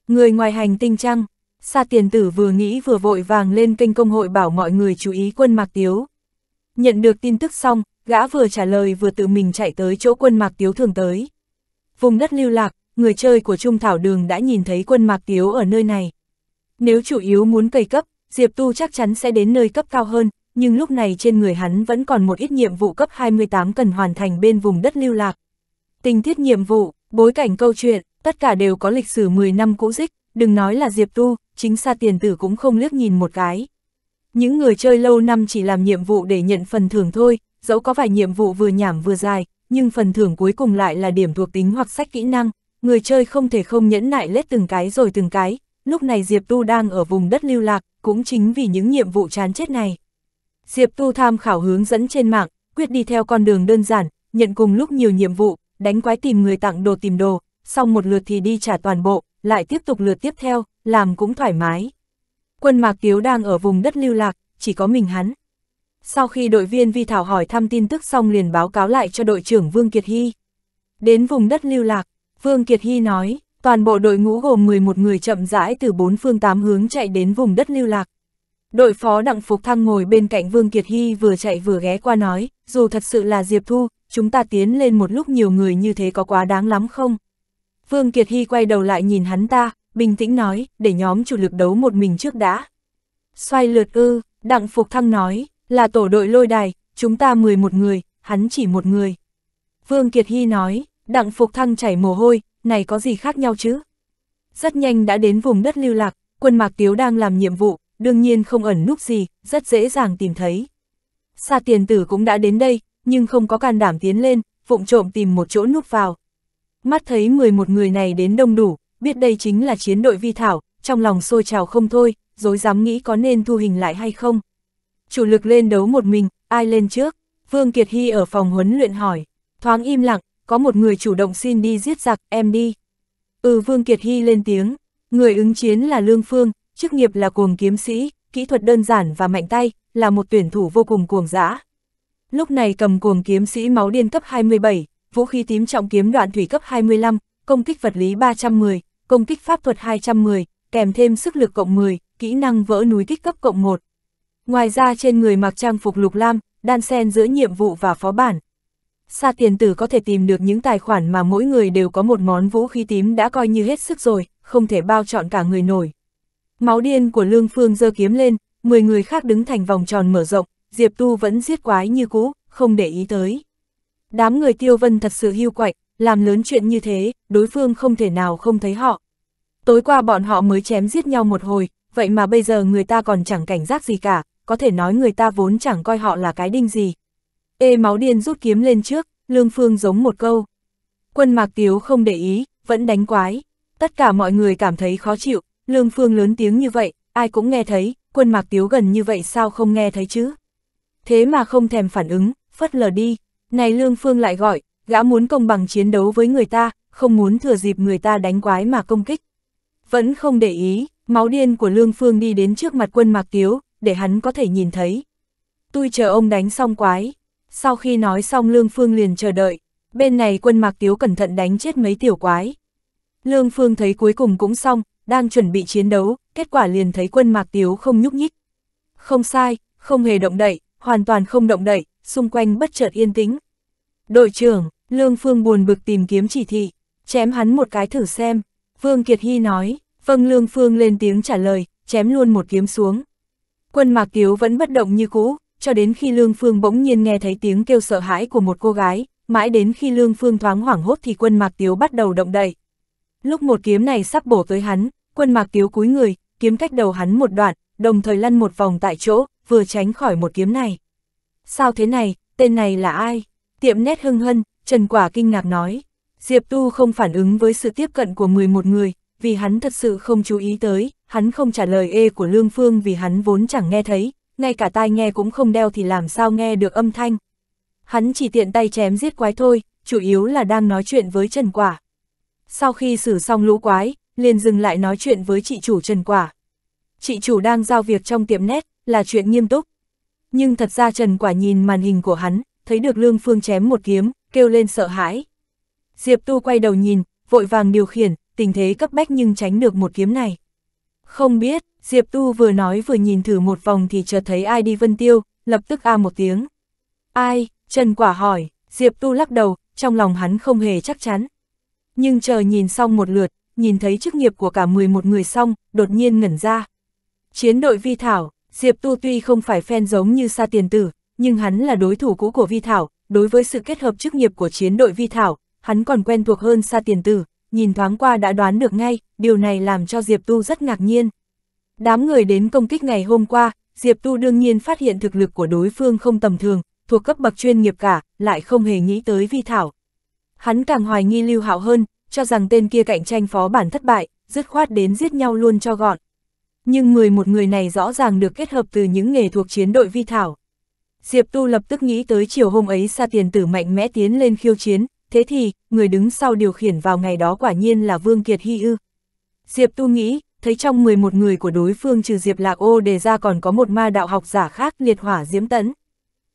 Người ngoài hành tinh trăng, Sa tiền tử vừa nghĩ vừa vội vàng lên kênh công hội bảo mọi người chú ý quân Mạc Tiếu. Nhận được tin tức xong, gã vừa trả lời vừa tự mình chạy tới chỗ quân Mạc Tiếu thường tới. Vùng đất lưu lạc, người chơi của Trung Thảo Đường đã nhìn thấy quân Mạc Tiếu ở nơi này. Nếu chủ yếu muốn cây cấp, Diệp Tu chắc chắn sẽ đến nơi cấp cao hơn, nhưng lúc này trên người hắn vẫn còn một ít nhiệm vụ cấp 28 cần hoàn thành bên vùng đất lưu lạc. Tình tiết nhiệm vụ, bối cảnh câu chuyện, tất cả đều có lịch sử 10 năm cũ dích, đừng nói là Diệp Tu, chính xa tiền tử cũng không liếc nhìn một cái. Những người chơi lâu năm chỉ làm nhiệm vụ để nhận phần thưởng thôi, dẫu có vài nhiệm vụ vừa nhảm vừa dài, nhưng phần thưởng cuối cùng lại là điểm thuộc tính hoặc sách kỹ năng, người chơi không thể không nhẫn nại lết từng cái rồi từng cái, lúc này Diệp Tu đang ở vùng đất lưu lạc, cũng chính vì những nhiệm vụ chán chết này. Diệp Tu tham khảo hướng dẫn trên mạng, quyết đi theo con đường đơn giản, nhận cùng lúc nhiều nhiệm vụ, đánh quái tìm người tặng đồ tìm đồ, xong một lượt thì đi trả toàn bộ, lại tiếp tục lượt tiếp theo, làm cũng thoải mái. Quân Mạc Tiếu đang ở vùng đất lưu lạc, chỉ có mình hắn. Sau khi đội viên Vi Thảo hỏi thăm tin tức xong liền báo cáo lại cho đội trưởng Vương Kiệt Hy. Đến vùng đất lưu lạc, Vương Kiệt Hy nói, toàn bộ đội ngũ gồm 11 người chậm rãi từ bốn phương tám hướng chạy đến vùng đất lưu lạc. Đội phó Đặng Phục Thăng ngồi bên cạnh Vương Kiệt Hy vừa chạy vừa ghé qua nói, dù thật sự là Diệp Thu, chúng ta tiến lên một lúc nhiều người như thế có quá đáng lắm không? Vương Kiệt Hy quay đầu lại nhìn hắn ta, bình tĩnh nói, để nhóm chủ lực đấu một mình trước đã. Xoay lượt ư, Đặng Phục Thăng nói, là tổ đội lôi đài, chúng ta 11 người, hắn chỉ một người. Vương Kiệt Hy nói, Đặng Phục Thăng chảy mồ hôi, này có gì khác nhau chứ? Rất nhanh đã đến vùng đất lưu lạc, quân Mạc Tiếu đang làm nhiệm vụ, đương nhiên không ẩn núp gì, rất dễ dàng tìm thấy. Sa tiền tử cũng đã đến đây, nhưng không có can đảm tiến lên, vụng trộm tìm một chỗ núp vào. Mắt thấy 11 người này đến đông đủ, biết đây chính là chiến đội vi thảo, trong lòng sôi trào không thôi, dối dám nghĩ có nên thu hình lại hay không. Chủ lực lên đấu một mình, ai lên trước? Vương Kiệt Hy ở phòng huấn luyện hỏi. Thoáng im lặng, có một người chủ động xin đi giết giặc, em đi. Ừ Vương Kiệt Hy lên tiếng, người ứng chiến là Lương Phương, chức nghiệp là cuồng kiếm sĩ, kỹ thuật đơn giản và mạnh tay, là một tuyển thủ vô cùng cuồng dã. Lúc này cầm cuồng kiếm sĩ máu điên cấp 27, vũ khí tím trọng kiếm đoạn thủy cấp 25, công kích vật lý 310, công kích pháp thuật 210, kèm thêm sức lực cộng 10, kỹ năng vỡ núi kích cấp cộng 1. Ngoài ra trên người mặc trang phục lục lam, đan sen giữa nhiệm vụ và phó bản. Sa tiền tử có thể tìm được những tài khoản mà mỗi người đều có một món vũ khí tím đã coi như hết sức rồi, không thể bao chọn cả người nổi. Máu điên của Lương Phương giơ kiếm lên, 10 người khác đứng thành vòng tròn mở rộng, Diệp Tu vẫn giết quái như cũ, không để ý tới. Đám người tiêu vân thật sự hưu quạnh, làm lớn chuyện như thế, đối phương không thể nào không thấy họ. Tối qua bọn họ mới chém giết nhau một hồi, vậy mà bây giờ người ta còn chẳng cảnh giác gì cả, có thể nói người ta vốn chẳng coi họ là cái đinh gì. Ê máu điên rút kiếm lên trước, Lương Phương giống một câu. Quân Mạc Tiếu không để ý, vẫn đánh quái. Tất cả mọi người cảm thấy khó chịu, Lương Phương lớn tiếng như vậy, ai cũng nghe thấy, quân Mạc Tiếu gần như vậy sao không nghe thấy chứ thế mà không thèm phản ứng, phất lờ đi. Này Lương Phương lại gọi, gã muốn công bằng chiến đấu với người ta, không muốn thừa dịp người ta đánh quái mà công kích. Vẫn không để ý, máu điên của Lương Phương đi đến trước mặt quân Mạc Tiếu, để hắn có thể nhìn thấy. Tôi chờ ông đánh xong quái. Sau khi nói xong Lương Phương liền chờ đợi, bên này quân Mạc Tiếu cẩn thận đánh chết mấy tiểu quái. Lương Phương thấy cuối cùng cũng xong, đang chuẩn bị chiến đấu, kết quả liền thấy quân Mạc Tiếu không nhúc nhích. Không sai, không hề động đậy, hoàn toàn không động đậy, xung quanh bất chợt yên tĩnh. Đội trưởng, Lương Phương buồn bực tìm kiếm chỉ thị, chém hắn một cái thử xem. Vương Kiệt Hy nói, vâng Lương Phương lên tiếng trả lời, chém luôn một kiếm xuống. Quân Mạc Tiếu vẫn bất động như cũ, cho đến khi Lương Phương bỗng nhiên nghe thấy tiếng kêu sợ hãi của một cô gái, mãi đến khi Lương Phương thoáng hoảng hốt thì quân Mạc Tiếu bắt đầu động đậy. Lúc một kiếm này sắp bổ tới hắn, quân Mạc Tiếu cúi người, kiếm cách đầu hắn một đoạn, đồng thời lăn một vòng tại chỗ, vừa tránh khỏi một kiếm này. Sao thế này, tên này là ai? Tiệm nét hưng hân, Trần Quả kinh ngạc nói. Diệp Tu không phản ứng với sự tiếp cận của 11 người, vì hắn thật sự không chú ý tới, hắn không trả lời ê của Lương Phương vì hắn vốn chẳng nghe thấy, ngay cả tai nghe cũng không đeo thì làm sao nghe được âm thanh. Hắn chỉ tiện tay chém giết quái thôi, chủ yếu là đang nói chuyện với Trần Quả. Sau khi xử xong lũ quái, liền dừng lại nói chuyện với chị chủ Trần Quả. Chị chủ đang giao việc trong tiệm nét, là chuyện nghiêm túc. Nhưng thật ra Trần Quả nhìn màn hình của hắn, thấy được Lương Phương chém một kiếm, kêu lên sợ hãi. Diệp Tu quay đầu nhìn, vội vàng điều khiển, tình thế cấp bách nhưng tránh được một kiếm này. Không biết, Diệp Tu vừa nói vừa nhìn thử một vòng thì chợt thấy ai đi Vân Tiêu, lập tức a một tiếng. Ai, Trần Quả hỏi, Diệp Tu lắc đầu, trong lòng hắn không hề chắc chắn. Nhưng chờ nhìn xong một lượt, nhìn thấy chức nghiệp của cả 11 người xong, đột nhiên ngẩn ra. Chiến đội vi thảo, Diệp Tu tuy không phải fan giống như Sa Tiền Tử, nhưng hắn là đối thủ cũ của Vi Thảo, đối với sự kết hợp chức nghiệp của chiến đội Vi Thảo, hắn còn quen thuộc hơn Sa Tiền Tử, nhìn thoáng qua đã đoán được ngay, điều này làm cho Diệp Tu rất ngạc nhiên. Đám người đến công kích ngày hôm qua, Diệp Tu đương nhiên phát hiện thực lực của đối phương không tầm thường, thuộc cấp bậc chuyên nghiệp cả, lại không hề nghĩ tới Vi Thảo. Hắn càng hoài nghi lưu hạo hơn, cho rằng tên kia cạnh tranh phó bản thất bại, dứt khoát đến giết nhau luôn cho gọn nhưng một người này rõ ràng được kết hợp từ những nghề thuộc chiến đội vi thảo. Diệp Tu lập tức nghĩ tới chiều hôm ấy Sa Tiền Tử mạnh mẽ tiến lên khiêu chiến, thế thì, người đứng sau điều khiển vào ngày đó quả nhiên là Vương Kiệt Hy Ư. Diệp Tu nghĩ, thấy trong 11 người của đối phương trừ Diệp Lạc Ô đề ra còn có một ma đạo học giả khác liệt hỏa diễm tấn.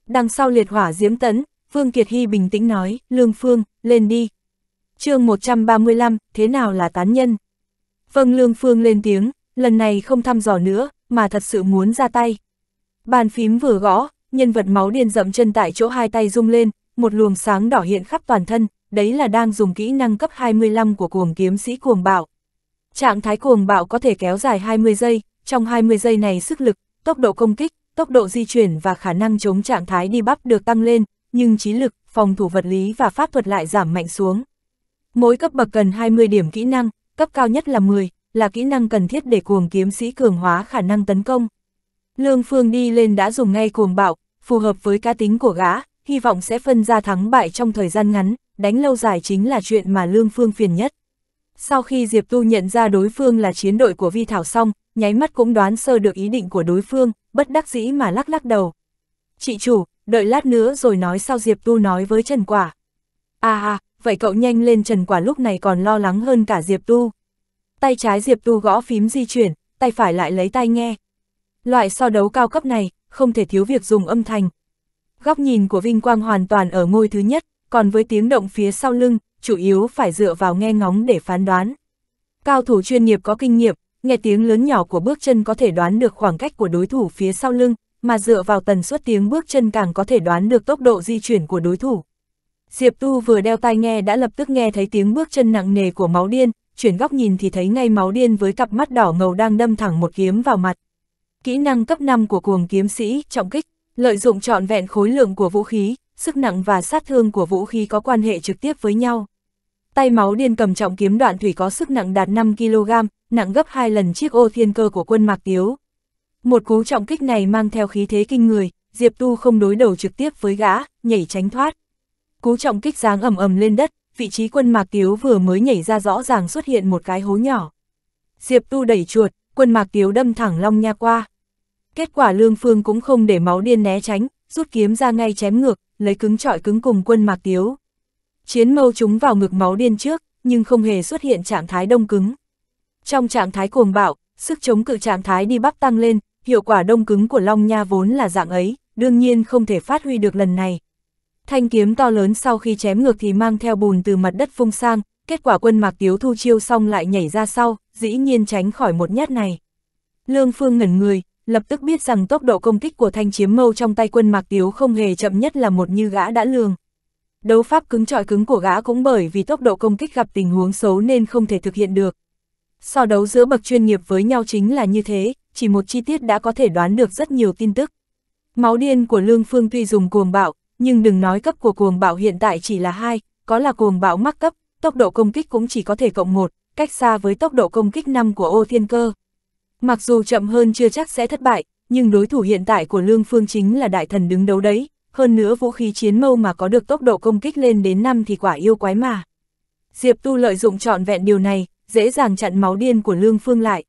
Đằng sau liệt hỏa diễm tấn, Vương Kiệt Hy bình tĩnh nói, Lương Phương, lên đi. chương 135, thế nào là tán nhân? Vâng Lương Phương lên tiếng, lần này không thăm dò nữa, mà thật sự muốn ra tay. Bàn phím vừa gõ, nhân vật máu điên dậm chân tại chỗ hai tay rung lên, một luồng sáng đỏ hiện khắp toàn thân, đấy là đang dùng kỹ năng cấp 25 của cuồng kiếm sĩ cuồng bạo. Trạng thái cuồng bạo có thể kéo dài 20 giây, trong 20 giây này sức lực, tốc độ công kích, tốc độ di chuyển và khả năng chống trạng thái đi bắp được tăng lên, nhưng trí lực, phòng thủ vật lý và pháp thuật lại giảm mạnh xuống. Mỗi cấp bậc cần 20 điểm kỹ năng, cấp cao nhất là 10, là kỹ năng cần thiết để cuồng kiếm sĩ cường hóa khả năng tấn công. Lương Phương đi lên đã dùng ngay cuồng bạo, phù hợp với cá tính của gã, hy vọng sẽ phân ra thắng bại trong thời gian ngắn, đánh lâu dài chính là chuyện mà Lương Phương phiền nhất. Sau khi Diệp Tu nhận ra đối phương là chiến đội của Vi Thảo xong, nháy mắt cũng đoán sơ được ý định của đối phương, bất đắc dĩ mà lắc lắc đầu. Chị chủ, đợi lát nữa rồi nói sao Diệp Tu nói với Trần Quả. À vậy cậu nhanh lên Trần Quả lúc này còn lo lắng hơn cả Diệp Tu tay trái Diệp Tu gõ phím di chuyển, tay phải lại lấy tai nghe. Loại so đấu cao cấp này, không thể thiếu việc dùng âm thanh. Góc nhìn của Vinh Quang hoàn toàn ở ngôi thứ nhất, còn với tiếng động phía sau lưng, chủ yếu phải dựa vào nghe ngóng để phán đoán. Cao thủ chuyên nghiệp có kinh nghiệm, nghe tiếng lớn nhỏ của bước chân có thể đoán được khoảng cách của đối thủ phía sau lưng, mà dựa vào tần suất tiếng bước chân càng có thể đoán được tốc độ di chuyển của đối thủ. Diệp Tu vừa đeo tai nghe đã lập tức nghe thấy tiếng bước chân nặng nề của máu điên, chuyển góc nhìn thì thấy ngay máu điên với cặp mắt đỏ ngầu đang đâm thẳng một kiếm vào mặt. Kỹ năng cấp 5 của cuồng kiếm sĩ, trọng kích, lợi dụng trọn vẹn khối lượng của vũ khí, sức nặng và sát thương của vũ khí có quan hệ trực tiếp với nhau. Tay máu điên cầm trọng kiếm đoạn thủy có sức nặng đạt 5kg, nặng gấp 2 lần chiếc ô thiên cơ của quân Mạc Tiếu. Một cú trọng kích này mang theo khí thế kinh người, Diệp Tu không đối đầu trực tiếp với gã, nhảy tránh thoát. Cú trọng kích giáng ầm ầm lên đất, vị trí quân mạc tiếu vừa mới nhảy ra rõ ràng xuất hiện một cái hố nhỏ. Diệp tu đẩy chuột, quân mạc tiếu đâm thẳng long nha qua. Kết quả lương phương cũng không để máu điên né tránh, rút kiếm ra ngay chém ngược, lấy cứng trọi cứng cùng quân mạc tiếu. Chiến mâu chúng vào ngực máu điên trước, nhưng không hề xuất hiện trạng thái đông cứng. Trong trạng thái cuồng bạo, sức chống cự trạng thái đi bắp tăng lên, hiệu quả đông cứng của Long Nha vốn là dạng ấy, đương nhiên không thể phát huy được lần này, Thanh kiếm to lớn sau khi chém ngược thì mang theo bùn từ mặt đất phung sang, kết quả quân mạc tiếu thu chiêu xong lại nhảy ra sau, dĩ nhiên tránh khỏi một nhát này. Lương Phương ngẩn người, lập tức biết rằng tốc độ công kích của thanh chiếm mâu trong tay quân mạc tiếu không hề chậm nhất là một như gã đã lường. Đấu pháp cứng trọi cứng của gã cũng bởi vì tốc độ công kích gặp tình huống xấu nên không thể thực hiện được. So đấu giữa bậc chuyên nghiệp với nhau chính là như thế, chỉ một chi tiết đã có thể đoán được rất nhiều tin tức. Máu điên của Lương Phương tuy dùng cuồng bạo, nhưng đừng nói cấp của cuồng bạo hiện tại chỉ là hai, có là cuồng bạo mắc cấp, tốc độ công kích cũng chỉ có thể cộng một, cách xa với tốc độ công kích 5 của ô thiên cơ. Mặc dù chậm hơn chưa chắc sẽ thất bại, nhưng đối thủ hiện tại của Lương Phương chính là đại thần đứng đấu đấy, hơn nữa vũ khí chiến mâu mà có được tốc độ công kích lên đến 5 thì quả yêu quái mà. Diệp Tu lợi dụng trọn vẹn điều này, dễ dàng chặn máu điên của Lương Phương lại.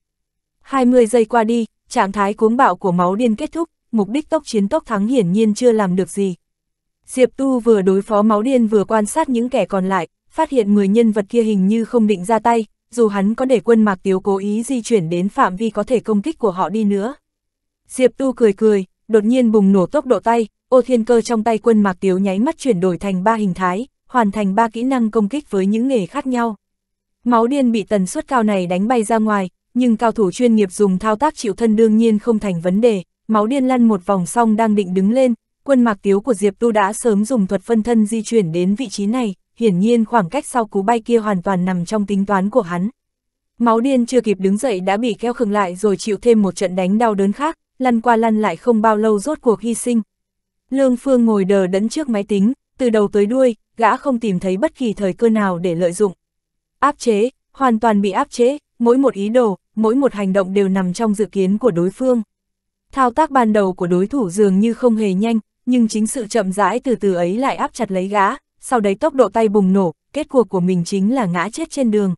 20 giây qua đi, trạng thái cuống bạo của máu điên kết thúc, mục đích tốc chiến tốc thắng hiển nhiên chưa làm được gì. Diệp Tu vừa đối phó máu điên vừa quan sát những kẻ còn lại, phát hiện 10 nhân vật kia hình như không định ra tay, dù hắn có để quân Mạc Tiếu cố ý di chuyển đến phạm vi có thể công kích của họ đi nữa. Diệp Tu cười cười, đột nhiên bùng nổ tốc độ tay, ô thiên cơ trong tay quân Mạc Tiếu nháy mắt chuyển đổi thành ba hình thái, hoàn thành ba kỹ năng công kích với những nghề khác nhau. Máu điên bị tần suất cao này đánh bay ra ngoài, nhưng cao thủ chuyên nghiệp dùng thao tác chịu thân đương nhiên không thành vấn đề, máu điên lăn một vòng xong đang định đứng lên, quân mạc tiếu của Diệp Tu đã sớm dùng thuật phân thân di chuyển đến vị trí này, hiển nhiên khoảng cách sau cú bay kia hoàn toàn nằm trong tính toán của hắn. Máu điên chưa kịp đứng dậy đã bị keo khừng lại rồi chịu thêm một trận đánh đau đớn khác, lăn qua lăn lại không bao lâu rốt cuộc hy sinh. Lương Phương ngồi đờ đẫn trước máy tính, từ đầu tới đuôi, gã không tìm thấy bất kỳ thời cơ nào để lợi dụng. Áp chế, hoàn toàn bị áp chế, mỗi một ý đồ, mỗi một hành động đều nằm trong dự kiến của đối phương. Thao tác ban đầu của đối thủ dường như không hề nhanh, nhưng chính sự chậm rãi từ từ ấy lại áp chặt lấy gã, sau đấy tốc độ tay bùng nổ, kết cuộc của mình chính là ngã chết trên đường.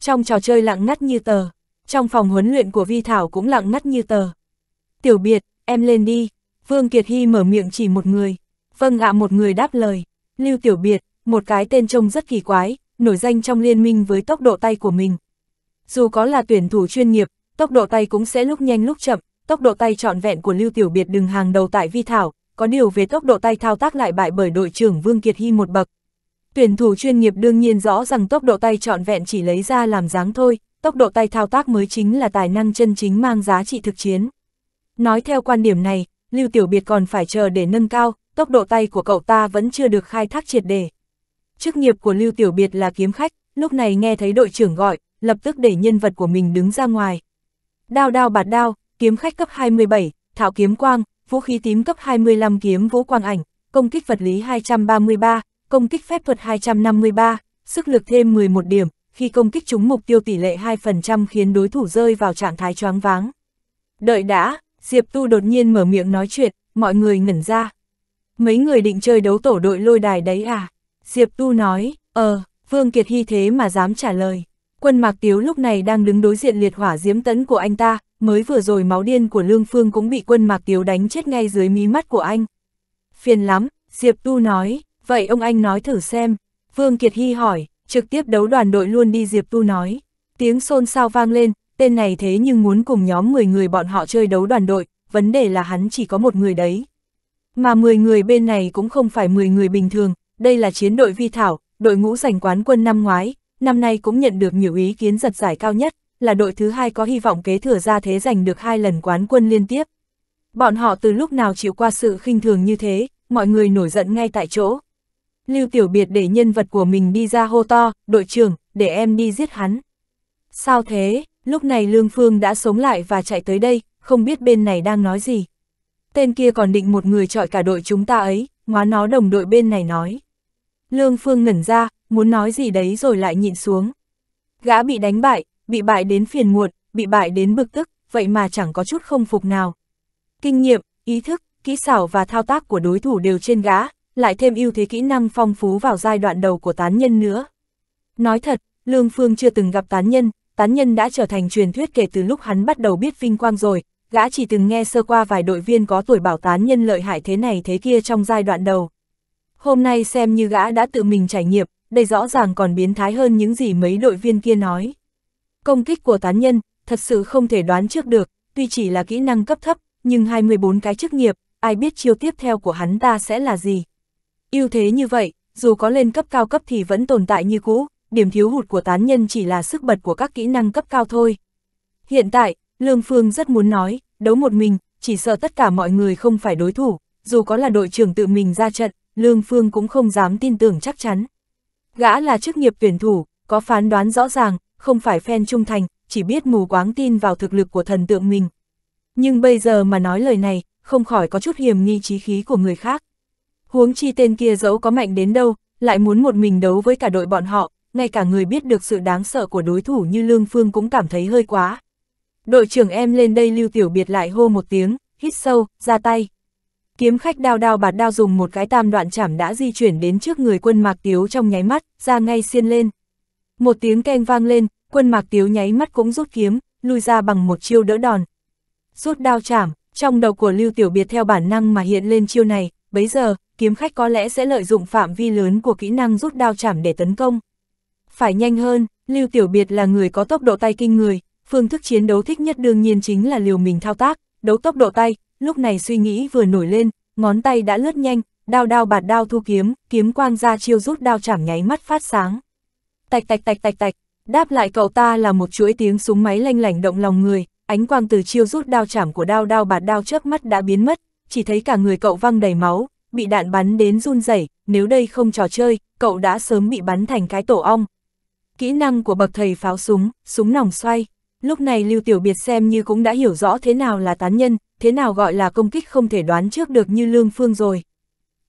Trong trò chơi lặng ngắt như tờ, trong phòng huấn luyện của Vi Thảo cũng lặng ngắt như tờ. Tiểu biệt, em lên đi, Vương Kiệt Hy mở miệng chỉ một người. Vâng ạ một người đáp lời, Lưu Tiểu biệt, một cái tên trông rất kỳ quái, nổi danh trong liên minh với tốc độ tay của mình. Dù có là tuyển thủ chuyên nghiệp, tốc độ tay cũng sẽ lúc nhanh lúc chậm, tốc độ tay trọn vẹn của Lưu Tiểu Biệt đừng hàng đầu tại Vi Thảo, có điều về tốc độ tay thao tác lại bại bởi đội trưởng Vương Kiệt Hy một bậc. Tuyển thủ chuyên nghiệp đương nhiên rõ rằng tốc độ tay trọn vẹn chỉ lấy ra làm dáng thôi, tốc độ tay thao tác mới chính là tài năng chân chính mang giá trị thực chiến. Nói theo quan điểm này, Lưu Tiểu Biệt còn phải chờ để nâng cao, tốc độ tay của cậu ta vẫn chưa được khai thác triệt đề Chức nghiệp của Lưu Tiểu Biệt là kiếm khách, lúc này nghe thấy đội trưởng gọi, lập tức để nhân vật của mình đứng ra ngoài. Đao đao bạt đao, kiếm khách cấp 27, thảo kiếm quang, vũ khí tím cấp 25 kiếm vũ quang ảnh, công kích vật lý 233, công kích phép thuật 253, sức lực thêm 11 điểm, khi công kích trúng mục tiêu tỷ lệ 2% khiến đối thủ rơi vào trạng thái choáng váng. Đợi đã, Diệp Tu đột nhiên mở miệng nói chuyện, mọi người ngẩn ra. Mấy người định chơi đấu tổ đội lôi đài đấy à? Diệp Tu nói, ờ, Vương Kiệt Hy thế mà dám trả lời. Quân Mạc Tiếu lúc này đang đứng đối diện liệt hỏa diễm tấn của anh ta, mới vừa rồi máu điên của Lương Phương cũng bị quân Mạc Tiếu đánh chết ngay dưới mí mắt của anh. Phiền lắm, Diệp Tu nói, vậy ông anh nói thử xem. Vương Kiệt Hy hỏi, trực tiếp đấu đoàn đội luôn đi Diệp Tu nói. Tiếng xôn xao vang lên, tên này thế nhưng muốn cùng nhóm 10 người bọn họ chơi đấu đoàn đội, vấn đề là hắn chỉ có một người đấy. Mà 10 người bên này cũng không phải 10 người bình thường, đây là chiến đội vi thảo, đội ngũ giành quán quân năm ngoái, năm nay cũng nhận được nhiều ý kiến giật giải cao nhất, là đội thứ hai có hy vọng kế thừa ra thế giành được hai lần quán quân liên tiếp. Bọn họ từ lúc nào chịu qua sự khinh thường như thế, mọi người nổi giận ngay tại chỗ. Lưu Tiểu Biệt để nhân vật của mình đi ra hô to, đội trưởng, để em đi giết hắn. Sao thế, lúc này Lương Phương đã sống lại và chạy tới đây, không biết bên này đang nói gì. Tên kia còn định một người trọi cả đội chúng ta ấy, ngóa nó đồng đội bên này nói. Lương Phương ngẩn ra, muốn nói gì đấy rồi lại nhịn xuống. Gã bị đánh bại, bị bại đến phiền muộn, bị bại đến bực tức, vậy mà chẳng có chút không phục nào. Kinh nghiệm, ý thức, kỹ xảo và thao tác của đối thủ đều trên gã, lại thêm ưu thế kỹ năng phong phú vào giai đoạn đầu của tán nhân nữa. Nói thật, Lương Phương chưa từng gặp tán nhân, tán nhân đã trở thành truyền thuyết kể từ lúc hắn bắt đầu biết vinh quang rồi, gã chỉ từng nghe sơ qua vài đội viên có tuổi bảo tán nhân lợi hại thế này thế kia trong giai đoạn đầu. Hôm nay xem như gã đã tự mình trải nghiệm, đây rõ ràng còn biến thái hơn những gì mấy đội viên kia nói. Công kích của tán nhân, thật sự không thể đoán trước được, tuy chỉ là kỹ năng cấp thấp, nhưng 24 cái chức nghiệp, ai biết chiêu tiếp theo của hắn ta sẽ là gì. ưu thế như vậy, dù có lên cấp cao cấp thì vẫn tồn tại như cũ, điểm thiếu hụt của tán nhân chỉ là sức bật của các kỹ năng cấp cao thôi. Hiện tại, Lương Phương rất muốn nói, đấu một mình, chỉ sợ tất cả mọi người không phải đối thủ, dù có là đội trưởng tự mình ra trận, Lương Phương cũng không dám tin tưởng chắc chắn. Gã là chức nghiệp tuyển thủ, có phán đoán rõ ràng, không phải phen trung thành, chỉ biết mù quáng tin vào thực lực của thần tượng mình. Nhưng bây giờ mà nói lời này, không khỏi có chút hiểm nghi trí khí của người khác. Huống chi tên kia dẫu có mạnh đến đâu, lại muốn một mình đấu với cả đội bọn họ, ngay cả người biết được sự đáng sợ của đối thủ như Lương Phương cũng cảm thấy hơi quá. Đội trưởng em lên đây lưu tiểu biệt lại hô một tiếng, hít sâu, ra tay. Kiếm khách đao đao bạt đao dùng một cái tam đoạn chảm đã di chuyển đến trước người quân mạc tiếu trong nháy mắt, ra ngay xiên lên. Một tiếng keng vang lên, quân mạc tiếu nháy mắt cũng rút kiếm, lui ra bằng một chiêu đỡ đòn. Rút đao chảm, trong đầu của Lưu Tiểu Biệt theo bản năng mà hiện lên chiêu này, bấy giờ, kiếm khách có lẽ sẽ lợi dụng phạm vi lớn của kỹ năng rút đao chảm để tấn công. Phải nhanh hơn, Lưu Tiểu Biệt là người có tốc độ tay kinh người, phương thức chiến đấu thích nhất đương nhiên chính là liều mình thao tác, đấu tốc độ tay, lúc này suy nghĩ vừa nổi lên, ngón tay đã lướt nhanh, đao đao bạt đao thu kiếm, kiếm quang ra chiêu rút đao chảm nháy mắt phát sáng tạch tạch tạch tạch tạch, đáp lại cậu ta là một chuỗi tiếng súng máy lanh lảnh động lòng người, ánh quang từ chiêu rút đao chảm của đao đao bạt đao trước mắt đã biến mất, chỉ thấy cả người cậu văng đầy máu, bị đạn bắn đến run rẩy, nếu đây không trò chơi, cậu đã sớm bị bắn thành cái tổ ong. Kỹ năng của bậc thầy pháo súng, súng nòng xoay. Lúc này Lưu Tiểu Biệt xem như cũng đã hiểu rõ thế nào là tán nhân, thế nào gọi là công kích không thể đoán trước được như Lương Phương rồi.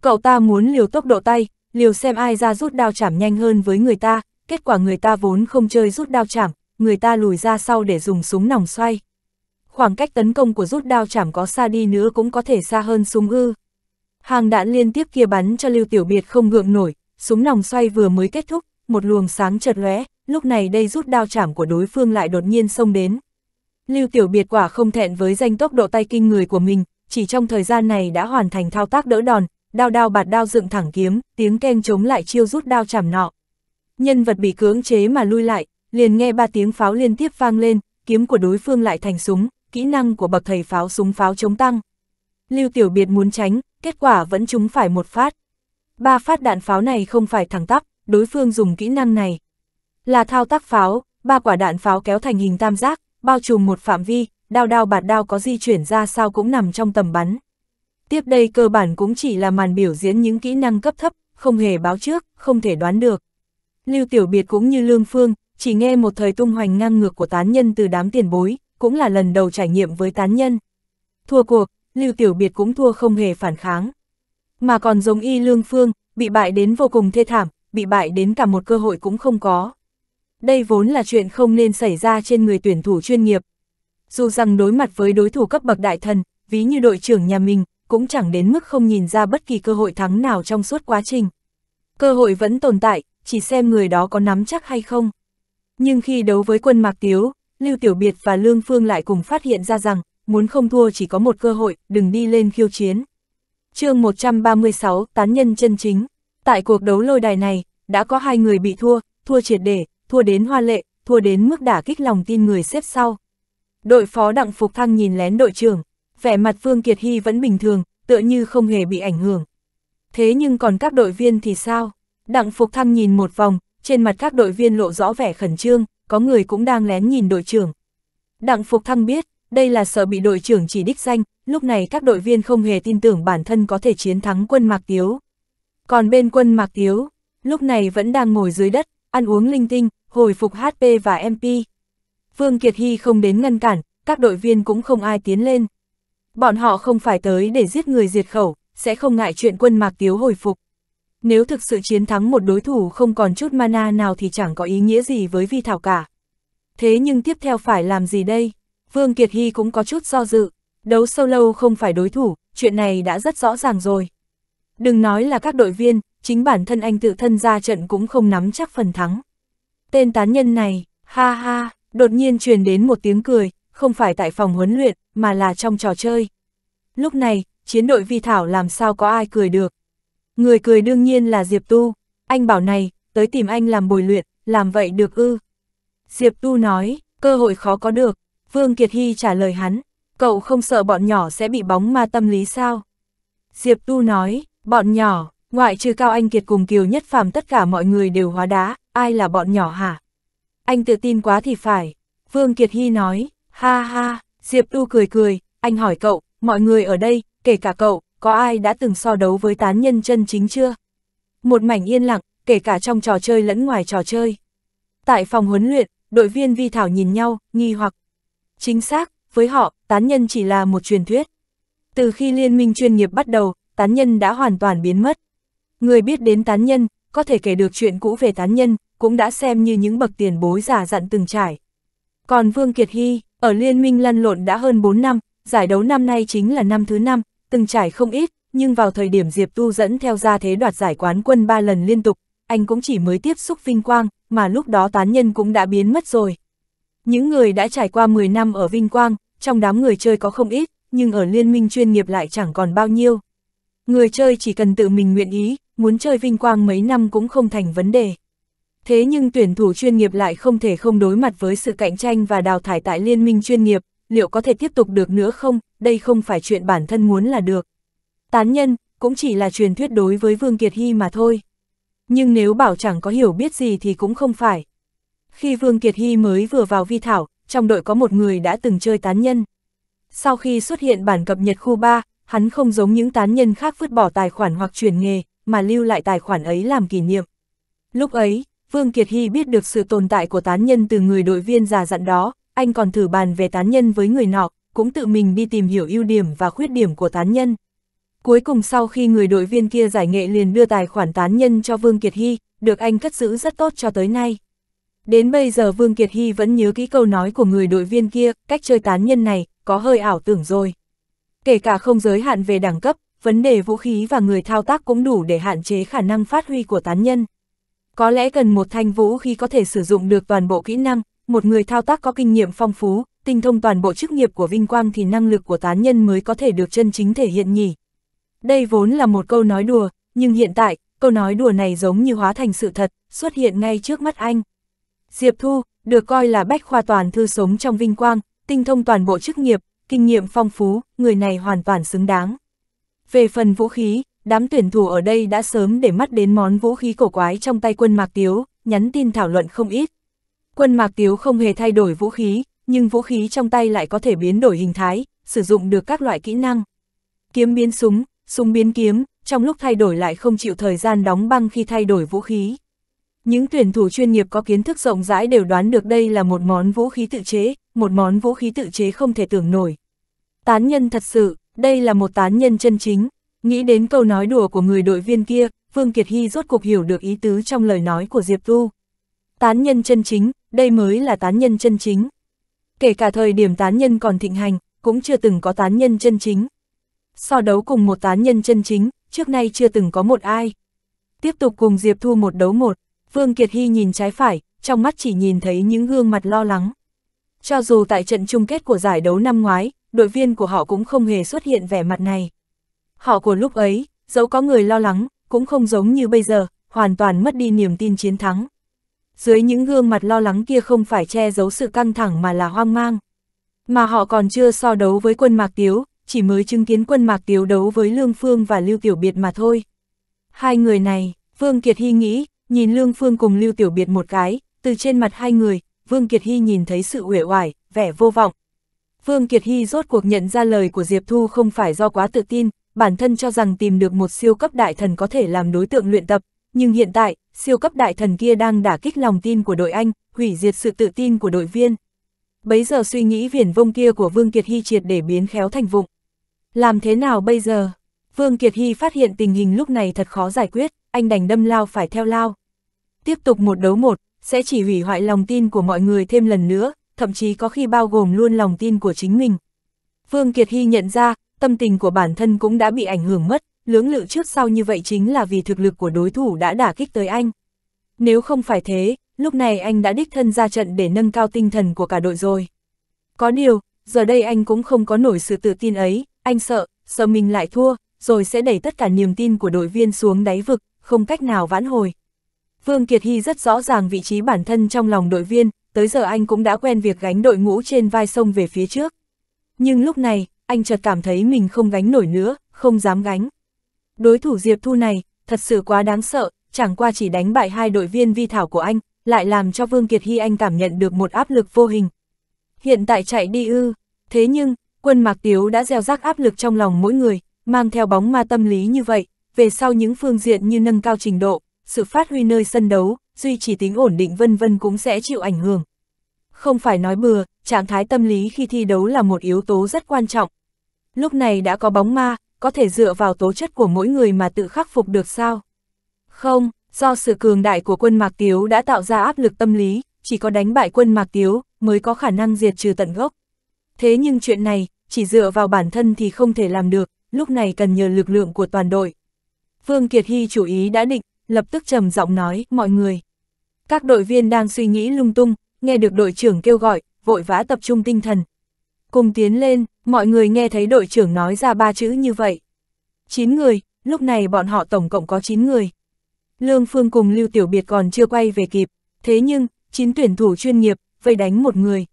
Cậu ta muốn liều tốc độ tay, liều xem ai ra rút đao chảm nhanh hơn với người ta, kết quả người ta vốn không chơi rút đao chảm, người ta lùi ra sau để dùng súng nòng xoay. Khoảng cách tấn công của rút đao chảm có xa đi nữa cũng có thể xa hơn súng ư. Hàng đạn liên tiếp kia bắn cho Lưu Tiểu Biệt không gượng nổi, súng nòng xoay vừa mới kết thúc, một luồng sáng chợt lóe, lúc này đây rút đao chảm của đối phương lại đột nhiên xông đến. Lưu Tiểu Biệt quả không thẹn với danh tốc độ tay kinh người của mình, chỉ trong thời gian này đã hoàn thành thao tác đỡ đòn, đao đao bạt đao dựng thẳng kiếm, tiếng keng chống lại chiêu rút đao chảm nọ nhân vật bị cưỡng chế mà lui lại, liền nghe ba tiếng pháo liên tiếp vang lên, kiếm của đối phương lại thành súng, kỹ năng của bậc thầy pháo súng pháo chống tăng. Lưu Tiểu Biệt muốn tránh, kết quả vẫn trúng phải một phát. Ba phát đạn pháo này không phải thẳng tắp, đối phương dùng kỹ năng này. Là thao tác pháo, ba quả đạn pháo kéo thành hình tam giác, bao trùm một phạm vi, đao đao bạt đao có di chuyển ra sao cũng nằm trong tầm bắn. Tiếp đây cơ bản cũng chỉ là màn biểu diễn những kỹ năng cấp thấp, không hề báo trước, không thể đoán được. Lưu Tiểu Biệt cũng như Lương Phương, chỉ nghe một thời tung hoành ngang ngược của tán nhân từ đám tiền bối, cũng là lần đầu trải nghiệm với tán nhân. Thua cuộc, Lưu Tiểu Biệt cũng thua không hề phản kháng. Mà còn giống y Lương Phương, bị bại đến vô cùng thê thảm, bị bại đến cả một cơ hội cũng không có. Đây vốn là chuyện không nên xảy ra trên người tuyển thủ chuyên nghiệp. Dù rằng đối mặt với đối thủ cấp bậc đại thần, ví như đội trưởng nhà mình, cũng chẳng đến mức không nhìn ra bất kỳ cơ hội thắng nào trong suốt quá trình. Cơ hội vẫn tồn tại, chỉ xem người đó có nắm chắc hay không. Nhưng khi đấu với quân Mạc Tiếu, Lưu Tiểu Biệt và Lương Phương lại cùng phát hiện ra rằng, muốn không thua chỉ có một cơ hội, đừng đi lên khiêu chiến. chương 136, Tán Nhân chân chính. Tại cuộc đấu lôi đài này, đã có hai người bị thua, thua triệt để, thua đến hoa lệ, thua đến mức đả kích lòng tin người xếp sau. Đội phó Đặng Phục Thăng nhìn lén đội trưởng, vẻ mặt Phương Kiệt Hy vẫn bình thường, tựa như không hề bị ảnh hưởng. Thế nhưng còn các đội viên thì sao? Đặng Phục Thăng nhìn một vòng, trên mặt các đội viên lộ rõ vẻ khẩn trương, có người cũng đang lén nhìn đội trưởng. Đặng Phục Thăng biết, đây là sợ bị đội trưởng chỉ đích danh, lúc này các đội viên không hề tin tưởng bản thân có thể chiến thắng quân Mạc Tiếu. Còn bên quân Mạc Tiếu, lúc này vẫn đang ngồi dưới đất, ăn uống linh tinh, hồi phục HP và MP. Vương Kiệt Hy không đến ngăn cản, các đội viên cũng không ai tiến lên. Bọn họ không phải tới để giết người diệt khẩu, sẽ không ngại chuyện quân Mạc Tiếu hồi phục. Nếu thực sự chiến thắng một đối thủ không còn chút mana nào thì chẳng có ý nghĩa gì với vi thảo cả. Thế nhưng tiếp theo phải làm gì đây? Vương Kiệt Hy cũng có chút do dự. Đấu solo không phải đối thủ, chuyện này đã rất rõ ràng rồi. Đừng nói là các đội viên, chính bản thân anh tự thân ra trận cũng không nắm chắc phần thắng. Tên tán nhân này, ha ha, đột nhiên truyền đến một tiếng cười, không phải tại phòng huấn luyện, mà là trong trò chơi. Lúc này, chiến đội vi thảo làm sao có ai cười được, Người cười đương nhiên là Diệp Tu, anh bảo này, tới tìm anh làm bồi luyện, làm vậy được ư. Diệp Tu nói, cơ hội khó có được, Vương Kiệt Hy trả lời hắn, cậu không sợ bọn nhỏ sẽ bị bóng ma tâm lý sao? Diệp Tu nói, bọn nhỏ, ngoại trừ Cao Anh Kiệt cùng Kiều Nhất Phàm tất cả mọi người đều hóa đá, ai là bọn nhỏ hả? Anh tự tin quá thì phải. Vương Kiệt Hy nói, ha ha, Diệp Tu cười cười, anh hỏi cậu, mọi người ở đây, kể cả cậu, có ai đã từng so đấu với tán nhân chân chính chưa? Một mảnh yên lặng, kể cả trong trò chơi lẫn ngoài trò chơi. Tại phòng huấn luyện, đội viên vi thảo nhìn nhau, nghi hoặc. Chính xác, với họ, tán nhân chỉ là một truyền thuyết. Từ khi liên minh chuyên nghiệp bắt đầu, tán nhân đã hoàn toàn biến mất. Người biết đến tán nhân, có thể kể được chuyện cũ về tán nhân, cũng đã xem như những bậc tiền bối giả dặn từng trải. Còn Vương Kiệt Hy, ở Liên minh lăn lộn đã hơn 4 năm, giải đấu năm nay chính là năm thứ 5, từng trải không ít, nhưng vào thời điểm Diệp Tu dẫn theo ra thế đoạt giải quán quân 3 lần liên tục, anh cũng chỉ mới tiếp xúc vinh quang, mà lúc đó tán nhân cũng đã biến mất rồi. Những người đã trải qua 10 năm ở vinh quang, trong đám người chơi có không ít, nhưng ở liên minh chuyên nghiệp lại chẳng còn bao nhiêu. Người chơi chỉ cần tự mình nguyện ý, muốn chơi vinh quang mấy năm cũng không thành vấn đề. Thế nhưng tuyển thủ chuyên nghiệp lại không thể không đối mặt với sự cạnh tranh và đào thải tại liên minh chuyên nghiệp, liệu có thể tiếp tục được nữa không, đây không phải chuyện bản thân muốn là được. Tán nhân, cũng chỉ là truyền thuyết đối với Vương Kiệt Hy mà thôi. Nhưng nếu bảo chẳng có hiểu biết gì thì cũng không phải. Khi Vương Kiệt Hy mới vừa vào vi thảo, trong đội có một người đã từng chơi tán nhân. Sau khi xuất hiện bản cập nhật khu 3, hắn không giống những tán nhân khác vứt bỏ tài khoản hoặc chuyển nghề, mà lưu lại tài khoản ấy làm kỷ niệm. Lúc ấy, Vương Kiệt Hy biết được sự tồn tại của tán nhân từ người đội viên già dặn đó, anh còn thử bàn về tán nhân với người nọ, cũng tự mình đi tìm hiểu ưu điểm và khuyết điểm của tán nhân. Cuối cùng sau khi người đội viên kia giải nghệ liền đưa tài khoản tán nhân cho Vương Kiệt Hy, được anh cất giữ rất tốt cho tới nay. Đến bây giờ Vương Kiệt Hy vẫn nhớ kỹ câu nói của người đội viên kia, cách chơi tán nhân này, có hơi ảo tưởng rồi. Kể cả không giới hạn về đẳng cấp, vấn đề vũ khí và người thao tác cũng đủ để hạn chế khả năng phát huy của tán nhân. Có lẽ cần một thanh vũ khí có thể sử dụng được toàn bộ kỹ năng, một người thao tác có kinh nghiệm phong phú, tinh thông toàn bộ chức nghiệp của Vinh Quang thì năng lực của tán nhân mới có thể được chân chính thể hiện nhỉ. Đây vốn là một câu nói đùa, nhưng hiện tại, câu nói đùa này giống như hóa thành sự thật, xuất hiện ngay trước mắt anh. Diệp Thu, được coi là bách khoa toàn thư sống trong Vinh Quang, tinh thông toàn bộ chức nghiệp, kinh nghiệm phong phú, người này hoàn toàn xứng đáng. Về phần vũ khí, đám tuyển thủ ở đây đã sớm để mắt đến món vũ khí cổ quái trong tay quân Mạc Tiếu, nhắn tin thảo luận không ít. Quân Mạc Tiếu không hề thay đổi vũ khí, nhưng vũ khí trong tay lại có thể biến đổi hình thái, sử dụng được các loại kỹ năng. Kiếm biến súng, súng biến kiếm, trong lúc thay đổi lại không chịu thời gian đóng băng khi thay đổi vũ khí. Những tuyển thủ chuyên nghiệp có kiến thức rộng rãi đều đoán được đây là một món vũ khí tự chế, một món vũ khí tự chế không thể tưởng nổi. Tán nhân thật sự, đây là một tán nhân chân chính. Nghĩ đến câu nói đùa của người đội viên kia, Vương Kiệt Hy rốt cuộc hiểu được ý tứ trong lời nói của Diệp Tu. Tán nhân chân chính, đây mới là tán nhân chân chính kể cả thời điểm tán nhân còn thịnh hành, cũng chưa từng có tán nhân chân chính. So đấu cùng một tán nhân chân chính, trước nay chưa từng có một ai. Tiếp tục cùng Diệp Thu một đấu một, Vương Kiệt Hy nhìn trái phải, trong mắt chỉ nhìn thấy những gương mặt lo lắng. Cho dù tại trận chung kết của giải đấu năm ngoái, đội viên của họ cũng không hề xuất hiện vẻ mặt này. Họ của lúc ấy, dẫu có người lo lắng, cũng không giống như bây giờ, hoàn toàn mất đi niềm tin chiến thắng dưới những gương mặt lo lắng kia không phải che giấu sự căng thẳng mà là hoang mang. Mà họ còn chưa so đấu với quân Mạc Tiếu, chỉ mới chứng kiến quân Mạc Tiếu đấu với Lương Phương và Lưu Tiểu Biệt mà thôi. Hai người này, Vương Kiệt Hy nghĩ, nhìn Lương Phương cùng Lưu Tiểu Biệt một cái, từ trên mặt hai người, Vương Kiệt Hy nhìn thấy sự uể oải, vẻ vô vọng. Vương Kiệt Hy rốt cuộc nhận ra lời của Diệp Thu không phải do quá tự tin, bản thân cho rằng tìm được một siêu cấp đại thần có thể làm đối tượng luyện tập, nhưng hiện tại, siêu cấp đại thần kia đang đả kích lòng tin của đội Anh, hủy diệt sự tự tin của đội viên. Bấy giờ suy nghĩ viển vông kia của Vương Kiệt Hy triệt để biến khéo thành vụng. Làm thế nào bây giờ? Vương Kiệt Hy phát hiện tình hình lúc này thật khó giải quyết, anh đành đâm lao phải theo lao. Tiếp tục một đấu một, sẽ chỉ hủy hoại lòng tin của mọi người thêm lần nữa, thậm chí có khi bao gồm luôn lòng tin của chính mình. Vương Kiệt Hy nhận ra, tâm tình của bản thân cũng đã bị ảnh hưởng mất, lưỡng lự trước sau như vậy chính là vì thực lực của đối thủ đã đả kích tới anh. Nếu không phải thế, lúc này anh đã đích thân ra trận để nâng cao tinh thần của cả đội rồi. Có điều, giờ đây anh cũng không có nổi sự tự tin ấy, anh sợ, sợ mình lại thua, rồi sẽ đẩy tất cả niềm tin của đội viên xuống đáy vực, không cách nào vãn hồi. Vương Kiệt Hy rất rõ ràng vị trí bản thân trong lòng đội viên, tới giờ anh cũng đã quen việc gánh đội ngũ trên vai sông về phía trước. Nhưng lúc này, anh chợt cảm thấy mình không gánh nổi nữa, không dám gánh. Đối thủ Diệp Thu này, thật sự quá đáng sợ, chẳng qua chỉ đánh bại hai đội viên vi thảo của anh, lại làm cho Vương Kiệt Hy anh cảm nhận được một áp lực vô hình. Hiện tại chạy đi ư, thế nhưng, quân Mạc Tiếu đã gieo rắc áp lực trong lòng mỗi người, mang theo bóng ma tâm lý như vậy, về sau những phương diện như nâng cao trình độ, sự phát huy nơi sân đấu, duy trì tính ổn định vân vân cũng sẽ chịu ảnh hưởng. Không phải nói bừa, trạng thái tâm lý khi thi đấu là một yếu tố rất quan trọng. Lúc này đã có bóng ma, có thể dựa vào tố chất của mỗi người mà tự khắc phục được sao? Không, do sự cường đại của quân Mạc Tiếu đã tạo ra áp lực tâm lý, chỉ có đánh bại quân Mạc Tiếu mới có khả năng diệt trừ tận gốc. Thế nhưng chuyện này, chỉ dựa vào bản thân thì không thể làm được, lúc này cần nhờ lực lượng của toàn đội. Vương Kiệt Hy chủ ý đã định, lập tức trầm giọng nói, mọi người. Các đội viên đang suy nghĩ lung tung, nghe được đội trưởng kêu gọi, vội vã tập trung tinh thần, cùng tiến lên, mọi người nghe thấy đội trưởng nói ra ba chữ như vậy. chín người, lúc này bọn họ tổng cộng có chín người. Lương Phương cùng Lưu Tiểu Biệt còn chưa quay về kịp, thế nhưng, chín tuyển thủ chuyên nghiệp, vây đánh một người.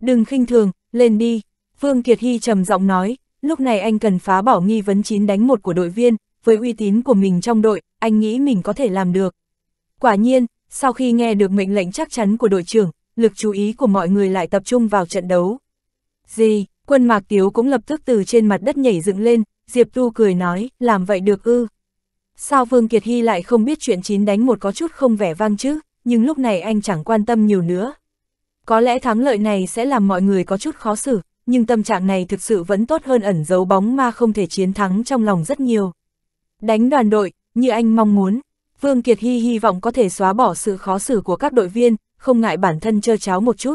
Đừng khinh thường, lên đi, phương Kiệt Hy trầm giọng nói, lúc này anh cần phá bỏ nghi vấn chín đánh một của đội viên, với uy tín của mình trong đội, anh nghĩ mình có thể làm được. Quả nhiên, sau khi nghe được mệnh lệnh chắc chắn của đội trưởng, lực chú ý của mọi người lại tập trung vào trận đấu. Gì, quân mạc tiếu cũng lập tức từ trên mặt đất nhảy dựng lên, Diệp Tu cười nói, làm vậy được ư. Sao Vương Kiệt Hy lại không biết chuyện chín đánh một có chút không vẻ vang chứ, nhưng lúc này anh chẳng quan tâm nhiều nữa. Có lẽ thắng lợi này sẽ làm mọi người có chút khó xử, nhưng tâm trạng này thực sự vẫn tốt hơn ẩn giấu bóng ma không thể chiến thắng trong lòng rất nhiều. Đánh đoàn đội, như anh mong muốn, Vương Kiệt Hy hy vọng có thể xóa bỏ sự khó xử của các đội viên, không ngại bản thân chơ cháo một chút.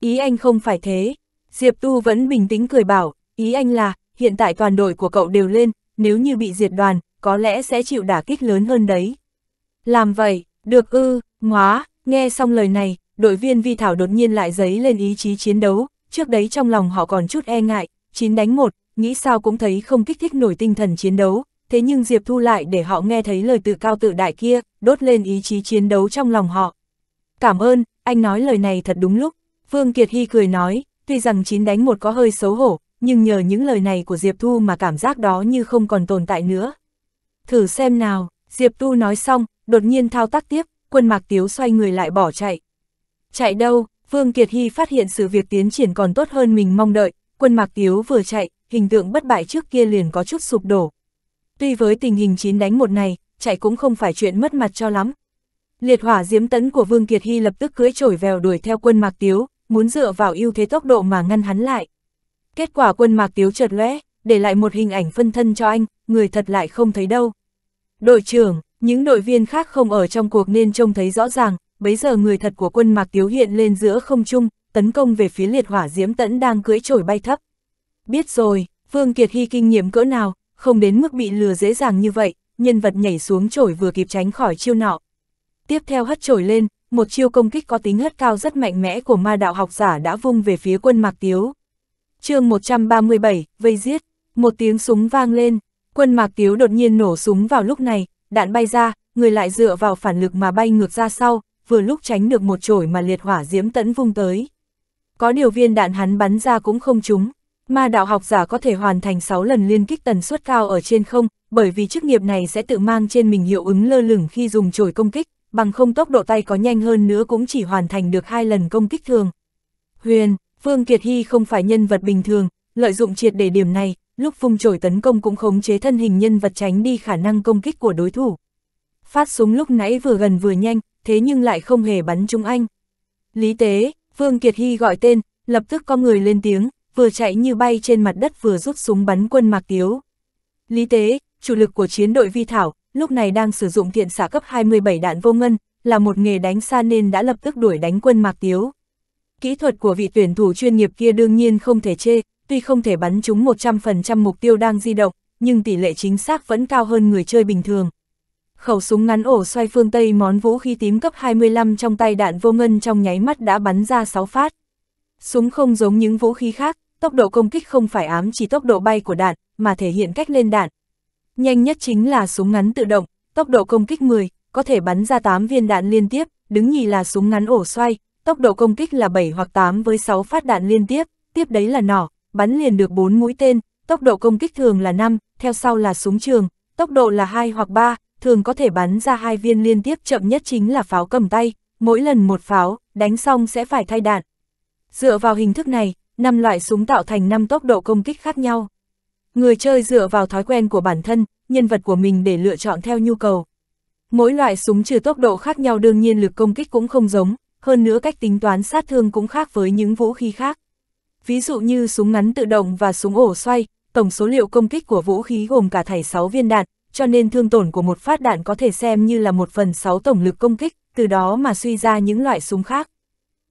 Ý anh không phải thế, Diệp Tu vẫn bình tĩnh cười bảo, ý anh là, hiện tại toàn đội của cậu đều lên, nếu như bị diệt đoàn, có lẽ sẽ chịu đả kích lớn hơn đấy. Làm vậy, được ư, ngóa, nghe xong lời này, đội viên Vi Thảo đột nhiên lại dấy lên ý chí chiến đấu, trước đấy trong lòng họ còn chút e ngại, chín đánh một, nghĩ sao cũng thấy không kích thích nổi tinh thần chiến đấu, thế nhưng Diệp Thu lại để họ nghe thấy lời tự cao tự đại kia, đốt lên ý chí chiến đấu trong lòng họ. Cảm ơn, anh nói lời này thật đúng lúc, Phương Kiệt Hy cười nói, tuy rằng chín đánh một có hơi xấu hổ, nhưng nhờ những lời này của Diệp Thu mà cảm giác đó như không còn tồn tại nữa. Thử xem nào, Diệp Thu nói xong, đột nhiên thao tác tiếp, quân mạc tiếu xoay người lại bỏ chạy. Chạy đâu, Vương Kiệt Hy phát hiện sự việc tiến triển còn tốt hơn mình mong đợi, quân mạc tiếu vừa chạy, hình tượng bất bại trước kia liền có chút sụp đổ. Tuy với tình hình chín đánh một này, chạy cũng không phải chuyện mất mặt cho lắm. Liệt hỏa diếm tấn của Vương Kiệt Hy lập tức cưỡi trổi vèo đuổi theo quân mạc tiếu, muốn dựa vào ưu thế tốc độ mà ngăn hắn lại. Kết quả quân mạc tiếu chợt lóe, để lại một hình ảnh phân thân cho anh, người thật lại không thấy đâu. Đội trưởng, những đội viên khác không ở trong cuộc nên trông thấy rõ ràng, bấy giờ người thật của quân mạc tiếu hiện lên giữa không trung, tấn công về phía liệt hỏa diễm tẫn đang cưỡi trổi bay thấp. Biết rồi, Vương Kiệt Hy kinh nghiệm cỡ nào, không đến mức bị lừa dễ dàng như vậy, nhân vật nhảy xuống trổi vừa kịp tránh khỏi chiêu nọ. Tiếp theo hất trổi lên, một chiêu công kích có tính hất cao rất mạnh mẽ của ma đạo học giả đã vung về phía quân Mạc Tiếu. chương 137, vây giết, một tiếng súng vang lên, quân Mạc Tiếu đột nhiên nổ súng vào lúc này, đạn bay ra, người lại dựa vào phản lực mà bay ngược ra sau, vừa lúc tránh được một chổi mà liệt hỏa diễm tẫn vung tới. Có điều viên đạn hắn bắn ra cũng không trúng, ma đạo học giả có thể hoàn thành 6 lần liên kích tần suất cao ở trên không, bởi vì chức nghiệp này sẽ tự mang trên mình hiệu ứng lơ lửng khi dùng chổi công kích, bằng không tốc độ tay có nhanh hơn nữa cũng chỉ hoàn thành được hai lần công kích thường. Huyền, Phương Kiệt Hy không phải nhân vật bình thường, lợi dụng triệt để điểm này, lúc phung trổi tấn công cũng khống chế thân hình nhân vật tránh đi khả năng công kích của đối thủ. Phát súng lúc nãy vừa gần vừa nhanh, thế nhưng lại không hề bắn trúng anh. Lý tế, Phương Kiệt Hy gọi tên, lập tức có người lên tiếng, vừa chạy như bay trên mặt đất vừa rút súng bắn quân Mạc Tiếu. Lý tế, chủ lực của chiến đội Vi Thảo, lúc này đang sử dụng thiện xả cấp 27 đạn vô ngân, là một nghề đánh xa nên đã lập tức đuổi đánh quân Mạc Tiếu. Kỹ thuật của vị tuyển thủ chuyên nghiệp kia đương nhiên không thể chê, tuy không thể bắn trúng 100% mục tiêu đang di động, nhưng tỷ lệ chính xác vẫn cao hơn người chơi bình thường. Khẩu súng ngắn ổ xoay phương Tây món vũ khí tím cấp 25 trong tay đạn vô ngân trong nháy mắt đã bắn ra 6 phát. Súng không giống những vũ khí khác, tốc độ công kích không phải ám chỉ tốc độ bay của đạn, mà thể hiện cách lên đạn, Nhanh nhất chính là súng ngắn tự động, tốc độ công kích 10, có thể bắn ra 8 viên đạn liên tiếp, đứng nhì là súng ngắn ổ xoay, tốc độ công kích là 7 hoặc 8 với 6 phát đạn liên tiếp, tiếp đấy là nỏ, bắn liền được 4 mũi tên, tốc độ công kích thường là 5, theo sau là súng trường, tốc độ là 2 hoặc 3, thường có thể bắn ra 2 viên liên tiếp chậm nhất chính là pháo cầm tay, mỗi lần một pháo, đánh xong sẽ phải thay đạn. Dựa vào hình thức này, năm loại súng tạo thành năm tốc độ công kích khác nhau. Người chơi dựa vào thói quen của bản thân, nhân vật của mình để lựa chọn theo nhu cầu. Mỗi loại súng trừ tốc độ khác nhau đương nhiên lực công kích cũng không giống, hơn nữa cách tính toán sát thương cũng khác với những vũ khí khác. Ví dụ như súng ngắn tự động và súng ổ xoay, tổng số liệu công kích của vũ khí gồm cả thảy 6 viên đạn, cho nên thương tổn của một phát đạn có thể xem như là một phần 6 tổng lực công kích, từ đó mà suy ra những loại súng khác.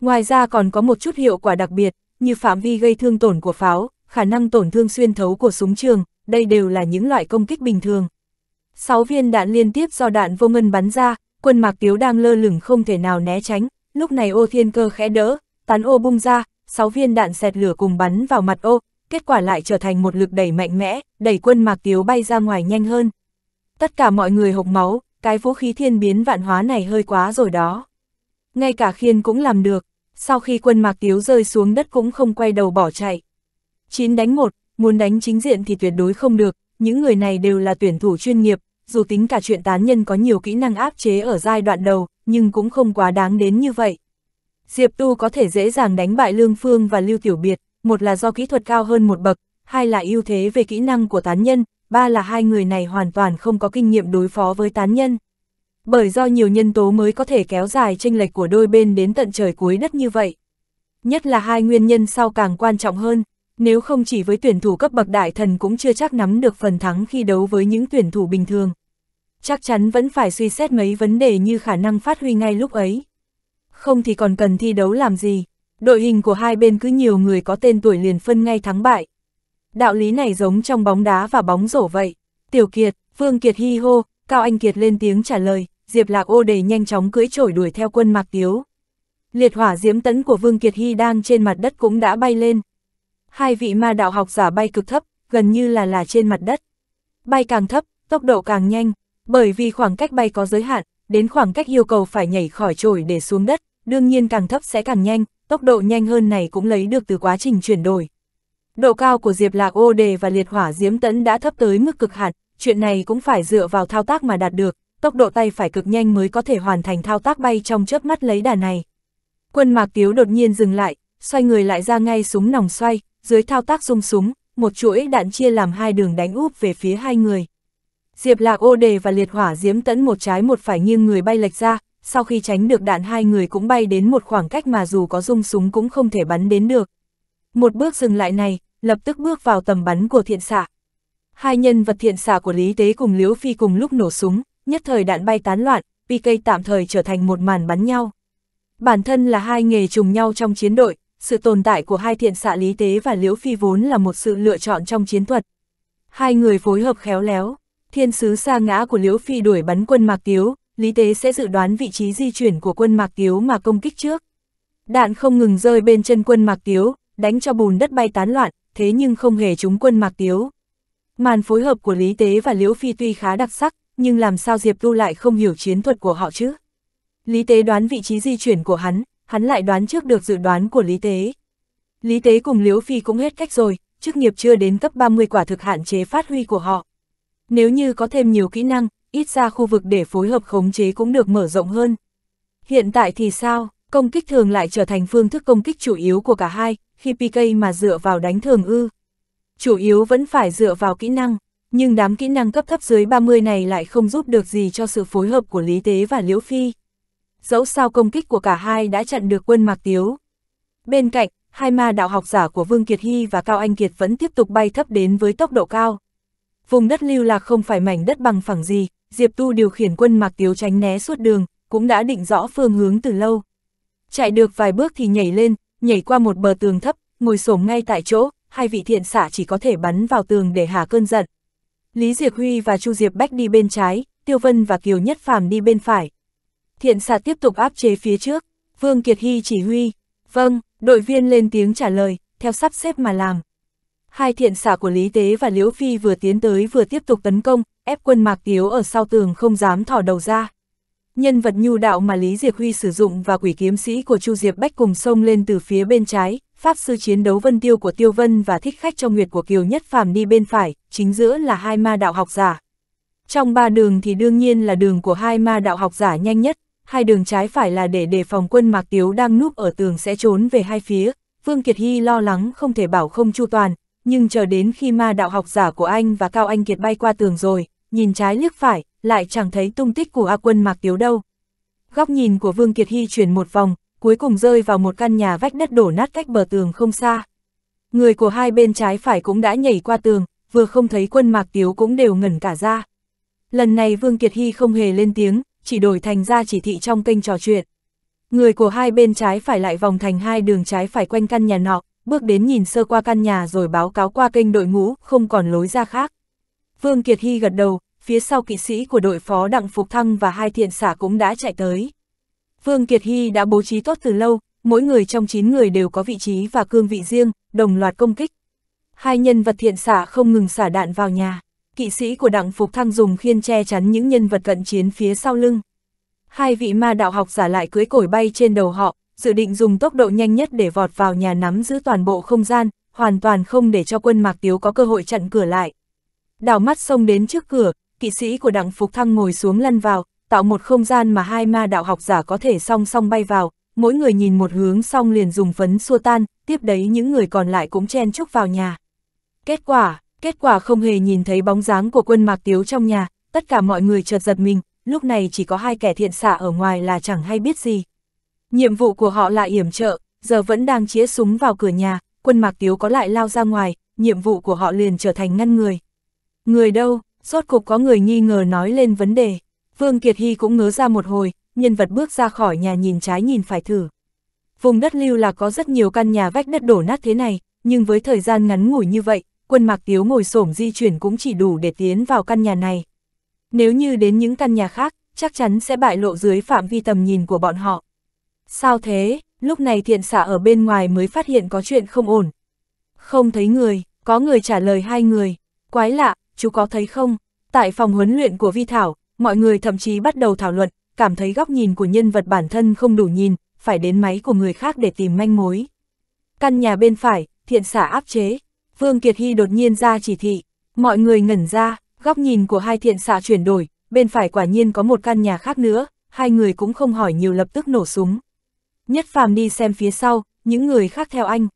Ngoài ra còn có một chút hiệu quả đặc biệt, như phạm vi gây thương tổn của pháo, khả năng tổn thương xuyên thấu của súng trường, đây đều là những loại công kích bình thường. Sáu viên đạn liên tiếp do đạn vô ngân bắn ra, quân mạc tiếu đang lơ lửng không thể nào né tránh, lúc này ô thiên cơ khẽ đỡ, tán ô bung ra, sáu viên đạn xẹt lửa cùng bắn vào mặt ô, kết quả lại trở thành một lực đẩy mạnh mẽ, đẩy quân mạc tiếu bay ra ngoài nhanh hơn. Tất cả mọi người hộc máu, cái vũ khí thiên biến vạn hóa này hơi quá rồi đó. Ngay cả khiên cũng làm được, sau khi quân mạc tiếu rơi xuống đất cũng không quay đầu bỏ chạy. 9 đánh 1, muốn đánh chính diện thì tuyệt đối không được, những người này đều là tuyển thủ chuyên nghiệp, dù tính cả chuyện tán nhân có nhiều kỹ năng áp chế ở giai đoạn đầu, nhưng cũng không quá đáng đến như vậy. Diệp Tu có thể dễ dàng đánh bại Lương Phương và Lưu Tiểu Biệt, một là do kỹ thuật cao hơn một bậc, hai là ưu thế về kỹ năng của tán nhân, ba là hai người này hoàn toàn không có kinh nghiệm đối phó với tán nhân. Bởi do nhiều nhân tố mới có thể kéo dài tranh lệch của đôi bên đến tận trời cuối đất như vậy. Nhất là hai nguyên nhân sau càng quan trọng hơn, nếu không chỉ với tuyển thủ cấp bậc đại thần cũng chưa chắc nắm được phần thắng khi đấu với những tuyển thủ bình thường. Chắc chắn vẫn phải suy xét mấy vấn đề như khả năng phát huy ngay lúc ấy. Không thì còn cần thi đấu làm gì, đội hình của hai bên cứ nhiều người có tên tuổi liền phân ngay thắng bại. Đạo lý này giống trong bóng đá và bóng rổ vậy. Tiểu Kiệt, vương Kiệt hi hô, Cao Anh Kiệt lên tiếng trả lời, Diệp Lạc ô đề nhanh chóng cưỡi trổi đuổi theo quân Mạc Tiếu. Liệt hỏa diễm tấn của Vương Kiệt Hy đang trên mặt đất cũng đã bay lên hai vị ma đạo học giả bay cực thấp, gần như là là trên mặt đất. Bay càng thấp, tốc độ càng nhanh, bởi vì khoảng cách bay có giới hạn, đến khoảng cách yêu cầu phải nhảy khỏi trồi để xuống đất, đương nhiên càng thấp sẽ càng nhanh, tốc độ nhanh hơn này cũng lấy được từ quá trình chuyển đổi. Độ cao của Diệp Lạc Ô Đề và Liệt Hỏa Diễm Tấn đã thấp tới mức cực hạn, chuyện này cũng phải dựa vào thao tác mà đạt được, tốc độ tay phải cực nhanh mới có thể hoàn thành thao tác bay trong chớp mắt lấy đà này. Quân Mạc Tiếu đột nhiên dừng lại, xoay người lại ra ngay súng nòng xoay, dưới thao tác rung súng, một chuỗi đạn chia làm hai đường đánh úp về phía hai người. Diệp Lạc ô đề và liệt hỏa diễm tẫn một trái một phải nghiêng người bay lệch ra, sau khi tránh được đạn hai người cũng bay đến một khoảng cách mà dù có rung súng cũng không thể bắn đến được. Một bước dừng lại này, lập tức bước vào tầm bắn của thiện xạ. Hai nhân vật thiện xạ của Lý Tế cùng Liễu Phi cùng lúc nổ súng, nhất thời đạn bay tán loạn, PK tạm thời trở thành một màn bắn nhau. Bản thân là hai nghề trùng nhau trong chiến đội, sự tồn tại của hai thiện xạ lý tế và liễu phi vốn là một sự lựa chọn trong chiến thuật. Hai người phối hợp khéo léo, thiên sứ xa ngã của liễu phi đuổi bắn quân Mạc Tiếu, lý tế sẽ dự đoán vị trí di chuyển của quân Mạc Tiếu mà công kích trước. Đạn không ngừng rơi bên chân quân Mạc Tiếu, đánh cho bùn đất bay tán loạn, thế nhưng không hề trúng quân Mạc Tiếu. Màn phối hợp của Lý Tế và Liễu Phi tuy khá đặc sắc, nhưng làm sao Diệp Tu lại không hiểu chiến thuật của họ chứ? Lý Tế đoán vị trí di chuyển của hắn, hắn lại đoán trước được dự đoán của Lý Tế. Lý Tế cùng Liễu Phi cũng hết cách rồi, chức nghiệp chưa đến cấp 30 quả thực hạn chế phát huy của họ. Nếu như có thêm nhiều kỹ năng, ít ra khu vực để phối hợp khống chế cũng được mở rộng hơn. Hiện tại thì sao, công kích thường lại trở thành phương thức công kích chủ yếu của cả hai, khi PK mà dựa vào đánh thường ư. Chủ yếu vẫn phải dựa vào kỹ năng, nhưng đám kỹ năng cấp thấp dưới 30 này lại không giúp được gì cho sự phối hợp của Lý Tế và Liễu Phi dẫu sao công kích của cả hai đã chặn được quân Mạc Tiếu. Bên cạnh, hai ma đạo học giả của Vương Kiệt Hy và Cao Anh Kiệt vẫn tiếp tục bay thấp đến với tốc độ cao. Vùng đất lưu lạc không phải mảnh đất bằng phẳng gì, Diệp Tu điều khiển quân Mạc Tiếu tránh né suốt đường, cũng đã định rõ phương hướng từ lâu. Chạy được vài bước thì nhảy lên, nhảy qua một bờ tường thấp, ngồi xổm ngay tại chỗ, hai vị thiện xả chỉ có thể bắn vào tường để hạ cơn giận. Lý Diệp Huy và Chu Diệp Bách đi bên trái, Tiêu Vân và Kiều Nhất Phàm đi bên phải, thiện xạ tiếp tục áp chế phía trước, Vương Kiệt Hy chỉ huy, vâng, đội viên lên tiếng trả lời, theo sắp xếp mà làm. Hai thiện xạ của Lý Tế và Liễu Phi vừa tiến tới vừa tiếp tục tấn công, ép quân Mạc Tiếu ở sau tường không dám thỏ đầu ra. Nhân vật nhu đạo mà Lý Diệp Huy sử dụng và quỷ kiếm sĩ của Chu Diệp Bách cùng sông lên từ phía bên trái, pháp sư chiến đấu Vân Tiêu của Tiêu Vân và thích khách trong nguyệt của Kiều Nhất Phàm đi bên phải, chính giữa là hai ma đạo học giả. Trong ba đường thì đương nhiên là đường của hai ma đạo học giả nhanh nhất, hai đường trái phải là để đề phòng quân Mạc Tiếu đang núp ở tường sẽ trốn về hai phía. Vương Kiệt Hy lo lắng không thể bảo không chu toàn, nhưng chờ đến khi ma đạo học giả của anh và Cao Anh Kiệt bay qua tường rồi, nhìn trái liếc phải, lại chẳng thấy tung tích của A quân Mạc Tiếu đâu. Góc nhìn của Vương Kiệt Hy chuyển một vòng, cuối cùng rơi vào một căn nhà vách đất đổ nát cách bờ tường không xa. Người của hai bên trái phải cũng đã nhảy qua tường, vừa không thấy quân Mạc Tiếu cũng đều ngẩn cả ra. Lần này Vương Kiệt Hy không hề lên tiếng, chỉ đổi thành ra chỉ thị trong kênh trò chuyện. Người của hai bên trái phải lại vòng thành hai đường trái phải quanh căn nhà nọ, bước đến nhìn sơ qua căn nhà rồi báo cáo qua kênh đội ngũ, không còn lối ra khác. Vương Kiệt Hy gật đầu, phía sau kỵ sĩ của đội phó Đặng Phục Thăng và hai thiện xả cũng đã chạy tới. Vương Kiệt Hy đã bố trí tốt từ lâu, mỗi người trong 9 người đều có vị trí và cương vị riêng, đồng loạt công kích. Hai nhân vật thiện xả không ngừng xả đạn vào nhà kỵ sĩ của đặng Phục Thăng dùng khiên che chắn những nhân vật cận chiến phía sau lưng. Hai vị ma đạo học giả lại cưới cổi bay trên đầu họ, dự định dùng tốc độ nhanh nhất để vọt vào nhà nắm giữ toàn bộ không gian, hoàn toàn không để cho quân Mạc Tiếu có cơ hội chặn cửa lại. đào mắt xông đến trước cửa, kỵ sĩ của đặng Phục Thăng ngồi xuống lăn vào, tạo một không gian mà hai ma đạo học giả có thể song song bay vào, mỗi người nhìn một hướng xong liền dùng phấn xua tan, tiếp đấy những người còn lại cũng chen chúc vào nhà. Kết quả, Kết quả không hề nhìn thấy bóng dáng của quân mạc tiếu trong nhà, tất cả mọi người chợt giật mình, lúc này chỉ có hai kẻ thiện xạ ở ngoài là chẳng hay biết gì. Nhiệm vụ của họ là yểm trợ, giờ vẫn đang chĩa súng vào cửa nhà, quân mạc tiếu có lại lao ra ngoài, nhiệm vụ của họ liền trở thành ngăn người. Người đâu, rốt cục có người nghi ngờ nói lên vấn đề. Vương Kiệt Hy cũng ngớ ra một hồi, nhân vật bước ra khỏi nhà nhìn trái nhìn phải thử. Vùng đất lưu là có rất nhiều căn nhà vách đất đổ nát thế này, nhưng với thời gian ngắn ngủi như vậy, quân mạc tiếu ngồi xổm di chuyển cũng chỉ đủ để tiến vào căn nhà này. Nếu như đến những căn nhà khác, chắc chắn sẽ bại lộ dưới phạm vi tầm nhìn của bọn họ. Sao thế, lúc này thiện xạ ở bên ngoài mới phát hiện có chuyện không ổn. Không thấy người, có người trả lời hai người. Quái lạ, chú có thấy không? Tại phòng huấn luyện của Vi Thảo, mọi người thậm chí bắt đầu thảo luận, cảm thấy góc nhìn của nhân vật bản thân không đủ nhìn, phải đến máy của người khác để tìm manh mối. Căn nhà bên phải, thiện xạ áp chế, Vương Kiệt Hy đột nhiên ra chỉ thị, mọi người ngẩn ra, góc nhìn của hai thiện xạ chuyển đổi, bên phải quả nhiên có một căn nhà khác nữa, hai người cũng không hỏi nhiều lập tức nổ súng. Nhất phàm đi xem phía sau, những người khác theo anh.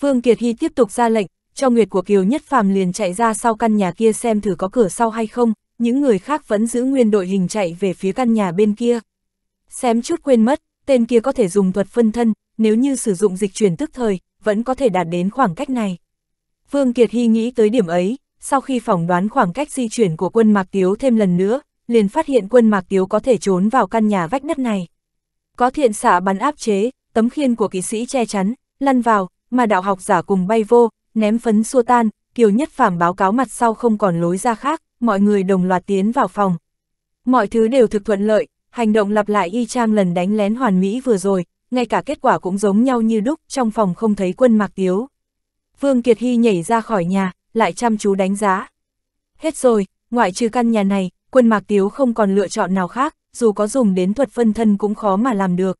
Vương Kiệt Hy tiếp tục ra lệnh, cho nguyệt của Kiều Nhất phàm liền chạy ra sau căn nhà kia xem thử có cửa sau hay không, những người khác vẫn giữ nguyên đội hình chạy về phía căn nhà bên kia. Xém chút quên mất, tên kia có thể dùng thuật phân thân, nếu như sử dụng dịch chuyển tức thời, vẫn có thể đạt đến khoảng cách này. Vương Kiệt Hy nghĩ tới điểm ấy, sau khi phỏng đoán khoảng cách di chuyển của quân Mạc Tiếu thêm lần nữa, liền phát hiện quân Mạc Tiếu có thể trốn vào căn nhà vách đất này. Có thiện xạ bắn áp chế, tấm khiên của kỵ sĩ che chắn, lăn vào, mà đạo học giả cùng bay vô, ném phấn xua tan, Kiều Nhất Phàm báo cáo mặt sau không còn lối ra khác, mọi người đồng loạt tiến vào phòng. Mọi thứ đều thực thuận lợi, hành động lặp lại y chang lần đánh lén hoàn mỹ vừa rồi, ngay cả kết quả cũng giống nhau như đúc, trong phòng không thấy quân Mạc Tiếu. Vương Kiệt Hy nhảy ra khỏi nhà, lại chăm chú đánh giá. Hết rồi, ngoại trừ căn nhà này, quân mạc tiếu không còn lựa chọn nào khác, dù có dùng đến thuật phân thân cũng khó mà làm được.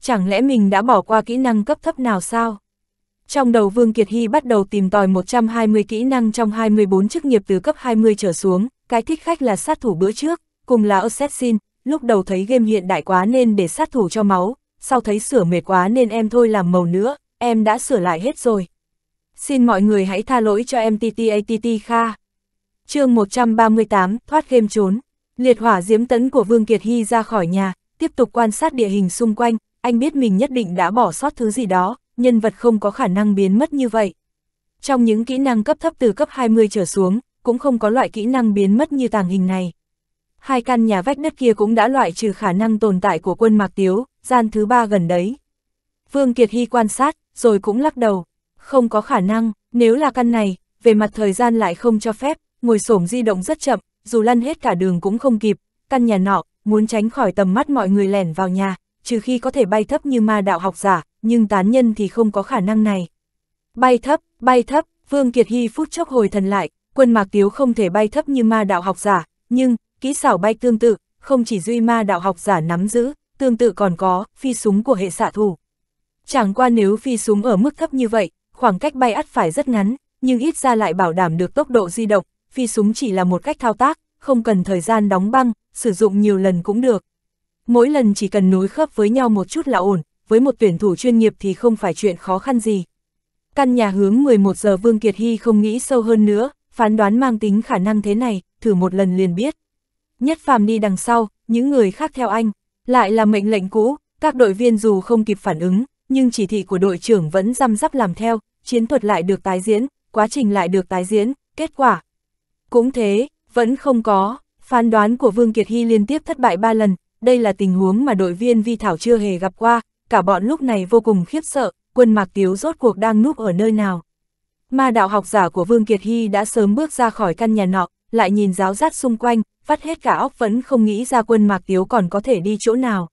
Chẳng lẽ mình đã bỏ qua kỹ năng cấp thấp nào sao? Trong đầu Vương Kiệt Hy bắt đầu tìm tòi 120 kỹ năng trong 24 chức nghiệp từ cấp 20 trở xuống, cái thích khách là sát thủ bữa trước, cùng là Assassin, lúc đầu thấy game hiện đại quá nên để sát thủ cho máu, sau thấy sửa mệt quá nên em thôi làm màu nữa, em đã sửa lại hết rồi. Xin mọi người hãy tha lỗi cho MTTATT Kha. chương 138, thoát game trốn. Liệt hỏa diễm tấn của Vương Kiệt Hy ra khỏi nhà, tiếp tục quan sát địa hình xung quanh, anh biết mình nhất định đã bỏ sót thứ gì đó, nhân vật không có khả năng biến mất như vậy. Trong những kỹ năng cấp thấp từ cấp 20 trở xuống, cũng không có loại kỹ năng biến mất như tàng hình này. Hai căn nhà vách đất kia cũng đã loại trừ khả năng tồn tại của quân Mạc Tiếu, gian thứ ba gần đấy. Vương Kiệt Hy quan sát, rồi cũng lắc đầu, không có khả năng, nếu là căn này, về mặt thời gian lại không cho phép, ngồi xổm di động rất chậm, dù lăn hết cả đường cũng không kịp, căn nhà nọ, muốn tránh khỏi tầm mắt mọi người lẻn vào nhà, trừ khi có thể bay thấp như ma đạo học giả, nhưng tán nhân thì không có khả năng này. Bay thấp, bay thấp, Vương Kiệt Hy phút chốc hồi thần lại, quân mạc tiếu không thể bay thấp như ma đạo học giả, nhưng, kỹ xảo bay tương tự, không chỉ duy ma đạo học giả nắm giữ, tương tự còn có, phi súng của hệ xạ thủ. Chẳng qua nếu phi súng ở mức thấp như vậy, khoảng cách bay ắt phải rất ngắn, nhưng ít ra lại bảo đảm được tốc độ di động, phi súng chỉ là một cách thao tác, không cần thời gian đóng băng, sử dụng nhiều lần cũng được. Mỗi lần chỉ cần nối khớp với nhau một chút là ổn, với một tuyển thủ chuyên nghiệp thì không phải chuyện khó khăn gì. Căn nhà hướng 11 giờ Vương Kiệt Hy không nghĩ sâu hơn nữa, phán đoán mang tính khả năng thế này, thử một lần liền biết. Nhất phàm đi đằng sau, những người khác theo anh, lại là mệnh lệnh cũ, các đội viên dù không kịp phản ứng, nhưng chỉ thị của đội trưởng vẫn răm rắp làm theo, chiến thuật lại được tái diễn, quá trình lại được tái diễn, kết quả. Cũng thế, vẫn không có, phán đoán của Vương Kiệt Hy liên tiếp thất bại 3 lần, đây là tình huống mà đội viên Vi Thảo chưa hề gặp qua, cả bọn lúc này vô cùng khiếp sợ, quân Mạc Tiếu rốt cuộc đang núp ở nơi nào. Ma đạo học giả của Vương Kiệt Hy đã sớm bước ra khỏi căn nhà nọ, lại nhìn giáo giác xung quanh, vắt hết cả óc vẫn không nghĩ ra quân Mạc Tiếu còn có thể đi chỗ nào.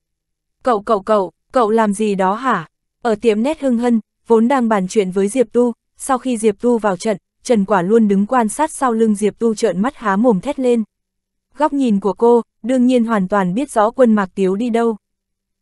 Cậu cậu cậu, cậu làm gì đó hả? Ở tiệm nét hưng hân, vốn đang bàn chuyện với Diệp Tu, sau khi Diệp Tu vào trận, Trần Quả luôn đứng quan sát sau lưng Diệp Tu trợn mắt há mồm thét lên. Góc nhìn của cô, đương nhiên hoàn toàn biết rõ quân Mạc Tiếu đi đâu.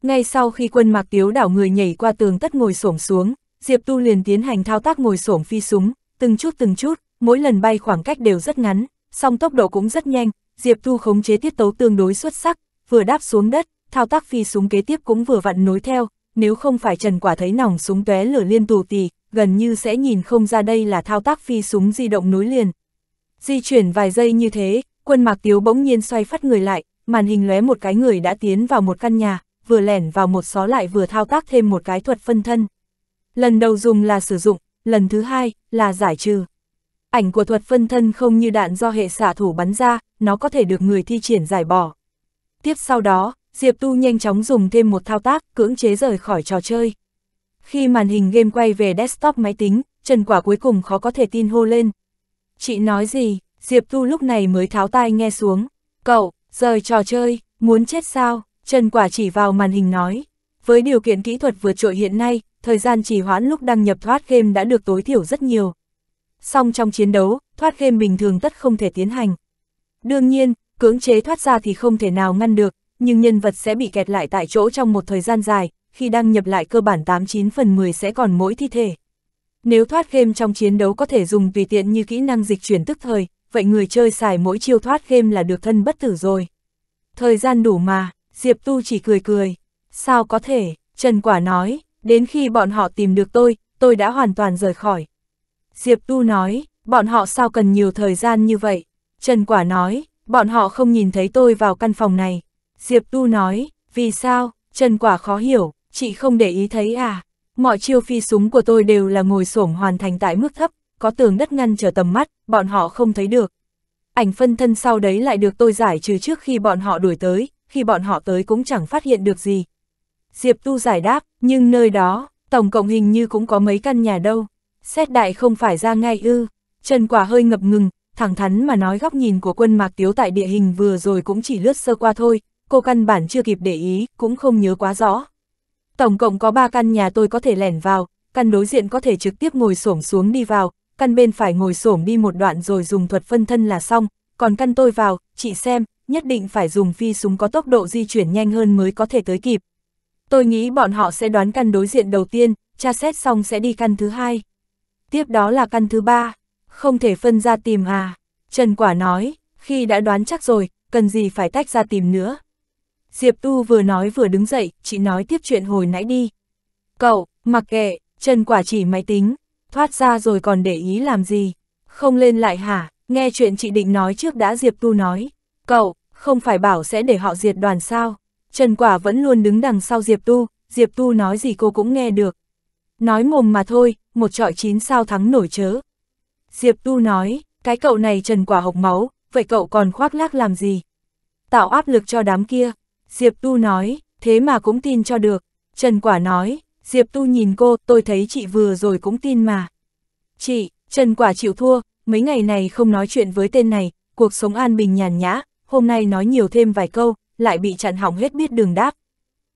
Ngay sau khi quân Mạc Tiếu đảo người nhảy qua tường tất ngồi xổm xuống, Diệp Tu liền tiến hành thao tác ngồi xổm phi súng, từng chút từng chút, mỗi lần bay khoảng cách đều rất ngắn, song tốc độ cũng rất nhanh, Diệp Tu khống chế tiết tấu tương đối xuất sắc, vừa đáp xuống đất, thao tác phi súng kế tiếp cũng vừa vặn nối theo, nếu không phải Trần Quả thấy nòng súng tóe lửa liên tù tì, gần như sẽ nhìn không ra đây là thao tác phi súng di động nối liền. Di chuyển vài giây như thế, quân mạc tiếu bỗng nhiên xoay phát người lại, màn hình lóe một cái người đã tiến vào một căn nhà, vừa lẻn vào một xó lại vừa thao tác thêm một cái thuật phân thân. Lần đầu dùng là sử dụng, lần thứ hai là giải trừ. Ảnh của thuật phân thân không như đạn do hệ xạ thủ bắn ra, nó có thể được người thi triển giải bỏ. Tiếp sau đó, Diệp Tu nhanh chóng dùng thêm một thao tác, cưỡng chế rời khỏi trò chơi. Khi màn hình game quay về desktop máy tính, Trần Quả cuối cùng khó có thể tin hô lên. Chị nói gì, Diệp Tu lúc này mới tháo tai nghe xuống. Cậu, rời trò chơi, muốn chết sao, Trần Quả chỉ vào màn hình nói. Với điều kiện kỹ thuật vượt trội hiện nay, thời gian trì hoãn lúc đăng nhập thoát game đã được tối thiểu rất nhiều. Song trong chiến đấu, thoát game bình thường tất không thể tiến hành. Đương nhiên, cưỡng chế thoát ra thì không thể nào ngăn được, nhưng nhân vật sẽ bị kẹt lại tại chỗ trong một thời gian dài, khi đăng nhập lại cơ bản 89 phần 10 sẽ còn mỗi thi thể. Nếu thoát game trong chiến đấu có thể dùng tùy tiện như kỹ năng dịch chuyển tức thời, vậy người chơi xài mỗi chiêu thoát game là được thân bất tử rồi. Thời gian đủ mà, Diệp Tu chỉ cười cười. Sao có thể, Trần Quả nói, đến khi bọn họ tìm được tôi, tôi đã hoàn toàn rời khỏi. Diệp Tu nói, bọn họ sao cần nhiều thời gian như vậy? Trần Quả nói, bọn họ không nhìn thấy tôi vào căn phòng này. Diệp Tu nói, vì sao, Trần Quả khó hiểu, chị không để ý thấy à, mọi chiêu phi súng của tôi đều là ngồi xổm hoàn thành tại mức thấp, có tường đất ngăn trở tầm mắt, bọn họ không thấy được. Ảnh phân thân sau đấy lại được tôi giải trừ trước khi bọn họ đuổi tới, khi bọn họ tới cũng chẳng phát hiện được gì. Diệp Tu giải đáp, nhưng nơi đó, tổng cộng hình như cũng có mấy căn nhà đâu. Xét đại không phải ra ngay ư. Trần Quả hơi ngập ngừng, thẳng thắn mà nói góc nhìn của quân Mạc Tiếu tại địa hình vừa rồi cũng chỉ lướt sơ qua thôi, cô căn bản chưa kịp để ý, cũng không nhớ quá rõ. Tổng cộng có 3 căn nhà tôi có thể lẻn vào, căn đối diện có thể trực tiếp ngồi xổm xuống đi vào, căn bên phải ngồi xổm đi một đoạn rồi dùng thuật phân thân là xong, còn căn tôi vào, chị xem, nhất định phải dùng phi súng có tốc độ di chuyển nhanh hơn mới có thể tới kịp. Tôi nghĩ bọn họ sẽ đoán căn đối diện đầu tiên, tra xét xong sẽ đi căn thứ hai. Tiếp đó là căn thứ ba, không thể phân ra tìm à. Trần Quả nói, khi đã đoán chắc rồi, cần gì phải tách ra tìm nữa. Diệp Tu vừa nói vừa đứng dậy, chị nói tiếp chuyện hồi nãy đi. Cậu, mặc kệ, Trần Quả chỉ máy tính, thoát ra rồi còn để ý làm gì, không lên lại hả, nghe chuyện chị định nói trước đã Diệp Tu nói. Cậu, không phải bảo sẽ để họ diệt đoàn sao, Trần Quả vẫn luôn đứng đằng sau Diệp Tu, Diệp Tu nói gì cô cũng nghe được. Nói mồm mà thôi, một trọi chín sao thắng nổi chớ. Diệp Tu nói, cái cậu này Trần Quả hộc máu, vậy cậu còn khoác lác làm gì? Tạo áp lực cho đám kia, Diệp Tu nói, thế mà cũng tin cho được. Trần Quả nói, Diệp Tu nhìn cô, tôi thấy chị vừa rồi cũng tin mà. Chị, Trần Quả chịu thua, mấy ngày này không nói chuyện với tên này, cuộc sống an bình nhàn nhã, hôm nay nói nhiều thêm vài câu, lại bị chặn hỏng hết biết đường đáp.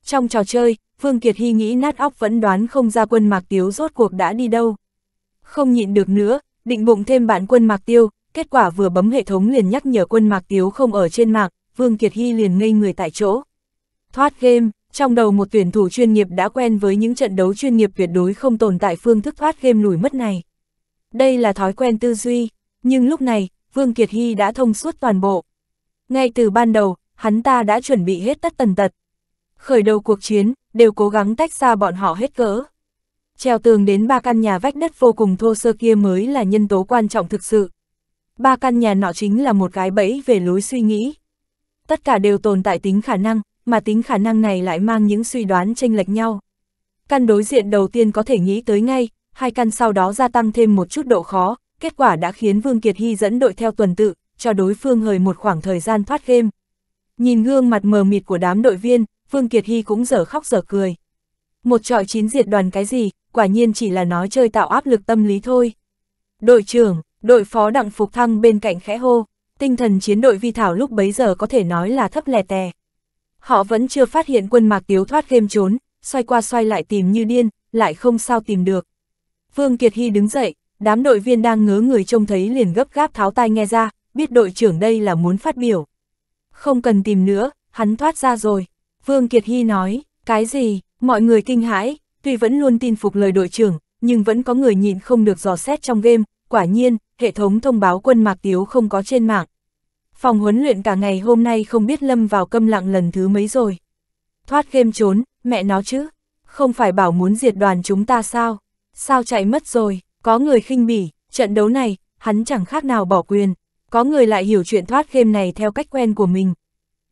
Trong trò chơi, Phương Kiệt Hy nghĩ nát óc vẫn đoán không ra quân Mạc Tiếu rốt cuộc đã đi đâu. Không nhịn được nữa, định bụng thêm bạn quân Mạc Tiêu, kết quả vừa bấm hệ thống liền nhắc nhở quân Mạc Tiếu không ở trên mạng, Vương Kiệt Hy liền ngây người tại chỗ. Thoát game, trong đầu một tuyển thủ chuyên nghiệp đã quen với những trận đấu chuyên nghiệp tuyệt đối không tồn tại phương thức thoát game lùi mất này. Đây là thói quen tư duy, nhưng lúc này, Vương Kiệt Hy đã thông suốt toàn bộ. Ngay từ ban đầu, hắn ta đã chuẩn bị hết tất tần tật. Khởi đầu cuộc chiến, đều cố gắng tách xa bọn họ hết cỡ. Trèo tường đến ba căn nhà vách đất vô cùng thô sơ kia mới là nhân tố quan trọng thực sự. Ba căn nhà nọ chính là một cái bẫy về lối suy nghĩ tất cả đều tồn tại tính khả năng, mà tính khả năng này lại mang những suy đoán chênh lệch nhau. Căn đối diện đầu tiên có thể nghĩ tới ngay, hai căn sau đó gia tăng thêm một chút độ khó, kết quả đã khiến Vương Kiệt Hy dẫn đội theo tuần tự, cho đối phương hời một khoảng thời gian thoát game. Nhìn gương mặt mờ mịt của đám đội viên, Vương Kiệt Hy cũng dở khóc dở cười. Một trọi chín diệt đoàn cái gì, quả nhiên chỉ là nói chơi tạo áp lực tâm lý thôi. Đội trưởng, đội phó đặng phục thăng bên cạnh khẽ hô tinh thần chiến đội vi thảo lúc bấy giờ có thể nói là thấp lè tè. Họ vẫn chưa phát hiện quân mạc tiếu thoát game trốn, xoay qua xoay lại tìm như điên, lại không sao tìm được. Vương Kiệt Hy đứng dậy, đám đội viên đang ngớ người trông thấy liền gấp gáp tháo tai nghe ra, biết đội trưởng đây là muốn phát biểu. Không cần tìm nữa, hắn thoát ra rồi. Vương Kiệt Hy nói, cái gì, mọi người kinh hãi, tuy vẫn luôn tin phục lời đội trưởng, nhưng vẫn có người nhịn không được dò xét trong game, quả nhiên, hệ thống thông báo quân Mạc Tiếu không có trên mạng. Phòng huấn luyện cả ngày hôm nay không biết lâm vào câm lặng lần thứ mấy rồi. Thoát game trốn, mẹ nó chứ, không phải bảo muốn diệt đoàn chúng ta sao, sao chạy mất rồi, có người khinh bỉ, trận đấu này, hắn chẳng khác nào bỏ quyền, có người lại hiểu chuyện thoát game này theo cách quen của mình.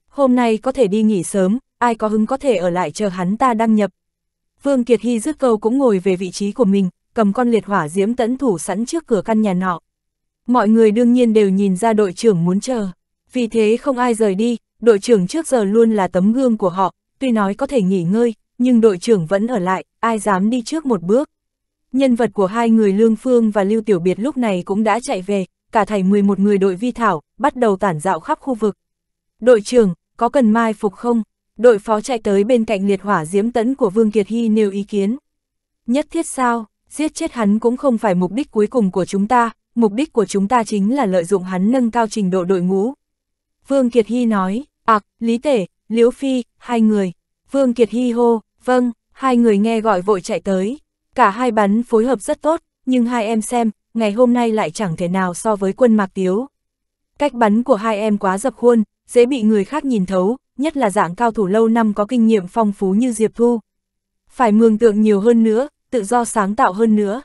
Hôm nay có thể đi nghỉ sớm, ai có hứng có thể ở lại chờ hắn ta đăng nhập. Vương Kiệt Hy dứt câu cũng ngồi về vị trí của mình, cầm con liệt hỏa diễm tẫn thủ sẵn trước cửa căn nhà nọ, Mọi người đương nhiên đều nhìn ra đội trưởng muốn chờ. Vì thế không ai rời đi, đội trưởng trước giờ luôn là tấm gương của họ, tuy nói có thể nghỉ ngơi, nhưng đội trưởng vẫn ở lại, ai dám đi trước một bước. Nhân vật của hai người Lương Phương và Lưu Tiểu Biệt lúc này cũng đã chạy về, cả thầy 11 người đội vi thảo, bắt đầu tản dạo khắp khu vực. Đội trưởng, có cần mai phục không? Đội phó chạy tới bên cạnh liệt hỏa diễm tấn của Vương Kiệt Hy nêu ý kiến. Nhất thiết sao, giết chết hắn cũng không phải mục đích cuối cùng của chúng ta, mục đích của chúng ta chính là lợi dụng hắn nâng cao trình độ đội ngũ. Vương Kiệt Hy nói, ạc, à, Lý Tể, Liễu Phi, hai người. Vương Kiệt Hy hô, vâng, hai người nghe gọi vội chạy tới. Cả hai bắn phối hợp rất tốt, nhưng hai em xem, ngày hôm nay lại chẳng thể nào so với quân Mạc Tiếu. Cách bắn của hai em quá dập khuôn, dễ bị người khác nhìn thấu, nhất là dạng cao thủ lâu năm có kinh nghiệm phong phú như Diệp Thu. Phải mường tượng nhiều hơn nữa, tự do sáng tạo hơn nữa.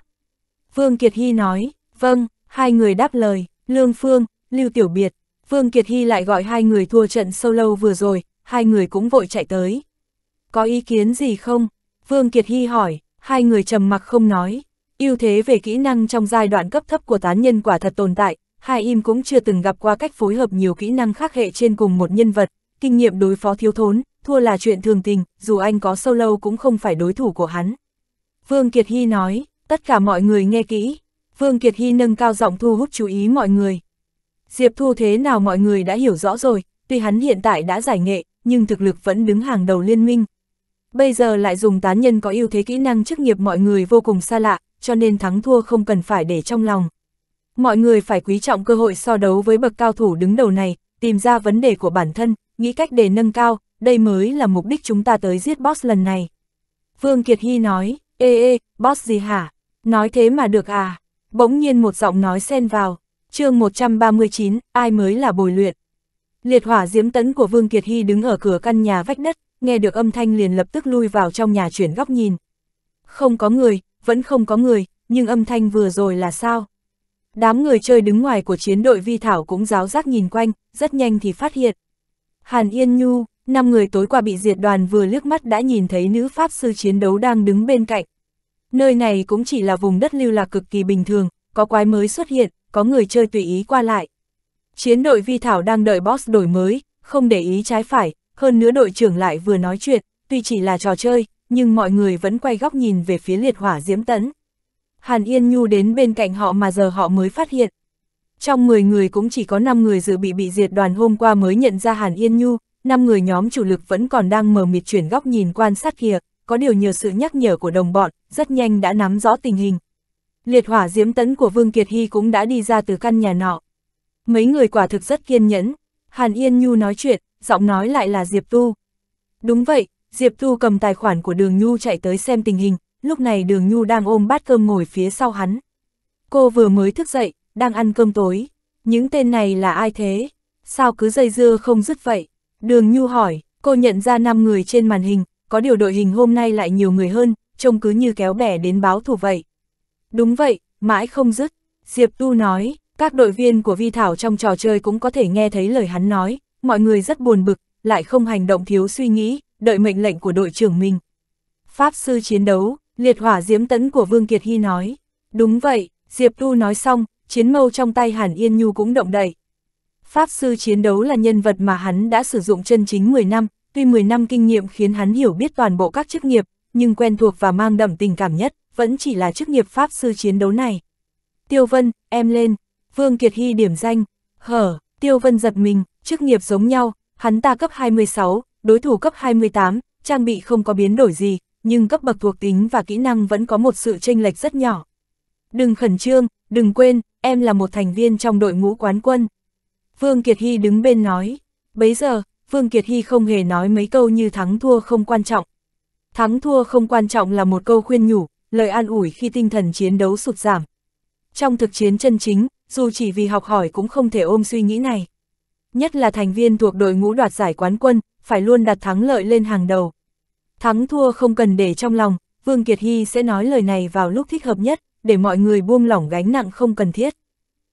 Vương Kiệt Hy nói, vâng, Hai người đáp lời, Lương Phương, Lưu Tiểu Biệt, Vương Kiệt Hy lại gọi hai người thua trận sâu lâu vừa rồi, hai người cũng vội chạy tới. Có ý kiến gì không? Vương Kiệt Hy hỏi, hai người trầm mặc không nói. ưu thế về kỹ năng trong giai đoạn cấp thấp của tán nhân quả thật tồn tại, hai im cũng chưa từng gặp qua cách phối hợp nhiều kỹ năng khác hệ trên cùng một nhân vật. Kinh nghiệm đối phó thiếu thốn, thua là chuyện thường tình, dù anh có sâu lâu cũng không phải đối thủ của hắn. Vương Kiệt Hy nói, tất cả mọi người nghe kỹ, Vương Kiệt Hy nâng cao giọng thu hút chú ý mọi người. Diệp Thu thế nào mọi người đã hiểu rõ rồi, tuy hắn hiện tại đã giải nghệ, nhưng thực lực vẫn đứng hàng đầu liên minh. Bây giờ lại dùng tán nhân có ưu thế kỹ năng chức nghiệp mọi người vô cùng xa lạ, cho nên thắng thua không cần phải để trong lòng. Mọi người phải quý trọng cơ hội so đấu với bậc cao thủ đứng đầu này, tìm ra vấn đề của bản thân, nghĩ cách để nâng cao, đây mới là mục đích chúng ta tới giết boss lần này. Vương Kiệt Hy nói, ê ê, boss gì hả? Nói thế mà được à? Bỗng nhiên một giọng nói xen vào, chương 139, ai mới là bồi luyện. Liệt hỏa diễm tấn của Vương Kiệt Hy đứng ở cửa căn nhà vách đất, nghe được âm thanh liền lập tức lui vào trong nhà chuyển góc nhìn. Không có người, vẫn không có người, nhưng âm thanh vừa rồi là sao? Đám người chơi đứng ngoài của chiến đội vi thảo cũng giáo giác nhìn quanh, rất nhanh thì phát hiện. Hàn Yên Nhu, năm người tối qua bị diệt đoàn vừa liếc mắt đã nhìn thấy nữ pháp sư chiến đấu đang đứng bên cạnh, Nơi này cũng chỉ là vùng đất lưu lạc cực kỳ bình thường, có quái mới xuất hiện, có người chơi tùy ý qua lại. Chiến đội Vi Thảo đang đợi boss đổi mới, không để ý trái phải, hơn nữa đội trưởng lại vừa nói chuyện, tuy chỉ là trò chơi, nhưng mọi người vẫn quay góc nhìn về phía liệt hỏa diễm tấn. Hàn Yên Nhu đến bên cạnh họ mà giờ họ mới phát hiện. Trong 10 người cũng chỉ có 5 người dự bị bị diệt đoàn hôm qua mới nhận ra Hàn Yên Nhu, 5 người nhóm chủ lực vẫn còn đang mờ mịt chuyển góc nhìn quan sát kìa, có điều nhờ sự nhắc nhở của đồng bọn, rất nhanh đã nắm rõ tình hình. Liệt hỏa diễm tấn của Vương Kiệt Hy cũng đã đi ra từ căn nhà nọ. Mấy người quả thực rất kiên nhẫn, Hàn Yên Nhu nói chuyện, giọng nói lại là Diệp Tu. Đúng vậy, Diệp Tu cầm tài khoản của Đường Nhu chạy tới xem tình hình, lúc này Đường Nhu đang ôm bát cơm ngồi phía sau hắn. Cô vừa mới thức dậy, đang ăn cơm tối. Những tên này là ai thế? Sao cứ dây dưa không dứt vậy? Đường Nhu hỏi, cô nhận ra 5 người trên màn hình, có điều đội hình hôm nay lại nhiều người hơn, trông cứ như kéo bè đến báo thù vậy. Đúng vậy, mãi không dứt, Diệp Tu nói, các đội viên của Vi Thảo trong trò chơi cũng có thể nghe thấy lời hắn nói, mọi người rất buồn bực, lại không hành động thiếu suy nghĩ, đợi mệnh lệnh của đội trưởng mình. Pháp sư chiến đấu, liệt hỏa diễm tấn của Vương Kiệt Hy nói. Đúng vậy, Diệp Tu nói xong, chiến mâu trong tay Hàn Yên Nhu cũng động đậy. Pháp sư chiến đấu là nhân vật mà hắn đã sử dụng chân chính 10 năm, Tuy 10 năm kinh nghiệm khiến hắn hiểu biết toàn bộ các chức nghiệp, nhưng quen thuộc và mang đậm tình cảm nhất, vẫn chỉ là chức nghiệp pháp sư chiến đấu này. Tiêu Vân, em lên, Vương Kiệt Hy điểm danh, hở, Tiêu Vân giật mình, chức nghiệp giống nhau, hắn ta cấp 26, đối thủ cấp 28, trang bị không có biến đổi gì, nhưng cấp bậc thuộc tính và kỹ năng vẫn có một sự chênh lệch rất nhỏ. Đừng khẩn trương, đừng quên, em là một thành viên trong đội ngũ quán quân. Vương Kiệt Hy đứng bên nói, bấy giờ, Vương Kiệt Hy không hề nói mấy câu như thắng thua không quan trọng. Thắng thua không quan trọng là một câu khuyên nhủ, lời an ủi khi tinh thần chiến đấu sụt giảm. Trong thực chiến chân chính, dù chỉ vì học hỏi cũng không thể ôm suy nghĩ này. Nhất là thành viên thuộc đội ngũ đoạt giải quán quân, phải luôn đặt thắng lợi lên hàng đầu. Thắng thua không cần để trong lòng, Vương Kiệt Hy sẽ nói lời này vào lúc thích hợp nhất, để mọi người buông lỏng gánh nặng không cần thiết.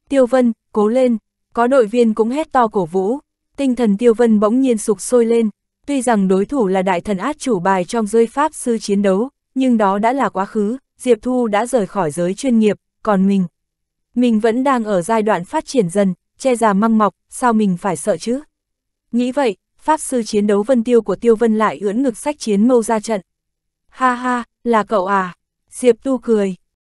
Tiêu Vân, cố lên, có đội viên cũng hét to cổ vũ. Tinh thần Tiêu Vân bỗng nhiên sục sôi lên, tuy rằng đối thủ là đại thần át chủ bài trong giới pháp sư chiến đấu, nhưng đó đã là quá khứ, Diệp Thu đã rời khỏi giới chuyên nghiệp, còn mình. Mình vẫn đang ở giai đoạn phát triển dần, che già măng mọc, sao mình phải sợ chứ? Nghĩ vậy, pháp sư chiến đấu vân tiêu của Tiêu Vân lại ưỡn ngực sách chiến mâu ra trận. Ha ha, là cậu à? Diệp thu cười,